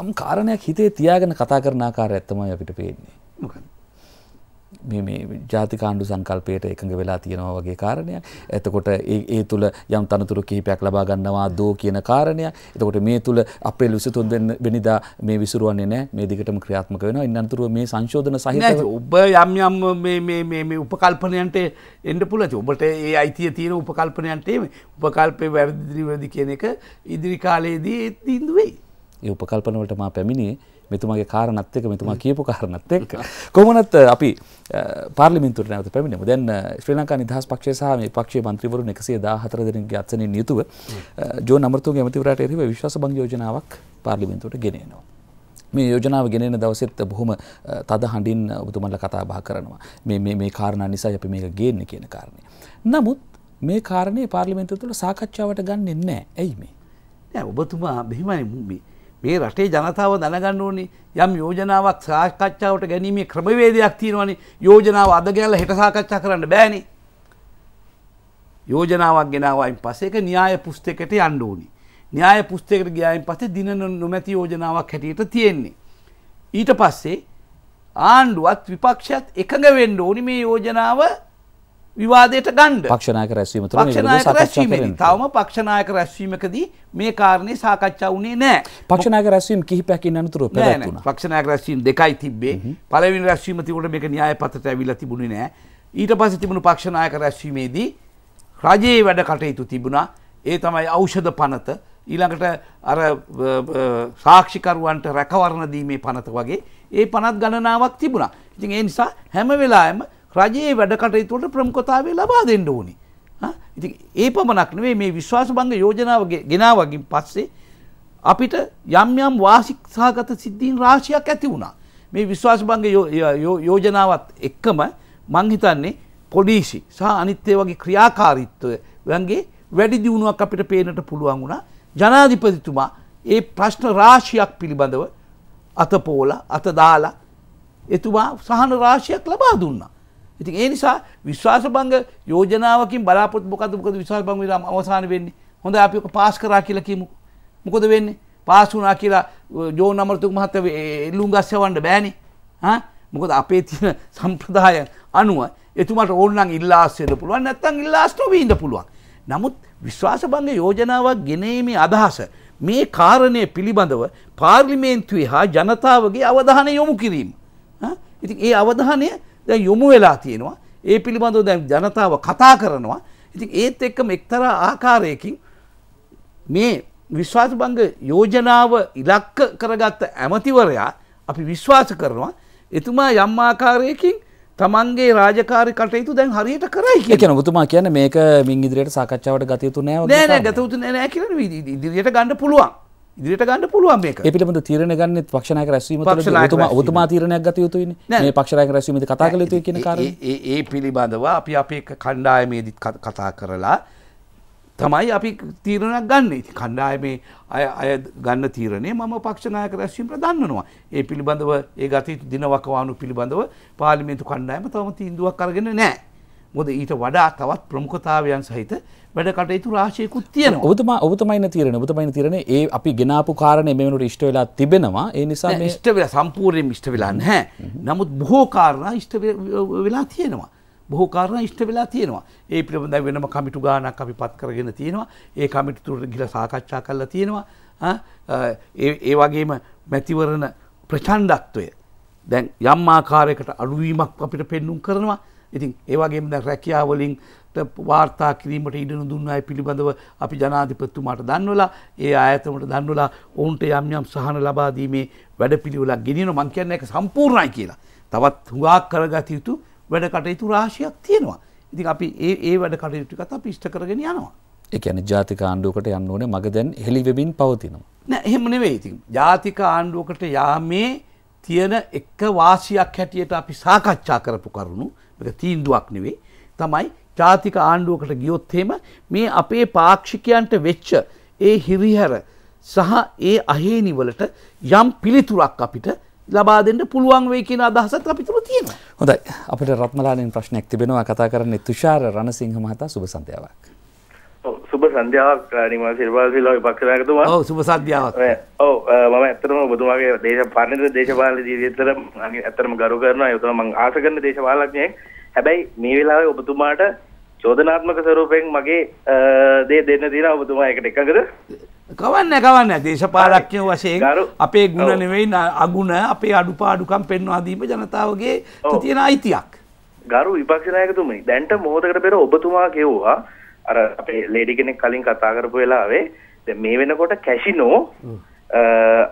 S1: යම් කාරණයක් හිතේ තියාගෙන කතා කරන ආකාර ඇත්තමයි අපිට පේන්නේ මොකද ජාතිකාණ්ඩු සංකල්පයට එකඟ වෙලා තියෙනවා වගේ කාරණයක්. එතකොට ඒ තුළ යම් තනතුරු කිහිපයක් ලබා ගන්නවා දෝ කියන කාරණයක්. එතකොට මේ තුළ අප්‍රේල් 23 වෙනිදා මේ විසිරුවන්නේ නැහැ. මේ දිගටම ක්‍රියාත්මක වෙනවා. ඉන් අනතුරුව මේ
S2: සංශෝධන සහිත ඔබ යම් යම් මේ මේ මේ මේ උපකල්පනයන්ට එන්න පුළුවන්. ඔබට ඒ අයිතිය තියෙන උපකල්පනයන්ට උපකල්පේ වැරදි කියන එක ඉදිරි කාලයේදී තීන්දුව වෙයි.
S1: ඒ උපකල්පන වලට මා පැමිණියේ මෙතුමගේ කාරණත් එක මෙතුමා කියපු කාරණත් එක්ක [laughs] කොහොමනත් uh, අපි uh, පාර්ලිමින්තුවට නැවත පැමිණෙමු. දැන් uh, ශ්‍රී ලංකා නිදහස් පක්ෂය සහ මේ පක්ෂයේ മന്ത്രിවරුන් 114 දෙනෙක්ගේ අත්සනින් නියුතුව ජෝන් අමරතුංග ඇමතිවරයාට එරෙහිව විශ්වාස භංග යෝජනාවක් පාර්ලිමේන්තුවට ගෙනෙනවා. මේ යෝජනාව ගෙනෙන දවසෙත් බොහොම තද හඬින් ඔබතුමන්ලා කතා බහ කරනවා. මේ මේ මේ කාරණා නිසා අපි මේක ගේන්නේ කියන කාරණේ. නමුත්
S2: මේ කාරණේ පාර්ලිමේන්තුව තුළ සාකච්ඡාවට ගන්නෙ නැහැ. ඇයි මේ? නෑ ඔබතුමා මෙහිමයි මේ මේ රටේ ජනතාව දැනගන්න ඕනේ යම් යෝජනාවක් සාකච්ඡාවට ගැනීමේ ක්‍රමවේදයක් තියෙනවනේ යෝජනාව අද ගෙනල්ලා හෙට සාකච්ඡා කරන්න බෑනේ යෝජනාවක් ගෙනාවයින් පස්සේ ඒක න්‍යාය පුස්තකයට යන්න ඕනේ න්‍යාය පුස්තකයට ගියායින් පස්සේ දින නොමැති යෝජනාවක් හැටියට තියෙන්නේ ඊට පස්සේ ආණ්ඩුවත් විපක්ෂයත් එකඟ වෙන්න ඕනි මේ යෝජනාව විවාදයට ගණ්ඩ පක්ෂනායක
S1: රැස්වීම පක්ෂනායක රැස්වීම
S2: තවම පක්ෂනායක රැස්වීමකදී මේ කාරණය සාකච්ඡා වුණේ නෑ පක්ෂනායක රැස්වීම කිහිපැකින් අනතුරු පක්ෂනායක රැස්වීම දෙකයි තිබේ පලවින් රැස්වීම තිබුණට මේක න්‍යාය පතට ඇවිල්ලා තිබුණේ නෑ ඊට පස්සේ තිබුණු පක්ෂනායක රැස්වීමේදී රජයේ වැඩ කටයුතු තිබුණා ඒ තමයි ඖෂධ පනත ඊළඟට අර සාක්ෂිකරුවන්ට රැකවරණ දීමේ පනත වගේ ඒ පනත් ගණනාවක් තිබුණා. ඉතින් ඒ නිසා හැම වෙලාවෙම රජයේ වැඩකටයුතුවට ප්‍රමුඛතාවය ලබා දෙන්න ඕනි. ඉති ඒ පමණක් නෙවේ මේ විශ්වාස බංග යෝජනාව ගෙනාවගින් පස්සේ අපිට යම් යම් වාසික්සාගත සිද්ධීන් රාශියක් ඇති වුණා. මේ විශ්වාස බංග යෝජනාවත් එක්කම මංහිතන්නේ පොලිසි සහ අනිත්‍යය වගේ ක්‍රියාකාරිත්වය වන්ගේ වැඩි දියුණුවක් අපිට පේනට පුළුවන් වුණා ජනාධිපතිතුමා ඒ ප්‍රශ්න රාශියක් පිළිබඳව අතපෝල අතදාලා එතුමා සහන රාශියක් ලබා දුන්නා. ඉතින් ඒ නිසා විශ්වාස බංග යෝජනාවකින් බලාපොත් මොකද මොකද විශ්වාස බංග වෙලා අවසාන වෙන්නේ හොඳ අපි ඔක පාස් කරා කියලා කියමුකෝ මොකද වෙන්නේ පාස් වුණා කියලා ජෝන් අමරතුංග මහත්තයා එල්ලුම් ගස්සවන්න බෑනේ හා මොකද අපේ තියෙන [laughs] සම්ප්‍රදායන් අනුව එතුමාට ඕන නම් ඉල්ලාස් වෙන්න පුළුවන් නැත්නම් ඉල්ලාස් නොවී ඉන්න පුළුවන් නමුත් විශ්වාසභංග යෝජනාවක් ගෙනීමේ අදහස මේ කාරණය පිළිබඳව පාර්ලිමේන්තුවේ හා ජනතාවගේ අවධානය යොමු කිරීම ඉතින් ඒ අවධානය දැන් යොමු වෙලා තියෙනවා. ඒ පිළිබඳව දැන් ජනතාව කතා කරනවා. ඉතින් ඒත් එක්කම එක්තරා ආකාරයකින් මේ විශ්වාස භංග යෝජනාව ඉලක්ක කරගත්ත ඇමතිවරයා අපි විශ්වාස කරනවා එතුමා යම් ආකාරයකින් තමන්ගේ රාජකාරි කටයුතු දැන් හරියට කරයි කිය කියන
S1: තුමා කියන මේක මින් ඉදිරියට සාකච්ඡාවට ගතයුතු නෑ නෑ
S2: ගතයුතු නෑ කියන ඉදිරියට ගණඩ පුළුවන්
S1: ඉදිරිට ගන්න පුළුවන් මේක. ඒ පිළිබඳ තීරණ ගන්න පක්ෂනායක රැස්වීම තුළ ඔබතුමා ඔබතුමා තීරණයක් ගත යුතුයිනේ. මේ පක්ෂනායක රැස්වීමේදී කතා කළ යුතුයි කියන කාරණේ.
S2: ඒ ඒ පිළිබඳව අපි අපේ කණ්ඩායමේදී කතා කරලා තමයි අපි තීරණයක් ගන්න ඉති කණ්ඩායමේ අය අය ගන්න තීරණය මම පක්ෂනායක රැස්වීමට දන්නනවා. ඒ පිළිබඳව ඒ ගතයුතු දිනවකවානු පිළිබඳව පාලිමේන්තු කණ්ඩායම තවම තීන්දුවක් කරගෙන නෑ. මොද ඊට වඩා තවත් ප්‍රමුඛතාවයන් සහිත වැඩ කටයුතු රාශයකුත් තියෙන
S1: ඔබතුම ඔබතමයින තීරණ ඔබතමයින තීරණ ඒ අපි
S2: ගෙනාපු කාරණය මෙමනට ඉෂ්ට වෙලා තිබෙනවා ඒ නිසා ඉෂ්ට වෙලා සම්පූර්ණයෙන් ඉෂ්ට වෙලා නැහැ නමුත් බොහෝ කාරණා ඉෂ්ට වෙලා තියෙනවා බොහෝ කාරණ ඉෂ්ට වෙලා තියෙනවා ඒ පිළිබඳ වෙනම කමිටු ගානක් අපි පත් කරගෙන තියෙනවා ඒ කමිටු තුරට ගිල සාකච්ඡා කරලා තියෙනවා ඒ වගේම මැතිවරණ ප්‍රචන්්ඩත්වය දැන් යම් ආකාරයකට අඩුවීමක් අපිට පෙන්නුම් කරනවා ඉතින් ඒවගේම දැ රැකියාවලින් වාර්තා කිරීමට ඉඩනු දුන්න අය පිළිබඳව අපි ජනාධිපත්තුමාට දන්වලා ඒ ආයතමට දන්වලා ඔවුන්ට යම්යම් සහන ලබාදීමේ වැඩ පිළිවෙලක් ගෙනන මං කියන්න එක සම්පූර්ණයි කියලා තවත් හුගාක් කරගත යුතු වැඩ කටයුතු රාශියක් තියෙනවා. ඉතින් අපි ඒ ඒ වැඩ කටයුතුකත් අප ඉෂ්ට කරගෙන යනවා.
S1: එකන ජාතික ආණ්ඩුවකට යන්න ඕනේ මග දැන් හෙළිවෙබින් පවතිනවා.
S2: නෑ එහෙම නෙවෙයි ඉතින් ජාතික ආණ්ඩුවකට යාමේ තියෙන එක වාසියක් හැටියට අපි සාකච්ඡා කරපු කරුණු තීන්දුවක් නෙවෙයි තමයි ජාතික ආණ්ඩුවකට ගියොත්හෙම මේ අපේ පාක්ෂිකයන්ට වෙච්ච ඒ හිරිහැර සහ ඒ අහේනිවලට යම් පිළිතුරක් අපිට ලබා දෙන්න පුළුවන් වෙයි කියන අදහසත් අපි තුල තියෙනවා.
S1: හොඳයි අපිට රත්මලානෙන් ප්‍රශ්නයක් තිබෙනවා කතා කරන්නේ තුෂාර රණසිංහ මහතා සුබ
S2: සන්ධ්‍යාවක්.
S4: සුබ සන්ධ්‍යාවක් නිමා සිරිපාලසිල්ලා විපක්ෂනායකතුමා.
S2: ඔව් සුබ සන්ධ්‍යාවක්.
S4: ඔව් මම ඇත්තටම ඔබතුමාගේ දේශ පරිණත දේශපාලන ජීවිතේතර ඇත්තටම ගරු කරනවා. ඒ තමයි මම ආස කරන දේශපාලනඥයෙක්. හැබැයි මේ වෙලාවේ ඔබතුමාට චෝදනාත්මක ස්වරූපයෙන් මගේ දේ දෙන්න තියෙනවා ඔබතුමා ඒකට එකඟද?
S2: කවන්නේ කවන්නේ දේශපාලඥයෝ වශයෙන් අපේ ಗುಣ නෙවෙයි අගුණ අපේ අඩුපාඩුකම් පෙන්වා දීම ජනතාවගේ තියෙන අයිතියක්.
S4: ගරු විපක්ෂ නායකතුමනි දැන්ට මොහොතකට පෙර ඔබතුමා කියවුවා අර අපේ ලේඩි කෙනෙක් කලින් කතා කරපු වෙලාවේ දැන් මේ වෙනකොට කැෂිනෝ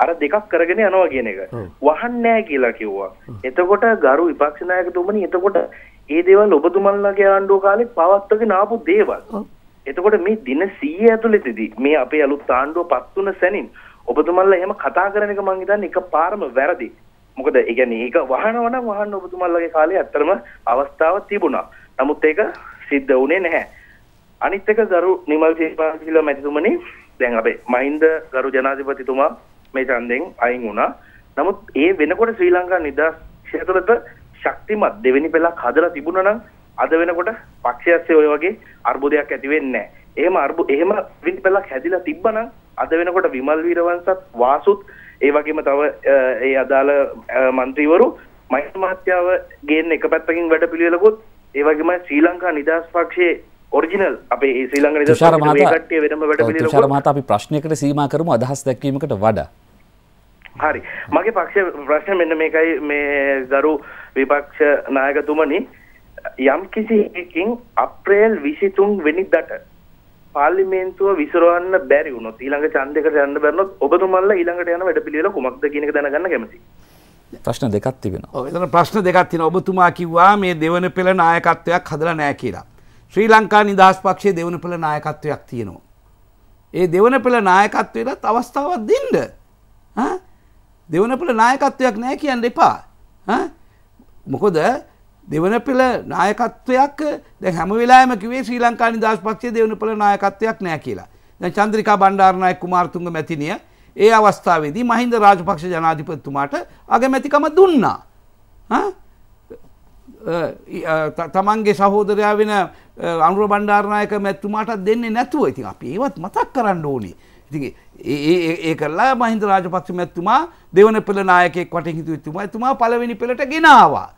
S4: අර දෙකක් කරගෙන යනවා කියන එක වහන්නේ නැහැ කියලා කිව්වා. එතකොට ගරු විපක්ෂ නායකතුමනි එතකොට ඒ දේවල් ඔබතුමන්ලාගේ ආණ්ඩුව කාලේ පවත්වගෙන ආපු දේවල්. එතකොට මේ දින 100 ඇතුළතදී මේ අපේ අලුත් ආණ්ඩුව පත් වුණ සැනින් ඔබතුමන්ලා එහෙම කතා කරන එක මං හිතන්නේ එකපාරම වැරදි. මොකද ඒ කියන්නේ ඒක වහනවා නම් වහන්න ඔබතුමන්ලාගේ කාලේ ඇත්තටම අවස්ථාවක් තිබුණා. නමුත් ඒක සිද්ධ වුණේ නැහැ. අනිත් එක ගරු නිමල් ජේපක්ෂිල මැතිතුමනි දැන් අපේ මහින්ද ගරු ජනාධිපතිතුමා මේ ඡන්දෙන් අයින් වුණා. නමුත් ඒ වෙනකොට ශ්‍රී ලංකා නිදහස් ක්ෂේත්‍රවලට ශක්තිමත් දෙවෙනි පෙළක් හදලා තිබුණා නම් අද වෙනකොට පක්ෂයස්සේ ඔය වගේ අර්බුදයක් ඇති වෙන්නේ නැහැ. එහෙම අර්බු එහෙම දෙවෙනි පෙළක් හැදිලා තිබ්බනම් අද වෙනකොට විමල් වීරවංශත් වාසුත් ඒ වගේම තව ඒ අදාළ മന്ത്രിවරු මහින්ද මහත්තයාව ගේන්න එක පැත්තකින් වැඩ පිළිවෙලකුත් ඒ වගේම ශ්‍රී ලංකා නිදහස් පක්ෂයේ ඔරිජිනල් අපේ ශ්‍රී ලංකන තුෂාර මහතා වෙනම වැඩ පිළිවෙල තුෂාර මහතා
S1: අපි ප්‍රශ්නයකට සීමා කරමු අදහස් දැක්වීමකට වඩා
S4: හරි මගේ පක්ෂ ප්‍රශ්න මෙන්න මේකයි මේ ගරු විපක්ෂ නායකතුමනි යම් කිසි එකකින් අප්‍රේල් 23 වෙනිදාට පාර්ලිමේන්තුව විසිරවන්න බැරි වුණොත් ඊළඟ ඡන්දයකට යන්න බැරනොත් ඔබතුමන්ලා ඊළඟට යන වැඩපිළිවෙල කුමක්ද කියන එක දැනගන්න කැමතියි.
S1: ප්‍රශ්න දෙකක් තිබෙනවා.
S2: ඔව් එතන ප්‍රශ්න දෙකක් තියෙනවා. ඔබතුමා කිව්වා මේ දෙවන පෙළ නායකත්වයක් හදලා නැහැ කියලා. ශ්‍රී ලංකා නිදහස් පක්ෂේ දෙවන පෙළ නායකත්වයක් තියෙනවා. ඒ දෙවන පෙළ නායකත්වයටත් අවස්ථාවක් දෙන්න. දෙවන පෙළ නායකත්වයක් නෑ කියන්න එපා. මොකොද දෙවන පෙළ නායකත්වයක් දැ හැම වෙලාම කිවේ ශ්‍රී ලංකා නිදහස් පක්ෂේ දෙවන පෙළ නායකත්වයක් නෑ කියලා. දැන් චන්ද්‍රිකා බණ්ඩාරනායක කුමාරතුංග මැතිනිය ඒ අවස්ථාවේදී මහින්ද රාජපක්ෂ ජනාධිපතිතුමාට අගමැතිකම දුන්නා. තමන්ගේ සහෝදරයා වෙන අනුර බණ්ඩාරණයක මැත්තුමාටත් දෙන්නේ නැතුව ඉතින් අපි ඒවත් මතක් කරන්න ඕනි ඉති ඒ කරලා මහින්ද රාජපක්ෂ මැත්තුමා දෙවන පෙළ නායකෙක් වට හිතු තුම තුමා පලවෙනි පෙළට ගෙනවා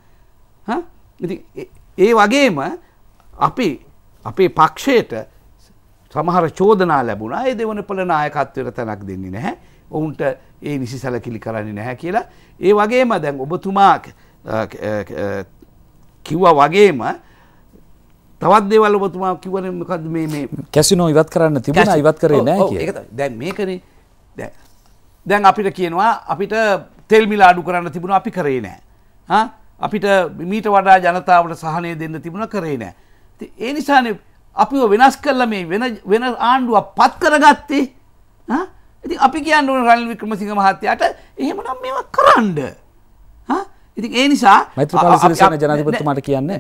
S2: ඒ වගේම අපි අපේ පක්ෂයට සමහර චෝදනා ලැබුණා ඒ දෙවන පළ නායකත්වයට තැනක් දෙන්නේ නැහැ ඔවුන්ට ඒ නිසි සැලකිලි කරන්නේ නැහැ කියලා ඒ වගේම දැන් ඔබතුමා කිව්වා වගේම තවත් දේවල් ඔබතුමා කිව්වනේ මොකද්ද මේ මේ
S1: කැසිනෝ ඉවත් කරන්න තිබුණා ඉවත් කරේ නැහැ කියලා. ඒක
S2: දැන් මේකනේ දැන් දැන් අපිට කියනවා අපිට තෙල් මිල අඩු කරන්න තිබුණා අපි කරේ නැහැ. හා අපිට මීට වඩා ජනතාවට සහනය දෙන්න තිබුණා කරේ නැහැ. ඉතින් ඒ නිසානේ අපිව වෙනස් කළා මේ වෙන වෙන ආණ්ඩුවක් පත් කරගත්තේ. හා ඉතින් අපි කියන්න ඕන රනිල් වික්‍රමසිංහ මහත්තයාට එහෙමනම් මේවා කරන්න. ඉතින් ඒ නිසා මෛත්‍රපාල ජනාධිපතිතුමාට කියන්න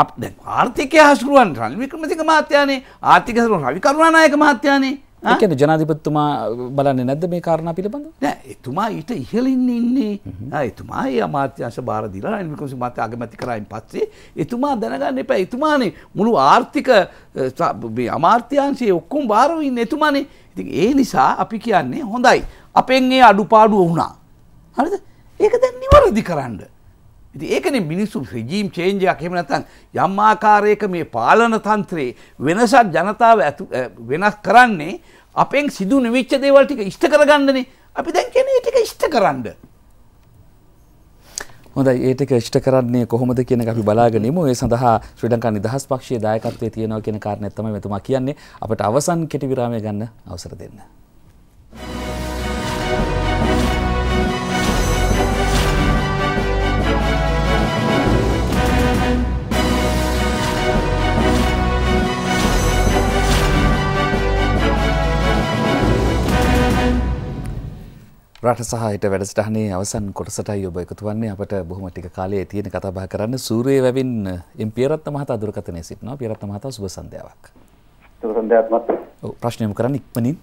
S2: අප ආර්ථිකය හසුරුවන් රන් වික්‍රමතික මහත්‍යනේ ආර්ථික හසුරුවන් රවි කරුණානායක මහත්‍යනේ ඒකද ජනාධිපතිතුමා බලන්නේ නැද්ද මේ කාරණා පිළිබඳව? නෑ එතුමා ඊට ඉහළින් ඉන්නේ. ආ එතුමා ඒ අමාත්‍යංශ බාර දීලා රනිල් වික්‍රමසිංහ මහත්තයා අගමැති කරායින් පස්සේ එතුමා දැනගන්න එපා. එතුමානේ මුළු ආර්ථික මේ අමාත්‍යංශයේ ඔක්කොම බාරව ඉන්නේ එතුමානේ. ඉතින් ඒ නිසා අපි කියන්නේ හොඳයි. අපෙන් ඒ අඩුපාඩු වුණා. හරිද? ඒක දැන් නිවරදි කරන්න. ඉතින් ඒකනේ මිනිස්සු රෙජීම් චේන්ජයක් එහෙම නැත්නම් යම් ආකාරයක මේ පාලන තන්ත්‍රයේ වෙනසක් ජනතාව වෙනස් කරන්නේ අපෙන් සිදු නෙවිච්ච දේවල් ටික ඉෂ්ට කරගන්නනේ. අපි දැන් කියන්නේ ටික ඉෂ්ට කරන්න.
S1: හොඳයි ඒ ටික ඉෂ්ට කරන්නේ කොහොමද කියන එක අපි බලාගෙනමු. ඒ සඳහා ශ්‍රී ලංකා නිදහස් පක්ෂයේ දායකත්වයේ තියෙනවා කියන කාරණේ තමයි මෙතුමා කියන්නේ. අපිට අවසන් කෙටි විරාමය ගන්න අවසර දෙන්න. රට සහයට වැඩසටහනේ අවසන් කොටසටයි ඔබ එකතු වන්නේ අපට බොහොම ටික කාලයේ තියෙන කතා බහ කරන්න සූර්යයේ වැවින් එම් පියරත්න මහතා දුරකථනයේ සිටිනවා පියරත්න මහතා සුබ සන්ධ්‍යාවක්
S3: සුබ සන්ධ්‍යාවක් මත්
S1: ඔව් ප්‍රශ්නයම කරන්න ඉක්මනින්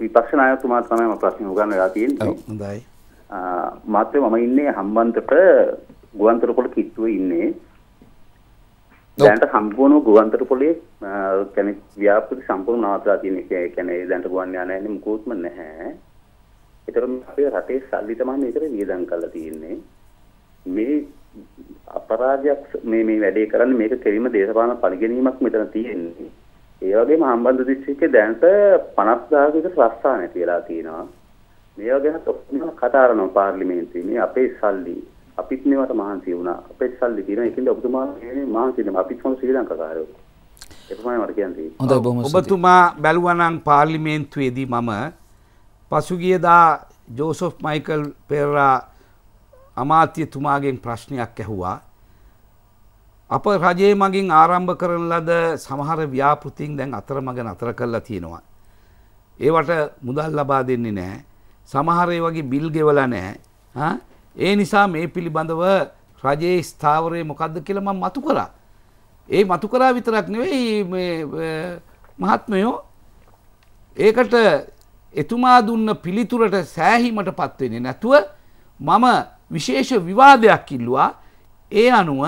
S3: විපක්ෂ නායකතුමා තමයි මම ප්‍රශ්න උගන්වලා තියෙන්නේ ඔව් හොඳයි මාත් මම ඉන්නේ හම්බන්තොට ගුවන්තොටපොළ කිට්ටුවේ ඉන්නේ දැන්ට සම්පූර්ණ ගුවන්තර පොලේ කැනෙ ව්‍යාපති සම්පූර්ණ නවතලා තියෙන එක කැනෙ දැන්ට ගුවන් යානයන්නේ මුකුත්ම නැහැ ඒතරම් අපේ රටේ සල්ලි තමයි මේකට වියදම් කරලා තියෙන්නේ. මේ අපරාධයක් මේ මේ වැඩේ කරන්නේ මේක කෙලිම දේශපාලන පරිගැනීමක් මෙතන තියෙන්නේ. ඒ වගේම හම්බන්තොට දිස්ත්‍රික්කයේ දැනට 50000 කට ප්‍රස්ථාන තියලා තියෙනවා. මේවා ගැන ඔක්කොම කතා කරනවා පාර්ලිමේන්තුවේ. මේ අපේ සල්ලි අපිත් මේවට මහන්සි වුණා. අපේ සල්ලි තියෙනවා. ඒකෙන්ද ඔබතුමා කියන්නේ මහන්සි නෙමෙයි. අපිත් කොහොම ශ්‍රී ලංකාකාරයෝ. ඔබතුමා
S2: බැලුවනම් පාර්ලිමේන්තුවේදී මම පසුගියදා ජෝසොෆ් මයිකල් පෙරරා අමාත්‍යතුමාගෙන් ප්‍රශ්නයක් ඇහුවා. අප රජය මගින් ආරම්භ කරන ලද සමහර ව්‍යාපෘතින් දැන් අතර මග නතර කරලා තියෙනවා. ඒවට මුදල් ලබා දෙන්නේ නෑ සමහරය වගේ බිල් ගෙවල නෑ ඒ නිසා මේ පිළිබඳව රජයේ ස්ථාවරය මොකක්ද කියලම මතු කරා. ඒ මතු කරා විතරක් නෙවෙයි මහත්මයෝ ඒකට එතුමා දුන්න පිළිතුරට සෑහීමට පත්වෙන්නේ නැතුව මම විශේෂ විවාදයක් ඉල්ලවා ඒ අනුව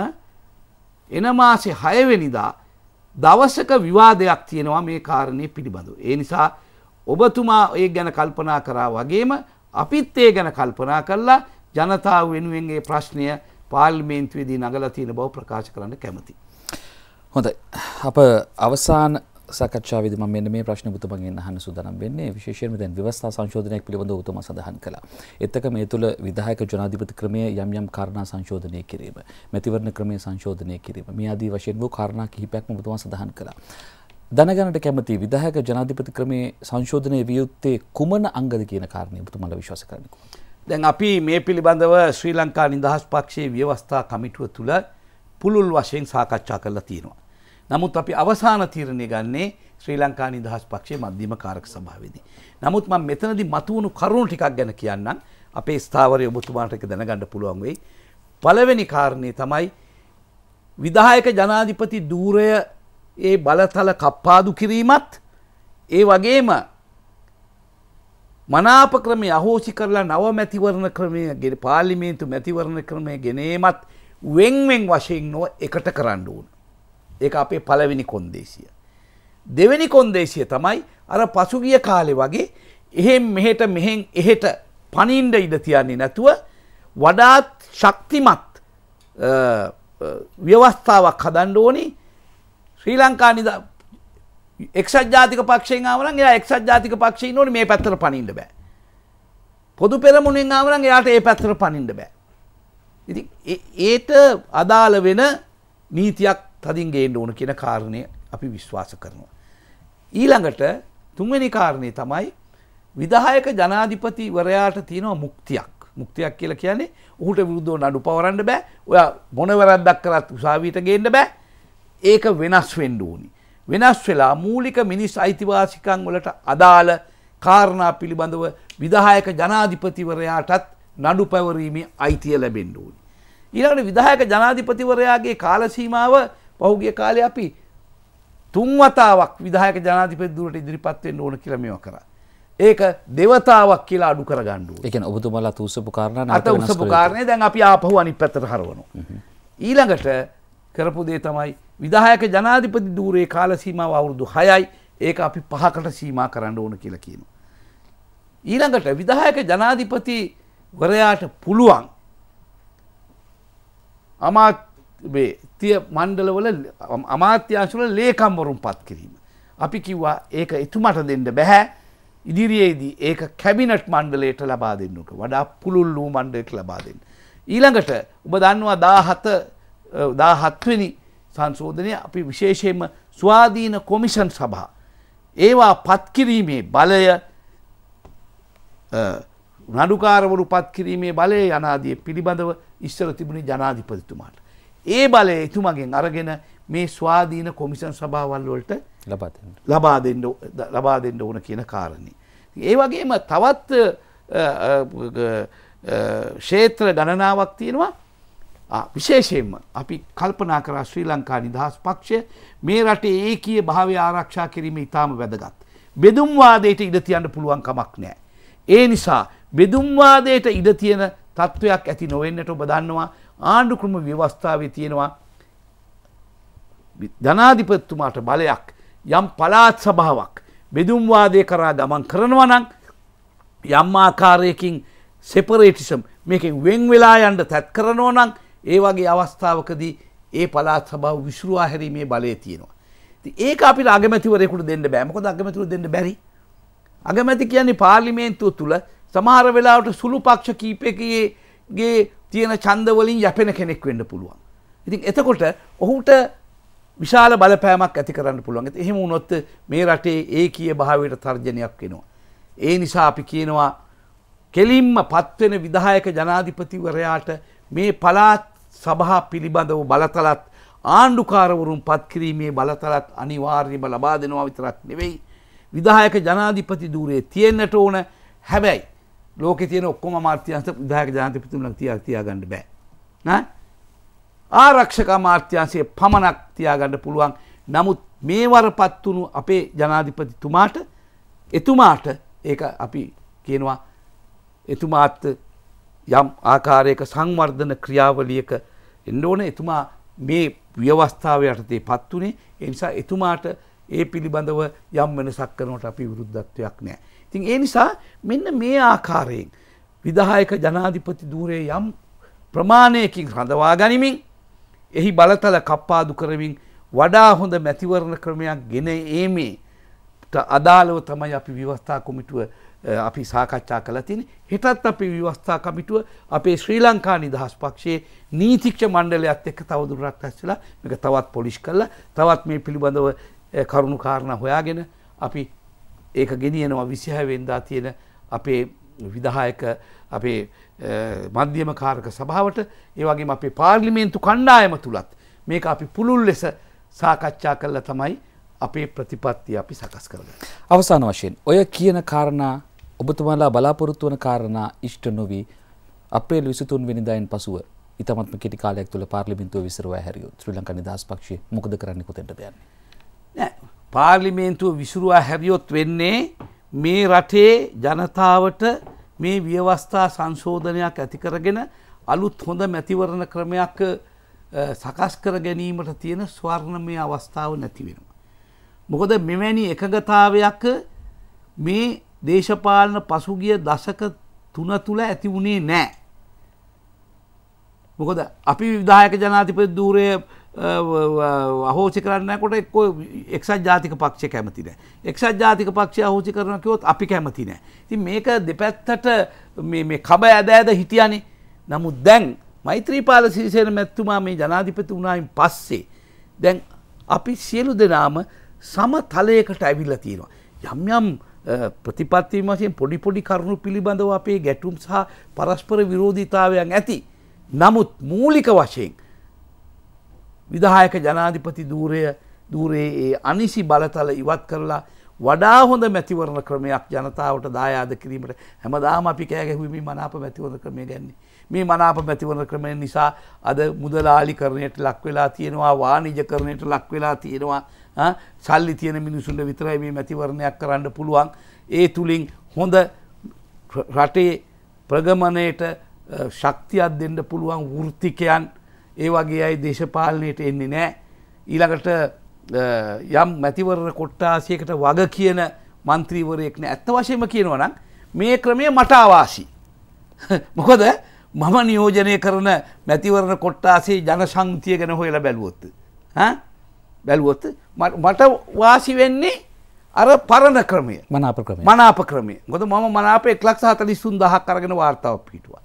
S2: එන මාසේ හයවෙනිදා දවසක විවාදයක් තියෙනවා මේ කාරණය පිළිබඳු. ඒ නිසා ඔබතුමා ඒ ගැන කල්පනා කරා වගේම අපිත් ඒ ගැන කල්පනා කරලා ජනතාව වෙනුවෙන්ගේ ප්‍රශ්නය පාල්මේන්තුවේදී නගල තියෙන බව ප්‍රකාශ කරන්න කැමති.
S1: හොඳ අප අවසාන සාකච්ඡාවේදී මම මෙන්න මේ ප්‍රශ්න ඔබතුමගෙන් අහන්න සූදානම් වෙන්නේ විශේෂයෙන්ම දැන් ව්‍යවස්ථා සංශෝධනයක් පිළිබඳව ඔබතුමා සඳහන් කළා. එතක මේ තුළ විධායක ජනාධිපති ක්‍රමයේ යම් යම් කාරණා සංශෝධනය කිරීම, මැතිවරණ ක්‍රමයේ සංශෝධනය කිරීම, මේ ආදී වශයෙන් වූ කාරණා කිහිපයක්ම ඔබතුමා සඳහන් කළා. දැනගන්නට කැමති විධායක ජනාධිපති ක්‍රමයේ සංශෝධනය විය යුත්තේ කුමන අංගද කියන කාරණේ ඔබතුමාලා විශ්වාස කරන්නේ
S2: දැන් අපි මේ පිළිබඳව ශ්‍රී ලංකා නිදහස් පක්ෂයේ ව්‍යවස්ථා කමිටුව තුළ පුළුල් වශයෙන් සාකච්ඡා කරලා තියෙනවා. නමුත් අපි අවසාන තීරණය ගන්නේ ශ්‍රී ලංකා නිදහස් පක්ෂයේ මධ්‍යම කාරක සභාවේදී. නමුත් මම මෙතනදී මතුවුණු කරුණු ටිකක් ගැන කියන්නම්. අපේ ස්ථාවරය ඔබතුමාට ඒක දැනගන්න පුළුවන් වෙයි. පළවෙනි කාරණේ තමයි විධායක ජනාධිපති ධූරය ඒ බලතල කප්පාදු කිරීමත් ඒ වගේම මනාප ක්‍රමය අහෝසි කරලා නව මැතිවරණ ක්‍රමය පාලිමේන්තු මැතිවරණ ක්‍රමය ගෙනීමත් වෙන්වෙන් වශයෙන් නොව එකට කරන්න ඕන. ඒක අපේ පළවෙනි කොන්දේසිය. දෙවෙනි කොන්දේසිය තමයි අර පසුගිය කාලෙ වගේ එහෙම් මෙහෙට මෙහෙන් එහෙට පනින්ඩ ඉඩ තියන්නේ නැතුව වඩාත් ශක්තිමත් ව්‍යවස්ථාවක් හදන්ඩ ඕනි ශ්‍රී ලංකා නිද එක්සත් ජාතික පක්ෂෙන් ආවරන් එයා එක්සත් ජාතික පක්ෂයෙන් ඕනි මේ පැත්තට පනින්න බෑ. පොදු පෙරමුණෙන් ආවරන් එයාට ඒ පැත්තට පනින්න බෑ. ඉති ඒට අදාළ වෙන නීතියක් තදින් ගේන්න ඕන කියන කාරණය අපි විශ්වාස කරනවා. ඊළඟට තුන්වැනි කාරණය තමයි විදායක ජනාධිපතිවරයාට තියෙනවා මුක්තියක් මුක්තියක් කියලා කියන්නේ ඔහුට විරුද්ධව නඩු පවරන්න බෑ ඔයා මොන වැරද්දක් කරත් උසාවියට ගේන්න බෑ ඒක වෙනස් වෙන්න ඕනි. වෙනස් වෙලා මූලික මිනිස් අයිතිවාසිකම් වලට අදාළ කාරණා පිළිබඳව විදායක ජනාධිපතිවරයාටත් නඩු පැවරීමේ අයිතිය ලැබෙන්න ඕනි. ඊළඟට විදායක ජනාධිපතිවරයාගේ කාලසීමාව පහුගිය කාලේ අපි තුන්වතාවක් විධායක ජනාධිපතිදුරට ඉදිරිපත් වෙන්න ඕන කියලා මේවා කරා. ඒක දෙවතාවක් කියලා අඩු කරගන්න ඕනේ. ඒ කියන්නේ ඔබතුමාලා තුසපු කාරණා නැත උසපු කාරණේ දැන් අපි ආපහු අනිත් පැත්තට හරවනවා. ඊළඟට කරපු දේ තමයි විධායක ජනාධිපති ධූරයේ කාල සීමාව අවුරුදු 6යි. ඒක අපි පහකට සීමා කරන්න ඕන කියලා කියනවා. ඊළඟට විධායක ජනාධිපති වරයාට පුළුවන් අමාත්‍ය ශක්තිය මණ්ඩලවල අමාත්‍යංශවල ලේකම්වරුම් පත් කිරීම. අපි කිව්වා ඒක එතුමට දෙන්න බැහැ ඉදිරියේදී ඒක කැබිනට් මණ්ඩලයට ලබා දෙන්නට වඩා පුළුල් වූ මණ්ඩලයට ලබා දෙන්න. ඊළඟට ඔබ දන්නවා දාහත දාහත්වනි සංශෝධනය අපි විශේෂයෙන්ම ස්වාධීන කොමිෂන් සභා. ඒවා පත්කිරීමේ බලය නඩුකාරවරු පත්කිරීමේ බලය යනාදිය පිළිබඳව ඉස්සර තිබුණි ජනාධිපතිතුමාට. ඒ බලය එතුමගෙන් අරගෙන මේ ස්වාධීන කොමිසන් සභාවල් වලට ලබා දෙන්න ලබා දෙන්න ඕන කියන කාරණේ. ඒ වගේම තවත් ක්ෂේත්‍ර ගණනාවක් තියෙනවා විශේෂයෙන්ම අපි කල්පනා කරා ශ්‍රී ලංකා නිදහස් පක්ෂය මේ රටේ ඒකීය භාවය ආරක්ෂා කිරීම ඉතාම වැදගත්. බෙදුම්වාදයට ඉඩ තියන්න පුළුවන් කමක් නෑ. ඒ නිසා බෙදුම්වාදයට ඉඩ තියෙන තත්ත්වයක් ඇති නොවෙන්නට ඔබ දන්නවා ආණ්ඩුක්‍රම ව්‍යවස්ථාවේ තියෙනවා ධනාධිපත්තුමාට බලයක් යම් පලාත් සභාවක් බෙදුම්වාදය කරා ගමන් කරනවා නම් යම් ආකාරයකින් සෙපරේටිසම් මේකින් වෙන් වෙලා යන්ට තැත් කරනෝ නම් ඒ වගේ අවස්ථාවකදී ඒ පලාත් සභාව විශරවා හැරීමේ බලය තියෙනවා. ඒක අපි අගමැතිවරෙකුට දෙන්න බෑමකොද අගමැතිවර දෙන්න බැරි. අගමැති කියන්නේ පාර්ලිමේන්තුව තුළ සමහර වෙලාවට සුළු පක්ෂ කීපකයේගේ තියෙන චන්දවලින් යැපෙන කෙනෙක් වෙන්න පුළුවන්. ඉතින් එතකොට ඔහුට විශාල බලපෑමක් ඇති කරන්න පුළුවන් ඇති එහෙම වුණොත් මේ රටේ ඒ කිය භාවයට තර්ජනයක් වෙනවා. ඒ නිසා අපි කියනවා කෙලින්ම පත්වෙන විදායක ජනාධිපතිවරයාට මේ පලාත් සභහා පිළිබඳව බලතලත් ආණ්ඩුකාරවරුන් පත්කිරීමේ බලතලත් අනිවාර්යම ලබා දෙනවා විතරක් නෙවෙයි. විදායක ජනාධිපති දූරේ තියෙන්න්නට ඕන හැබැයි ලෝක තියන ඔක්කොම මාර්ත්‍යන්ස දායක ජාතිපතුමලක් තියක් තියාගන්න බෑ නෑ ආරක්ෂක මාර්ත්‍යන්සේ පමණක් තියාගන්න පුළුවන් නමුත් මේවර පත්වුණු අපේ ජනාධිපතිතුමාට එතුමාට ඒ අපි කියනවා එතුමාත් යම් ආකාරයක සංවර්ධන ක්‍රියාවලියක එන්න ඕන එතුමා මේ ව්‍යවස්ථාව යටතේ පත් වනේ එනිසා එතුමාට ඒ පිළිබඳව යම් වෙනසක් කරනට අපි විරුද්ධත්වයක් නෑ. තින් ඒ නිසා මෙන්න මේ ආකාරයෙන් විදායක ජනාධිපති දූරේ යම් ප්‍රමාණයකින් රඳවා ගනිමින් එහි බලතල කප්පාදු කරමින් වඩා හොඳ මැතිවරණ ක්‍රමයක් ගෙන ඒමේ අදාළව තමයි අපි විවස්ථා කොමිටුව අපි සාකච්ඡා කලතින් හෙටත් අපි විවස්ථා කමිටුව අපේ ශ්‍රී ලංකා නිදහස් පක්ෂයේ නීතික්ෂ මණ්ඩලයත් එක්ක තවදුරටත් ඇස්සලා මේක තවත් පොලිෂ් කරලා තවත් මේ පිළිබඳව කරුණු කාරණා හොයාගෙන අපි ඒක ගෙනියනවා විසිහවෙන්දා තියෙන අපේ විදාහයක අපේ මධ්‍යම කාරක සභාවට ඒවගේ අපේ පාර්ලිමේන්තු කණ්ඩායම තුළත් මේක අපි පුළුල් ලෙස සාකච්ඡා කරල තමයි අපේ ප්‍රතිපත්ති අපි සකස් කරන.
S1: අවසාන වශයෙන් ඔය කියන කාරණා ඔබතුමාලා බලාපොරොත්තු වන කාරණා ඉෂ්ට නොවී අප්‍රේල් විසිතුන් වෙනිදායින් පසුව ඉතමත්ම කෙටි කාලයක් තුළ පාර්ලිමින්තුව විසරවා හැරියෝ ශ්‍රී ලංකා නිදහස් පක්ෂය මොකද කරන්න කොතෙන්ට දයන්නේ.
S2: නෑ පාර්ලිමේන්තුව විසුරුවා හැරියොත් වෙන්නේ මේ රටේ ජනතාවට මේ ව්‍යවස්ථා සංශෝධනයක් ඇතිකරගෙන අලුත් හොඳ මැතිවරණ ක්‍රමයක් සකස් කර ගැනීමට තියෙන ස්වර්ණමය අවස්ථාව නැතිවෙනවා. මොකද මෙවැනි එකගතාවයක් මේ දේශපාලන පසුගිය දශක තුන තුළ ඇති වුණේ නෑ. මොකද අපි විදායක ජනාතිපති ධූරය අහෝසි කරන්නකොට එක් එක්සත් ජාතික පක්ෂ කැමති නෑ. එක්සත් ජාතික පක්ෂ අහෝසි කරනකයොත් අපි කැමති නෑ. ති මේක දෙපැත්තට කබ ඇද ඇද හිටියනේ නමුත් දැන් මෛත්‍රීපාල සිරිසේන මැත්තුමා මේ ජනාධිපති වනායින් පස්සේ. දැන් අපි සියලු දෙනාම සම තලයකට ඇවිල්ල තියෙනවා. යම් යම් ප්‍රතිපත්තිීම වසයෙන් පොඩි පොඩි කරුණු පිළිබඳව අපේ ගැටුම් සහ පරස්පර විරෝධීතාවයක් ඇති. නමුත් මූලික වශයෙන් විදායක ජනාධිපති ධූරය ධූරයේ ඒ අනිසි බලතල ඉවත් කරලා වඩා හොඳ මැතිවරණ ක්‍රමයක් ජනතාවට දායාද කිරීමට හැමදාම අපි කෑගැහුවමි මනාප මැතිවරණ ක්‍රමය ගැන්නේ. මේ මනාප මැතිවරණ ක්‍රමය නිසා අද මුදලාලිකරණයට ලක්වෙලා තියෙනවා වානිජකරණයට ලක්වෙලා තියෙනවා සල්ලි තියෙන මිනිසුන්ට විතරයි මේ මැතිවරණයක් කරන්න පුළුවන්. ඒ තුළින් හොඳ රටේ ප්‍රගමනයට ශක්තියක් දෙන්න පුළුවන් වෘත්තිකයන් ඒ වගේ අයි දේශපාලනයට එන්නේ නෑ. ඊළඟට යම් මැතිවරණ කොට්ටාසියකට වග කියන මන්ත්‍රීවරයෙක්න ඇත්ත වශයම කියනවනම් මේ ක්‍රමය මට අවාසි. [laughs] මොකොද මම නියෝජනය කරන මැතිවරණ කොට්ටාසේ ජන සංතිය ගැන හොයලා බැලුවොත්ත. බැලුවොත් මට වාසි වෙන්නේ අර පරණ ක්‍රමය
S1: මනාප
S2: ක්‍රමය ගොද මම මනාප එක් ලක් සහතලිස්සුන් දහක් කරගෙන වාර්තාව පිටවා.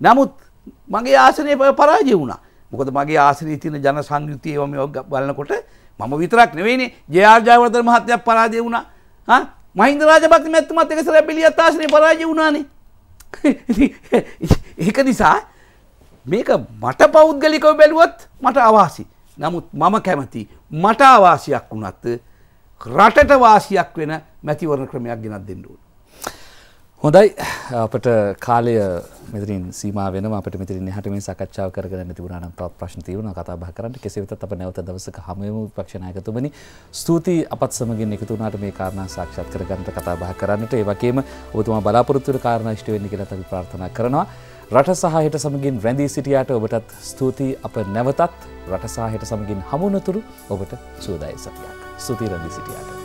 S2: නමුත් මගේ ආසනය පරාජය වුණා මොකද මගේ ආසනය තින ජන සංයුතියව මේ බලන්නකොට මම විතරක් නෙවෙයිනේ ජයාර්ජාවර්ධන මහත්තයා පරාජය වුණා මහින්ද රාජපක්ෂ මැතිතුමත් එක සැරයක් පිළියත් ආසනය පරාජය වුණානේ [laughs] ඒක නිසා මේක මට පෞද්ගලිකව බැලුවත් මට අවාසි නමුත් මම කැමති මට අවාසියක් වුණත් රටට වාසියක් වෙන මැතිවරණ ක්‍රමයක් ගෙනත් දෙන්න ඕන
S1: හොඳයි අපට කාලය මෙතරින් සීම වෙන අපට මෙතරින් එහාට මේ සාකච්ඡාව කරගෙන තිබුණා නම් තවත් ප්‍රශ්න තියෙනවා කතා බහ කරන්න කෙසේ වෙතත් අප නැවත දවසක හමු වෙමු විපක්ෂ නායකතුමනි ස්තුතියි අපත් සමගින් එකතු වුණාට මේ කාරණා සාක්ෂාත් කරගන්නට කතා බහ කරන්නට ඒ වගේම ඔබතුමා බලාපොරොත්තු වෙන කාරණා ඉෂ්ට වෙන්න කියලා අපි ප්‍රාර්ථනා කරනවා රට සහ හෙට සමගින් රැඳී සිටියාට ඔබටත් ස්තුතියි අප නැවතත් රට සහ හෙට සමගින් හමුනතුරු ඔබට සූදායි සතියක් ස්තුතියි රැඳී සිටියාට